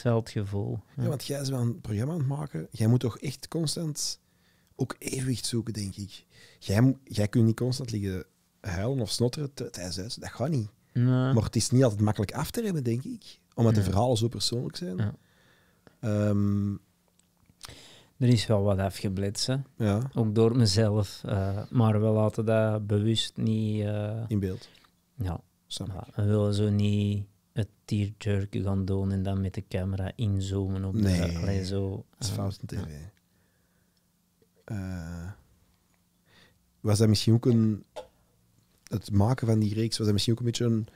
dat gevoel. Ja. want jij is wel een programma aan het maken. Jij moet toch echt constant ook evenwicht zoeken, denk ik. Jij, jij kunt niet constant liggen huilen of snotteren tijdens huis. Dat gaat niet. Maar het is niet altijd makkelijk af te remmen, denk ik. Omdat de verhalen zo persoonlijk zijn. Ehm, er is wel wat afgeblitsen. Ja. Ook door mezelf. Eh, maar we laten dat bewust niet... Eh, in beeld. Ja. We willen zo niet het tearjerk gaan doen en dan met de camera inzoomen op nee. de... zo, dat is eh, fout tv. was dat misschien ook een... Het maken van die reeks, was dat misschien ook een beetje een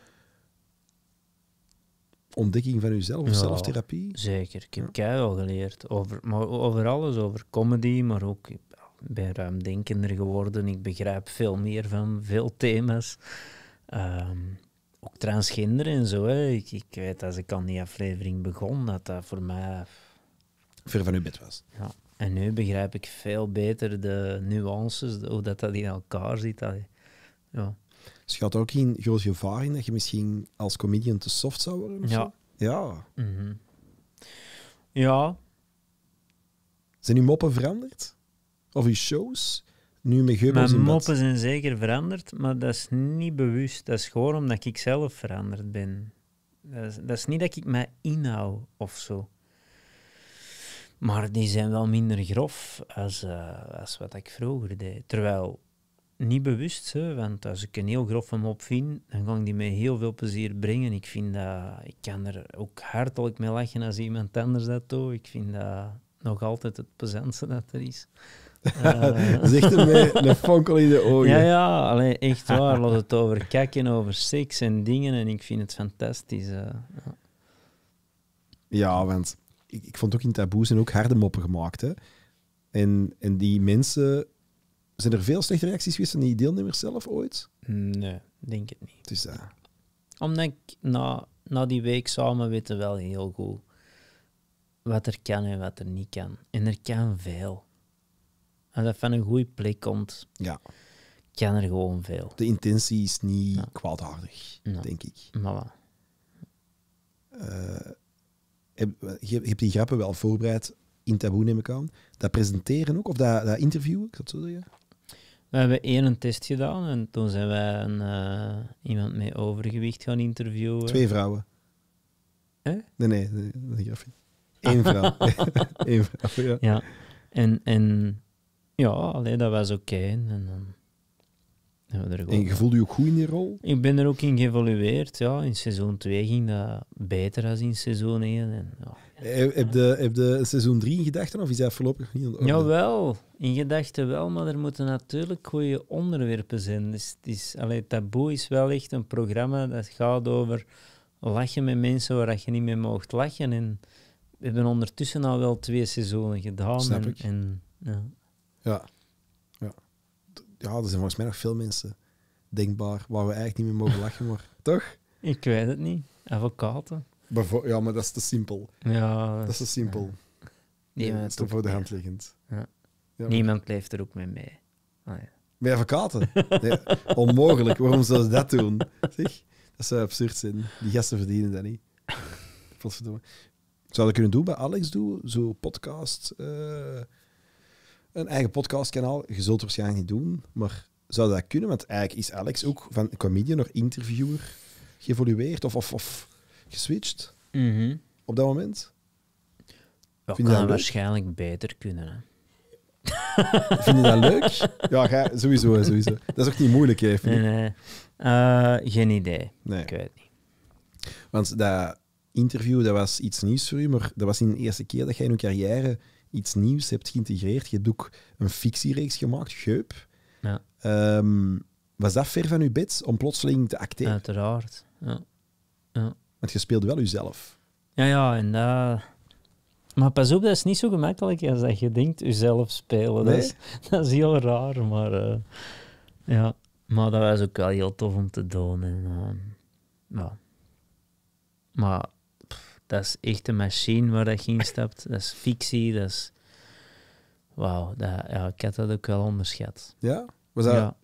ontdekking van jezelf, of zelftherapie? Zeker. Ik heb ja. geleerd. Over, maar over alles, over comedy, maar ook ben ruimdenkender geworden. Ik begrijp veel meer van veel thema's. Ehm, ook transgender en zo. Hè. Ik, ik, weet als ik aan die aflevering begon, dat dat voor mij... Ver van uw bed was. Ja. En nu begrijp ik veel beter de nuances, hoe dat, dat in elkaar zit. ja. Schat ook in groot gevaar in dat je misschien als comedian te soft zou worden? Ja. Zo? Ja. Mhm. Ja. Zijn uw moppen veranderd? Of uw shows? Nu met Geubels Mijn moppen zijn zeker veranderd, maar dat is niet bewust. Dat is gewoon omdat ik zelf veranderd ben. Dat is, niet dat ik mij inhoud of zo. Maar die zijn wel minder grof als, eh, als wat ik vroeger deed. Terwijl niet bewust, hè, want als ik een heel grove mop vind, dan kan ik die mij heel veel plezier brengen. Ik vind dat, ik kan er ook hartelijk mee lachen als iemand anders dat doet. Ik vind dat nog altijd het plezantste dat er is. Uh, [LAUGHS] Zegt er mij een fonkel in de ogen. Ja, ja alleen echt waar. Los het over kijken, over seks en dingen. En ik vind het fantastisch. Eh. ja. ja. want ik, ik vond ook in taboes en ook harde moppen gemaakt. Hè. En, en die mensen zijn er veel slechte reacties geweest van die deelnemers zelf ooit? Nee, denk het niet. Dus, uh... Omdat ik na, na die week samen weten wel heel goed wat er kan en wat er niet kan. En er kan veel. Als dat van een goede plek komt, ja. kan er gewoon veel. De intentie is niet kwaadaardig, denk ik. Maar voilà. Eh, heb, je hebt die grappen wel voorbereid in taboe, neem ik aan. Dat presenteren ook, of dat, dat interviewen, ik zou het zo zeggen? We hebben één test gedaan en toen zijn wij een, eh, iemand met overgewicht gaan interviewen. Twee vrouwen. Nee, nee, nee, nee Eén vrouw. [LAUGHS] [LAUGHS] Eén vrouw, ja. ja. En, en ja, alleen dat was oké. En, dan en je voelde je ook goed in die rol? Ik ben er ook in geëvolueerd, ja. In seizoen 2 ging dat beter dan in seizoen 1. En, ja. Heb je, heb de seizoen 3 in gedachten of is dat voorlopig niet aan Jawel, in gedachten wel, maar er moeten natuurlijk goede onderwerpen zijn. Dus het is, Taboe is wel echt een programma dat gaat over lachen met mensen waar je niet mee mocht lachen. En we hebben ondertussen al wel twee seizoenen gedaan. en, ja. ja. Ja. ja, er zijn volgens mij nog veel mensen denkbaar waar we eigenlijk niet mee mogen lachen, maar toch? Ik weet het niet. Avocaten. Bevo ja, maar dat is te simpel. Ja, dat is te simpel. Ja. Nee, is voor de hand liggend. Ja. Niemand blijft er ook mee mee. Oh, ah, Bij advocaten? onmogelijk. Waarom zouden ze dat doen? Zeg, dat zou absurd zijn. Die gasten verdienen dat niet. Zou dat kunnen doen bij Alex doen? Zo'n podcast. Eh, een eigen podcastkanaal. Je zult het waarschijnlijk niet doen, maar zou dat kunnen? Want eigenlijk is Alex ook van comedian naar interviewer geëvolueerd. Of, of, of geswitcht mhm. op dat moment? Dat kan dat waarschijnlijk beter kunnen. Hè? [LAUGHS] Vind je dat leuk? Ja, sowieso, sowieso. Dat is ook niet moeilijk, even. Nee, eh, geen idee. Nee. Want dat interview, dat was iets nieuws voor u, maar dat was in de eerste keer dat jij in je carrière iets nieuws hebt geïntegreerd. Je hebt ook een fictiereeks gemaakt, Geup. Ja. Ehm, was dat ver van uw bed om plotseling te acteren? Uiteraard, ja. ja. Want je speelt wel jezelf. Ja, ja, en dat... Eh, maar pas op, dat is niet zo gemakkelijk als dat je denkt, jezelf spelen. Dat, is, [LAUGHS] heel raar, maar... Eh, ja, maar dat was ook wel heel tof om te doen. En, Maar dat is echt een machine waar dat je instapt. Dat is fictie, dat is... Wauw, ja, ik had dat ook wel onderschat. Ja? Was dat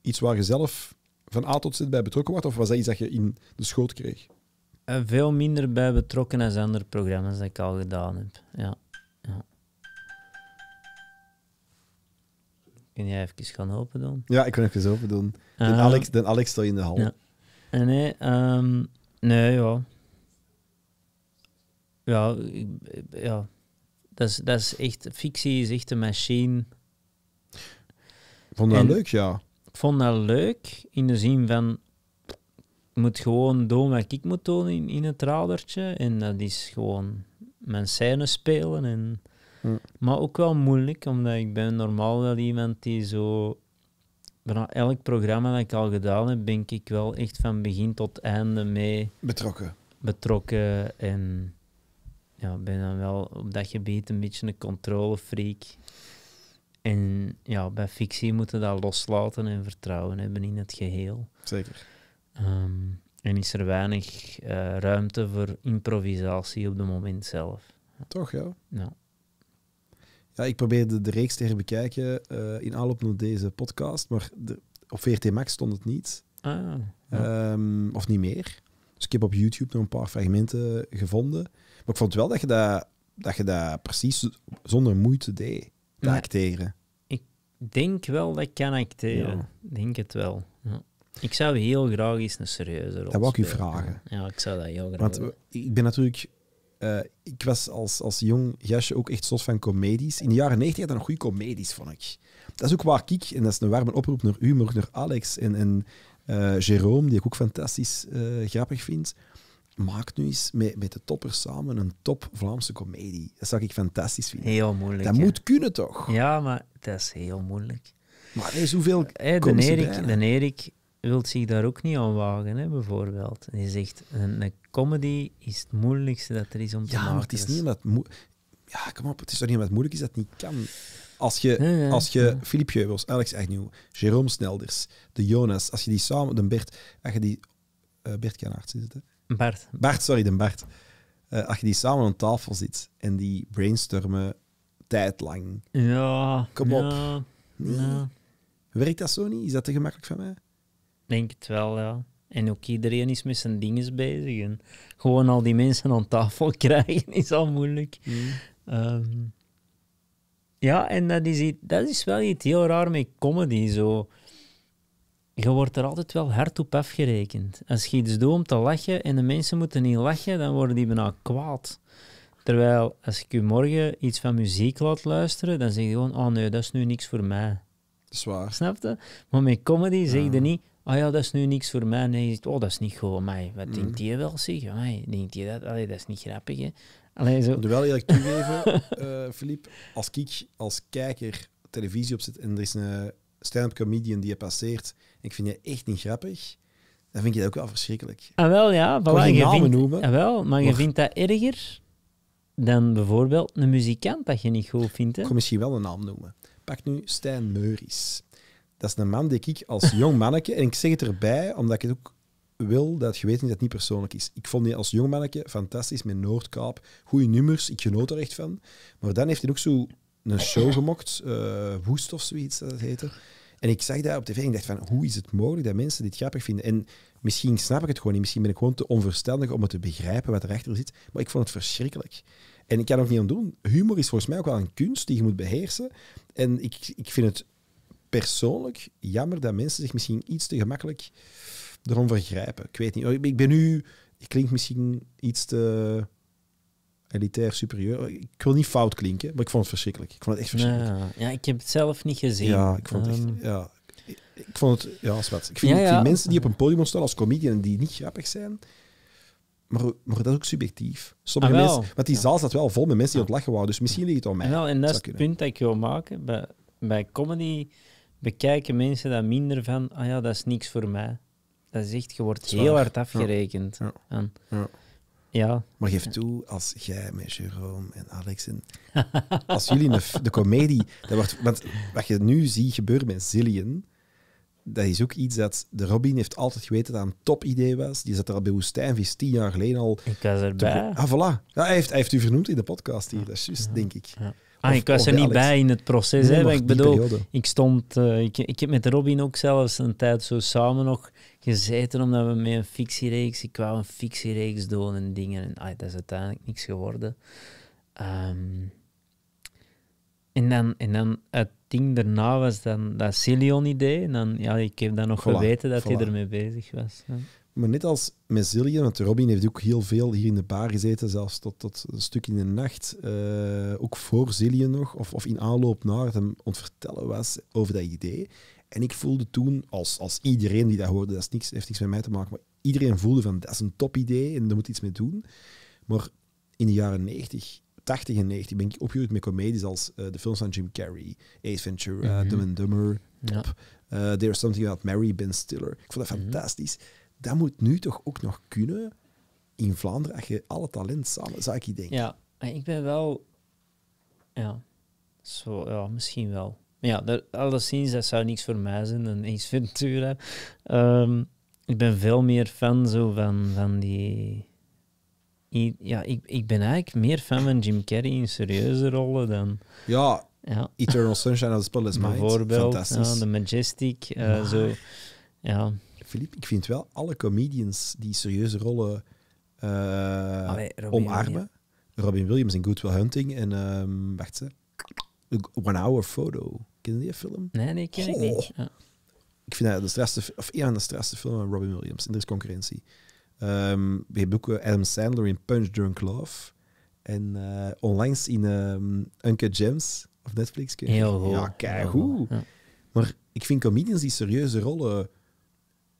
iets waar je zelf van A tot Z bij betrokken wordt? Of was dat iets dat je in de schoot kreeg? Eh, veel minder bij betrokken als andere programma's dat ik al gedaan heb. Ja. ja. Kun jij even gaan open doen? Ja, ik kan even open doen. Uh, Alex, dan Alex in de hal. Ja. Eh, nee, um, nee, ja. Ja, ja. Dat is, dat is echt, fictie is echt een machine. Ik vond dat leuk, ja. Ik vond dat leuk in de zin van moet gewoon doen wat ik moet doen in, in het radertje. En dat is gewoon mijn scène spelen. En, Maar ook wel moeilijk, omdat ik ben normaal wel iemand die zo... Bijna elk programma dat ik al gedaan heb, ben ik wel echt van begin tot einde mee... Betrokken. Betrokken en... Ja, ben dan wel op dat gebied een beetje een controlefreak. En ja, bij fictie moeten we dat loslaten en vertrouwen hebben in het geheel. Zeker. Ehm, en is er weinig eh, ruimte voor improvisatie op het moment zelf. Toch, ja? Ja. ja ik probeerde de reeks te herbekijken eh, in aanloop naar deze podcast, maar de, op VRT Max stond het niet. Ah, ehm, of niet meer. Dus ik heb op YouTube nog een paar fragmenten gevonden. Maar ik vond wel dat je dat, dat, je dat precies zonder moeite deed, acteren. Ik denk wel dat ik kan acteren. Ja. Denk het wel. Ja. Ik zou heel graag eens een serieuze rol Dat wou ik u vragen. Ja, ik zou dat heel graag Want ik ben natuurlijk... Eh, ik was als, als jong jasje ook echt zot van comedies. In de jaren 90 had ik nog goede comedies, vond ik. Dat is ook waar ik, en dat is een warme oproep naar u, maar naar Alex en, en eh, Jerome, die ik ook fantastisch eh, grappig vind. Maak nu eens met, met de toppers samen een top Vlaamse comedie. Dat zou ik fantastisch vinden. Heel moeilijk. Dat moet kunnen toch? Ja, maar dat is heel moeilijk. Maar er is hoeveel. Hey, de, wilt zich daar ook niet aan wagen, hè, bijvoorbeeld. je zegt, een, comedy is het moeilijkste dat er is om te maken. Ja, maar het is niet omdat... Ja, kom op, het is toch niet omdat het moeilijk is dat het niet kan. Als je, als je Filip Jeubels, Alex Agnew, Jerome Snelders, de Jonas, als je die samen, de Bert, als je die... Eh, Bert Kanaerts is het, hè? Bart. Bart, sorry, de Bart. Eh, als je die samen aan tafel zit en die brainstormen tijdlang. Ja. Kom op. Werkt dat zo niet? Is dat te gemakkelijk van mij? Denk het wel, ja. En ook iedereen is met zijn dinges bezig. En gewoon al die mensen aan tafel [LAUGHS] krijgen is al moeilijk. Mm. Ehm, ja, en dat is, dat is wel iets heel raar met comedy. Zo. Je wordt er altijd wel hard op afgerekend. Als je iets doet om te lachen en de mensen moeten niet lachen, dan worden die bijna kwaad. Terwijl als ik u morgen iets van muziek laat luisteren, dan zeg je gewoon: Oh nee, dat is nu niks voor mij. Zwaar. Snap je? Maar met comedy zeg je niet: ah ja, dat is nu niks voor mij. Nee, oh, dat is niet gewoon mij. Wat mhm. denkt die wel, zeg? Amai, denkt die dat? Allee, dat is niet grappig, hè? Allee, zo. Ik wel eerlijk toegeven, Filip, [LAUGHS] eh, als ik als kijker televisie opzet en er is een stand-up comedian die je passeert en ik vind je echt niet grappig, dan vind je dat ook wel verschrikkelijk. Ah, wel, ja. Voilà, kan je namen noemen. Ah, wel, maar je vindt dat erger dan bijvoorbeeld een muzikant dat je niet goed vindt, hè? Ik kan misschien wel een naam noemen. Pak nu Stijn Meuris. Dat is een man die ik als jong manneke, en ik zeg het erbij omdat ik het ook wil dat je weet dat het niet persoonlijk is. Ik vond die als jong manneke fantastisch met Noordkaap. Goede nummers, ik genoot er echt van. Maar dan heeft hij ook zo een show gemokt, uh, Woest of zoiets dat het heette. En ik zag daar op tv en ik dacht van, hoe is het mogelijk dat mensen dit grappig vinden? En misschien snap ik het gewoon niet, misschien ben ik gewoon te onverstandig om het te begrijpen wat erachter zit, maar ik vond het verschrikkelijk. En ik kan er ook niet aan doen. Humor is volgens mij ook wel een kunst die je moet beheersen. En ik, ik vind het persoonlijk jammer dat mensen zich misschien iets te gemakkelijk erom vergrijpen. Ik weet niet. Oh, ik ben nu... Ik klink misschien iets te elitair superieur. Ik wil niet fout klinken, maar ik vond het verschrikkelijk. Ik vond het echt verschrikkelijk. ja, ik heb het zelf niet gezien. Ja, ik vond het echt... Ehm, ja, ik vond het... Ja, zwart. Ik vind, Ik vind mensen die op een podium staan als comedian die niet grappig zijn... Maar, maar, dat is ook subjectief. Sommige ah, mensen, want die ja. zaal zat wel vol met mensen die aan het lachen waren, dus misschien ligt het om ah, mij. En, wel, en dat is het punt dat ik wil maken. Bij, bij comedy bekijken mensen dat minder van, ah ja, dat is niks voor mij. Dat is echt, je wordt heel hard afgerekend. Ja. ja. Maar geef toe, als jij met Jerome en Alex en... [LAUGHS] als jullie de, de comedie... Dat wordt, want wat je nu ziet gebeuren met Zillion, dat is ook iets dat de Robin heeft altijd geweten dat een idee was. Die zat er al bij Woestijnvis tien jaar geleden al. Ik was erbij. Te... Ah, voilà. Ja, hij, heeft, heeft u vernoemd in de podcast hier. Dat is juist, denk ik. Ah, ik was er niet bij in het proces. hè, ik bedoel, ik stond. Eh, ik, ik heb met Robin ook zelfs een tijd zo samen nog gezeten, omdat we met een fictiereeks. Ik wou een fictiereeks doen en dingen. En ay, dat is uiteindelijk niks geworden. Ehm, en dan, en dan het ding daarna was dan dat Cilion-idee. En dan, ja, ik heb dan nog geweten dat hij ermee bezig was. Maar net als met Zillian, want Robin heeft ook heel veel hier in de bar gezeten, zelfs tot, tot een stuk in de nacht, eh, ook voor Zillian nog, of, of in aanloop naar het hem ontvertellen was over dat idee. En ik voelde toen, als, als iedereen die dat hoorde, dat is niks, heeft niks met mij te maken, maar iedereen voelde van, dat is een top idee en daar moet iets mee doen. Maar in de jaren 90, 80 en 90 ben ik opgegroeid met comedies als uh, de films van Jim Carrey, Ace Ventura, mhm. Dumb and Dumber, Top, eh, There's Something About Mary, Ben Stiller. Ik vond dat mhm. fantastisch dat moet nu toch ook nog kunnen in Vlaanderen, als je alle talent samen, zou ik je denken. Ja, ik ben wel... Ja, zo, ja misschien wel. Maar ja, dat, alleszins, dat zou niks voor mij zijn, een Ace Ventura. Um, ehm, ik ben veel meer fan zo van, van die... Ja, ik, ik ben eigenlijk meer fan van Jim Carrey in serieuze rollen dan... Ja, ja. Eternal Sunshine als the Spotless Mind. Bijvoorbeeld, ja, The Majestic. Eh, zo, ja, Philippe, ik vind wel alle comedians die serieuze rollen eh, omarmen. Robin Williams in Good Will Hunting en um, wacht ze. One Hour Photo. Ken je die film? Nee, nee, ken ik niet. Ik vind dat de strafste, of een van de strafste films Robin Williams. En er is concurrentie. Um, we hebben ook eh, Adam Sandler in Punch Drunk Love. En uh, onlangs in um, ehm, Uncle James of Netflix. Heel goed. Ja, kijk Ja. Maar ik vind comedians die serieuze rollen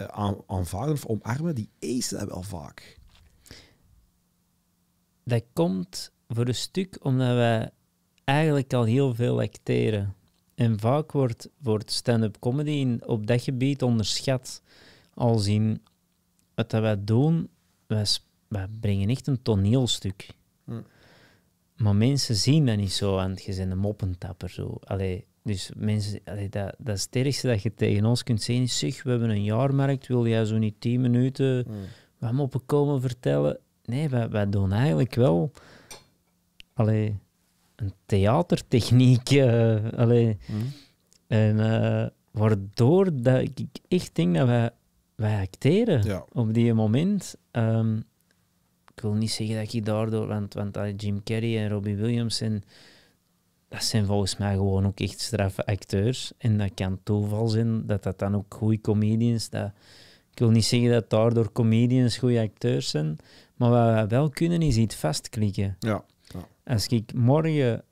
eh, aan, aanvaarden of omarmen, die eisen dat wel vaak. Dat komt voor een stuk omdat wij eigenlijk al heel veel acteren. En vaak wordt, wordt stand-up comedy in, op dat gebied onderschat. Al zien wat dat wij doen, wij, brengen echt een toneelstuk. Hm. Maar mensen zien dat niet zo, want je bent een moppentapper. Zo. Allee, dus mensen, allee, dat, dat sterkste dat je tegen ons kunt zeggen is, zeg, we hebben een jaarmarkt, wil jij zo niet tien minuten mm. wat moppen komen vertellen? Nee, wij, wij doen eigenlijk wel allee, een theatertechniek. Uh, [LAUGHS] En eh, waardoor dat ik echt denk dat wij, wij acteren op die moment. Ehm, ik wil niet zeggen dat ik daardoor, want, want Jim Carrey en Robbie Williams en dat zijn volgens mij gewoon ook echt straffe acteurs. En dat kan toeval zijn dat dat dan ook goede comedians... Dat, ik wil niet zeggen dat daardoor comedians goede acteurs zijn, maar wat we wel kunnen is iets vastklikken. Ja. ja. Als ik morgen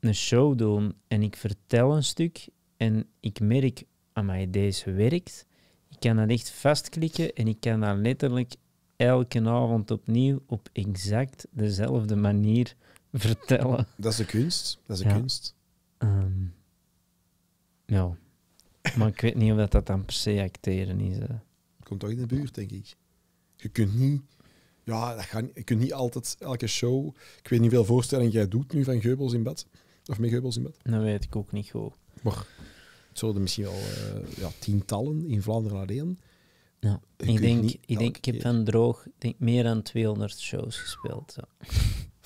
een show doe en ik vertel een stuk en ik merk, aan mij deze werkt, ik kan dat echt vastklikken en ik kan dat letterlijk elke avond opnieuw op exact dezelfde manier vertellen. Dat is de kunst. Dat is de kunst. Ehm, ja. Maar ik weet niet of dat dan per se acteren is. Dat Komt toch in de buurt, denk ik. Je kunt niet... Ja, dat gaat, je kunt niet altijd elke show... Ik weet niet veel voorstelling jij doet nu van Geubels in bed. Of met Geubels in bed. Dat weet ik ook niet goed. Maar het zullen er misschien wel eh, ja, tientallen in Vlaanderen alleen. Ja. Ik denk, ik, denk, ik heb van droog denk, meer dan 200 shows gespeeld. Zo.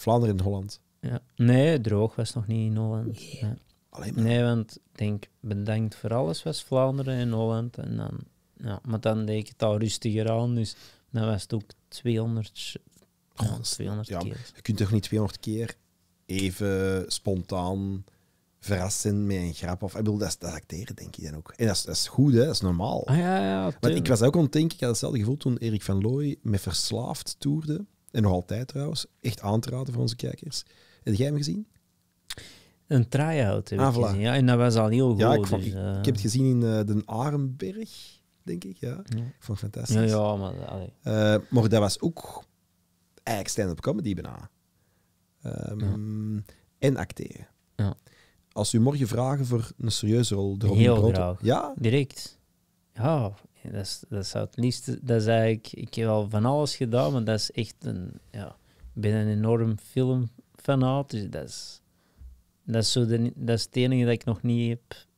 Vlaanderen in Holland. Ja. Nee, droog was nog niet in Holland. Nee. Nee, want ik denk, bedankt voor alles was Vlaanderen in Holland. En dan, ja, maar dan deed ik het al rustiger aan, dus dan was het ook 200, oh, 200 ja, keer. Je kunt toch niet 200 keer even spontaan verrassen met een grap. Of, ik bedoel, dat acteren, denk ik dan ook. En dat is, dat is goed, hè? dat is normaal. Ah, ja, ja, Want ik was ook aan ik had hetzelfde gevoel toen Erik van Looy met Verslaafd toerde en nog altijd trouwens, echt aan te raden voor onze kijkers. Heb jij hem gezien? Een try-out heb ik ah, gezien, ja. En dat was al heel goed. Ja, ik, dus, ik eh, heb het gezien in uh, eh, Den Arenberg, denk ik, ja. ja. Ik vond het fantastisch. Ja, ja maar... Uh, dat was ook eigenlijk stand-up comedy bijna. Ehm, en acteren. Ja. Als u morgen vragen voor een serieuze rol, de Heel graag. Ja? Direct. Ja, dat, is, dat zou het liefste, dat is ik. ik heb al van alles gedaan, maar dat is echt een, ja, ik ben een enorm filmfanaat, dus dat is, dat is, zo de, dat is het enige dat ik nog niet heb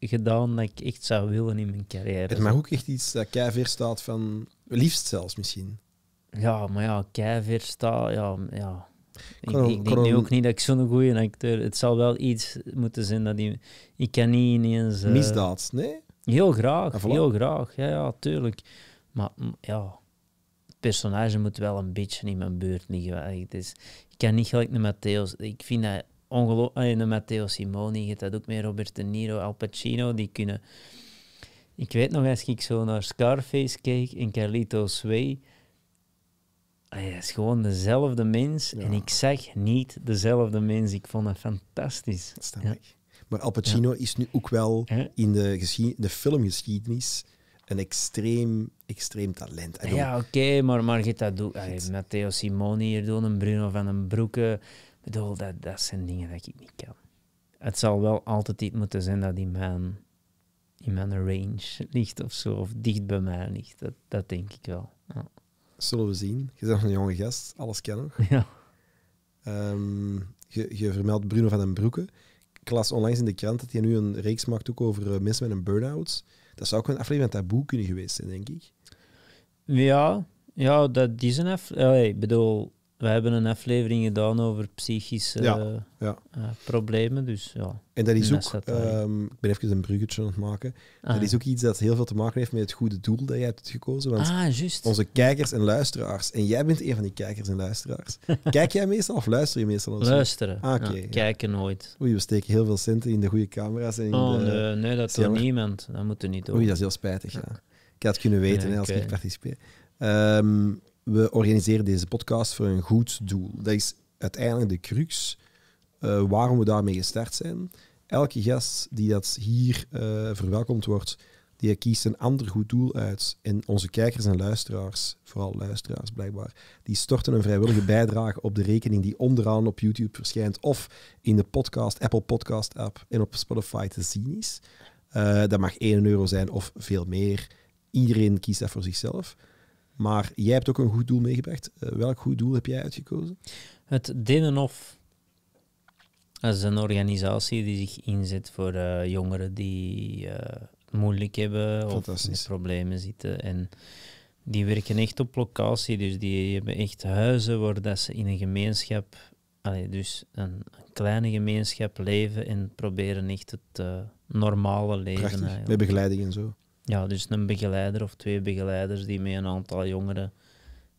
gedaan dat ik echt zou willen in mijn carrière. Het mag ook echt iets dat keiver staat van, liefst zelfs misschien. Ja, maar ja, keiver staat, ja, ja. Ik, denk nu ook niet dat ik zo'n goede acteur... Het zal wel iets moeten zijn dat... Die, ik kan niet ineens... Eh, Misdaad, nee? Heel graag, heel graag. Ja, ja, tuurlijk. Maar ja, het personage moet wel een beetje in mijn beurt liggen. Het ik kan niet gelijk naar Matteo. Ik vind dat ongelooflijk. de eh, Matteo Simoni, je dat ook met Robert De Niro, Al Pacino, die kunnen... Ik weet nog, als ik zo naar Scarface keek en Carlitos Way... Ah, hij is gewoon dezelfde mens. En ik zeg niet dezelfde mens. Ik vond dat fantastisch. Dat maar Al Pacino is nu ook wel in de, de filmgeschiedenis een extreem, extreem talent. ja, oké, maar Margit dat doet. Matteo Simoni hier doen, een Bruno van den Broeke. Ik bedoel, dat, dat zijn dingen dat ik niet kan. Het zal wel altijd iets moeten zijn dat die man in mijn range ligt of zo, of dicht bij mij ligt. Dat, dat denk ik wel. Ja. Zullen we zien. Je bent een jonge gast, alles kennen. [LAUGHS] Ja. Ehm, je, je vermeldt Bruno van den Broeke. Klas onlangs in de krant dat hij nu een reeks maakt ook over eh, mensen met een burn-out. Dat zou ook een aflevering taboe kunnen geweest zijn, denk ik. Ja, ja dat is een aflevering. Eh, ik bedoel, we hebben een aflevering gedaan over psychische eh, problemen. Dus, ja. En dat is ook, ehm, ik ben even een bruggetje aan het maken. Ah. Dat is ook iets dat heel veel te maken heeft met het goede doel dat jij hebt gekozen. Want ah, onze kijkers en luisteraars, en jij bent een van die kijkers en luisteraars. [LAUGHS] Kijk jij meestal of luister je meestal? Luisteren. Ah, okay, kijken nooit. Oei, we steken heel veel centen in de goede camera's. En oh, de, nee, dat doet niemand. Dat moet er niet doen. Oei, dat is heel spijtig. Ik had kunnen weten hè, als ik participeer. Um, we organiseren deze podcast voor een goed doel. Dat is uiteindelijk de crux eh, waarom we daarmee gestart zijn. Elke gast die dat hier eh, verwelkomd wordt, die kiest een ander goed doel uit. En onze kijkers en luisteraars, vooral luisteraars blijkbaar, die storten een vrijwillige [LAUGHS] bijdrage op de rekening die onderaan op YouTube verschijnt of in de podcast, Apple Podcast app en op Spotify te zien is. Eh, dat mag 1 euro zijn of veel meer. Iedereen kiest dat voor zichzelf. Maar jij hebt ook een goed doel meegebracht. Eh, welk goed doel heb jij uitgekozen? Het Dennenhof. Dat is een organisatie die zich inzet voor eh, jongeren die eh, moeilijk hebben of problemen zitten. En die werken echt op locatie, dus die hebben echt huizen waar dat ze in een gemeenschap, dus een, kleine gemeenschap leven en proberen echt het normale leven. Prachtig, met begeleiding en zo. Ja, dus een begeleider of twee begeleiders die met een aantal jongeren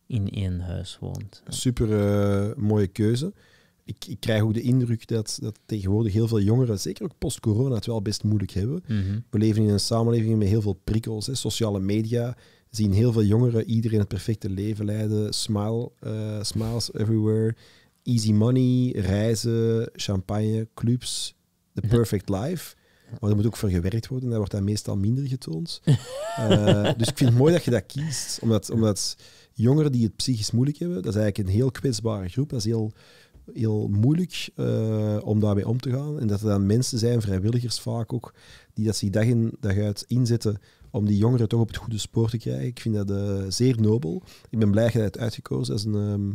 in één huis woont. Super eh, mooie keuze. Ik, ik, krijg ook de indruk dat, dat tegenwoordig heel veel jongeren, zeker ook post-corona, het wel best moeilijk hebben. Mhm. We leven in een samenleving met heel veel prikkels. Hè. Sociale media zien heel veel jongeren iedereen het perfecte leven leiden. Smile, eh, smiles everywhere. Easy money, reizen, champagne, clubs. The [LAUGHS] perfect life. Maar dat moet ook vergewerkt gewerkt worden. Daar wordt dat meestal minder getoond. [LAUGHS] Eh, dus ik vind het mooi dat je dat kiest. Omdat, omdat jongeren die het psychisch moeilijk hebben, dat is eigenlijk een heel kwetsbare groep. Dat is heel, heel moeilijk eh, om daarmee om te gaan. En dat er dan mensen zijn, vrijwilligers vaak ook, die dat zich dag in dag uit inzetten om die jongeren toch op het goede spoor te krijgen. Ik vind dat eh, zeer nobel. Ik ben blij dat je het uitgekozen. Dat is een, ehm,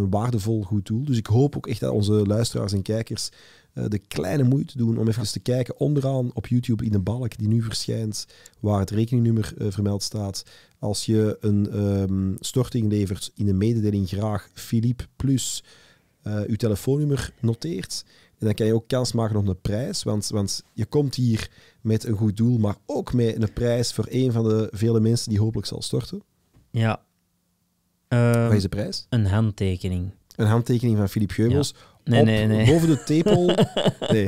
een waardevol goed doel. Dus ik hoop ook echt dat onze luisteraars en kijkers eh, de kleine moeite doen om even ja. te kijken onderaan op YouTube in de balk die nu verschijnt, waar het rekeningnummer eh, vermeld staat. Als je een ehm, storting levert in de mededeling graag Philippe Plus uh, uw telefoonnummer noteert. En dan kan je ook kans maken op een prijs, want, want je komt hier met een goed doel, maar ook met een prijs voor een van de vele mensen die hopelijk zal storten. Ja. Wat is de ehm, prijs? Een handtekening. Een handtekening van Philippe Geubels. Nee, nee, nee. Boven de tepel. [LAUGHS] nee,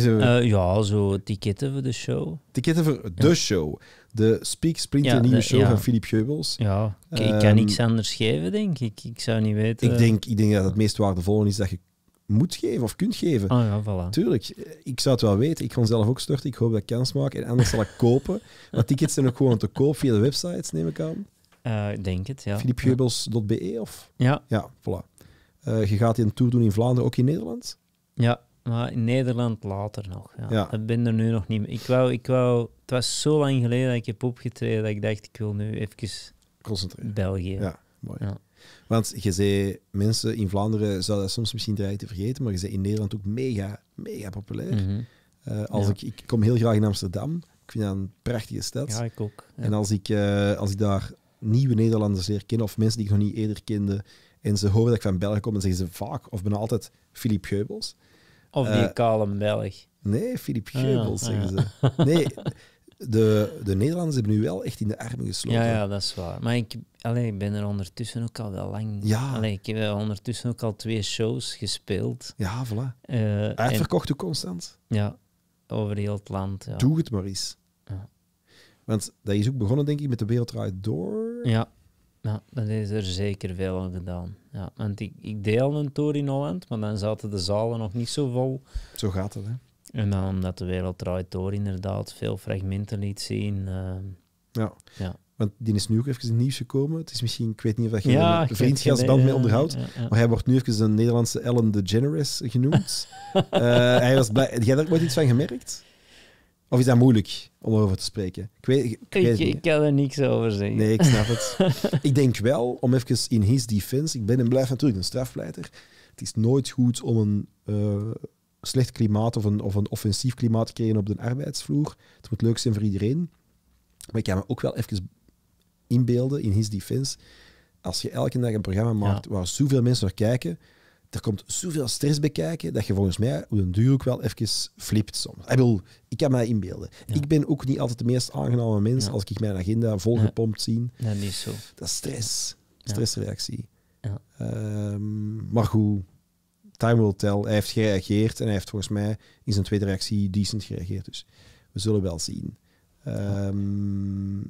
zo. Uh, eh, ja, zo ticketten voor de show. Ticketten voor de show. De Speak Sprint: ja, nieuwe show van Philippe Geubels. Ja, ik, kan niks ehm, anders geven, denk ik. Ik zou niet weten. Ik denk, ik denk dat het meest waardevolle is dat je moet geven of kunt geven. Ah ja, voilà. Tuurlijk, ik zou het wel weten. Ik kon zelf ook storten. Ik hoop dat ik kans maak. En anders zal ik kopen. Want [LAUGHS] tickets zijn ook gewoon te koop via de websites, neem ik aan. Eh, ik denk het, ja. philipjeubels.be of? Ja. Ja, voilà. Eh, je gaat een tour doen in Vlaanderen, ook in Nederland? Ja, maar in Nederland later nog. Ja. Ik ben er nu nog niet mee. Ik wou, ik wou, het was zo lang geleden dat ik heb opgetreden dat ik dacht, ik wil nu even... Concentreren. België. Ja, mooi. Ja. Want je zei, mensen in Vlaanderen zouden dat soms misschien dreigen te vergeten, maar je zei in Nederland ook mega, mega populair. Mhm. Eh, als ik, ik kom heel graag in Amsterdam. Ik vind dat een prachtige stad. Ja, ik ook. En als ik, eh, als ik daar nieuwe Nederlanders leer kennen, of mensen die ik nog niet eerder kende, en ze horen dat ik van België kom en zeggen ze vaak of ben altijd Filip Geubels. Of die uh, kale Belg. Nee, Filip ah, Geubels, ah, zeggen ze. Nee, de, de Nederlanders hebben nu wel echt in de armen gesloten. Ja, ja dat is waar. Maar ik, allee, ik ben er ondertussen ook al wel lang. Ja. ik heb ondertussen ook al twee shows gespeeld. Ja, voilà. Uh, eh, verkocht ook constant. Ja, over heel het land. Ja. Doe het maar eens. Ja. Want dat is ook begonnen, denk ik, met de wereld door. Ja. Nou, dan is er zeker veel aan gedaan. Ja, want ik, ik deel een tour in Holland, maar dan zaten de zalen nog niet zo vol. Zo gaat het, hè? En dan omdat de wereld draait door, inderdaad, veel fragmenten liet zien. Eh, ja. ja. Want die is nu ook even in nieuws gekomen. Het is misschien, ik weet niet of dat je ja, een vriendschapsband mee onderhoudt. maar hij wordt nu even een Nederlandse Ellen DeGeneres genoemd. uh, [LAUGHS] hij was blij. Jij daar ooit iets van gemerkt? Of is dat moeilijk om erover te spreken? Ik, weet, ik, ik, kan er niks over zeggen. Nee, ik snap het. [LAUGHS] ik denk wel, om even in his defense, ik ben en blijf natuurlijk een strafpleiter. Het is nooit goed om een eh, slecht klimaat of een, of een offensief klimaat te creëren op de arbeidsvloer. Het moet leuk zijn voor iedereen. Maar ik kan me ook wel even inbeelden in his defense. Als je elke dag een programma maakt waar zoveel mensen naar kijken, er komt zoveel stress bekijken dat je volgens mij op een duur ook wel even flipt soms. Ik wil, ik kan mij inbeelden. Ik ben ook niet altijd de meest aangename mens als ik mijn agenda volgepompt zie. Nee, niet zo. Dat is stress. Stressreactie. Ehm, maar goed, time will tell. Hij heeft gereageerd en hij heeft volgens mij in zijn tweede reactie decent gereageerd. Dus we zullen wel zien. Ehm,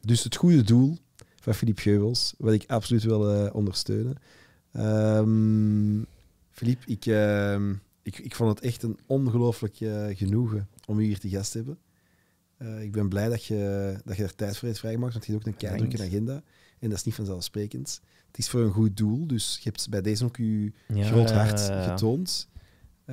dus het goede doel van Philippe Geubels, wat ik absoluut wil eh, ondersteunen. Filip, ehm, ik, ehm, ik, ik vond het echt een ongelooflijk eh, genoegen om u hier te gast te hebben. Eh, ik ben blij dat je, dat je er tijd voor hebt vrijgemaakt, want je hebt ook een keidrukke agenda. En dat is niet vanzelfsprekend. Het is voor een goed doel, dus je hebt bij deze ook je groot hart eh, getoond.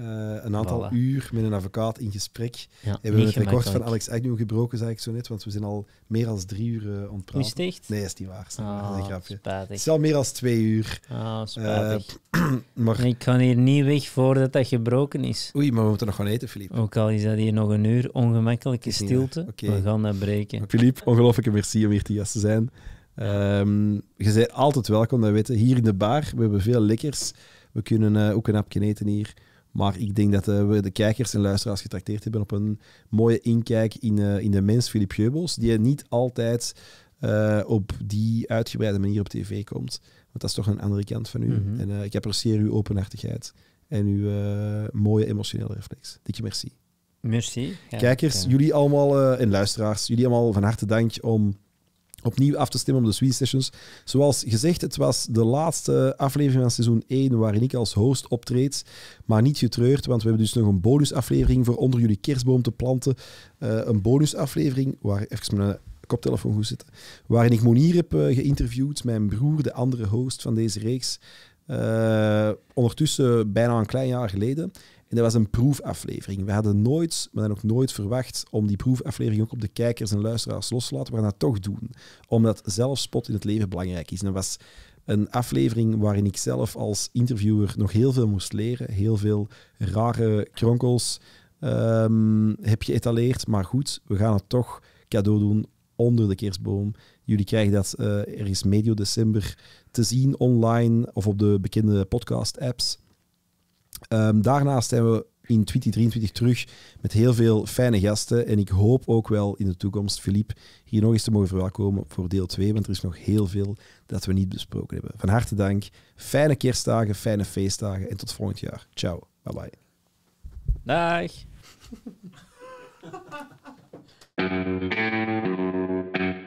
Eh, een aantal uur met een advocaat in gesprek. We hebben we het record van Alex Agnew gebroken, zei ik zo net, want we zijn al meer dan drie uur uh, eh, ontpraat. Is Nee, is niet waar. Ah, het is al meer dan twee uur. Oh, ah, eh, spijtig. [CLEARS THROAT] maar... Ik kan hier niet weg voordat dat gebroken is. Oei, maar we moeten nog gaan eten, Filip. Ook al is dat hier nog een uur ongemakkelijke stilte, we gaan dat breken. Filip, ongelooflijke merci om hier te te zijn. Ehm, je bent altijd welkom, dat weten. Hier in de bar, we hebben veel lekkers. We kunnen ook een hapje eten hier. Maar ik denk dat eh, we de kijkers en luisteraars getrakteerd hebben op een mooie inkijk in, eh, in de mens Filip Jeubels, die niet altijd eh, op die uitgebreide manier op tv komt. Want dat is toch een andere kant van u. Mhm. En ik apprecieer uw openhartigheid en uw mooie emotionele reflex. Dikke merci. Merci. kijkers, jullie allemaal en luisteraars, jullie allemaal van harte dank om opnieuw af te stemmen op de Sweet Sessions. Zoals gezegd, het was de laatste aflevering van seizoen 1 waarin ik als host optreed. Maar niet getreurd, want we hebben dus nog een bonusaflevering voor onder jullie kerstboom te planten. Eh, een bonusaflevering waar even mijn koptelefoon goed zitten. Waarin ik Monier heb eh, geïnterviewd, mijn broer, de andere host van deze reeks. Eh, ondertussen bijna een klein jaar geleden. En dat was een proefaflevering. We hadden nooit, maar dan ook nooit verwacht om die proefaflevering ook op de kijkers en luisteraars los te laten. We gaan dat toch doen, omdat zelfspot in het leven belangrijk is. En dat was een aflevering waarin ik zelf als interviewer nog heel veel moest leren. Heel veel rare kronkels ehm, heb je etaleerd. Maar goed, we gaan het toch cadeau doen onder de kerstboom. Jullie krijgen dat uh, ergens medio december te zien online of op de bekende podcast-apps. Um, daarnaast zijn we in 2023 terug met heel veel fijne gasten. En ik hoop ook wel in de toekomst, Filip, hier nog eens te mogen verwelkomen voor deel 2. Want er is nog heel veel dat we niet besproken hebben. Van harte dank. Fijne kerstdagen, fijne feestdagen. En tot volgend jaar. Ciao. Bye bye. Dag. [LAUGHS]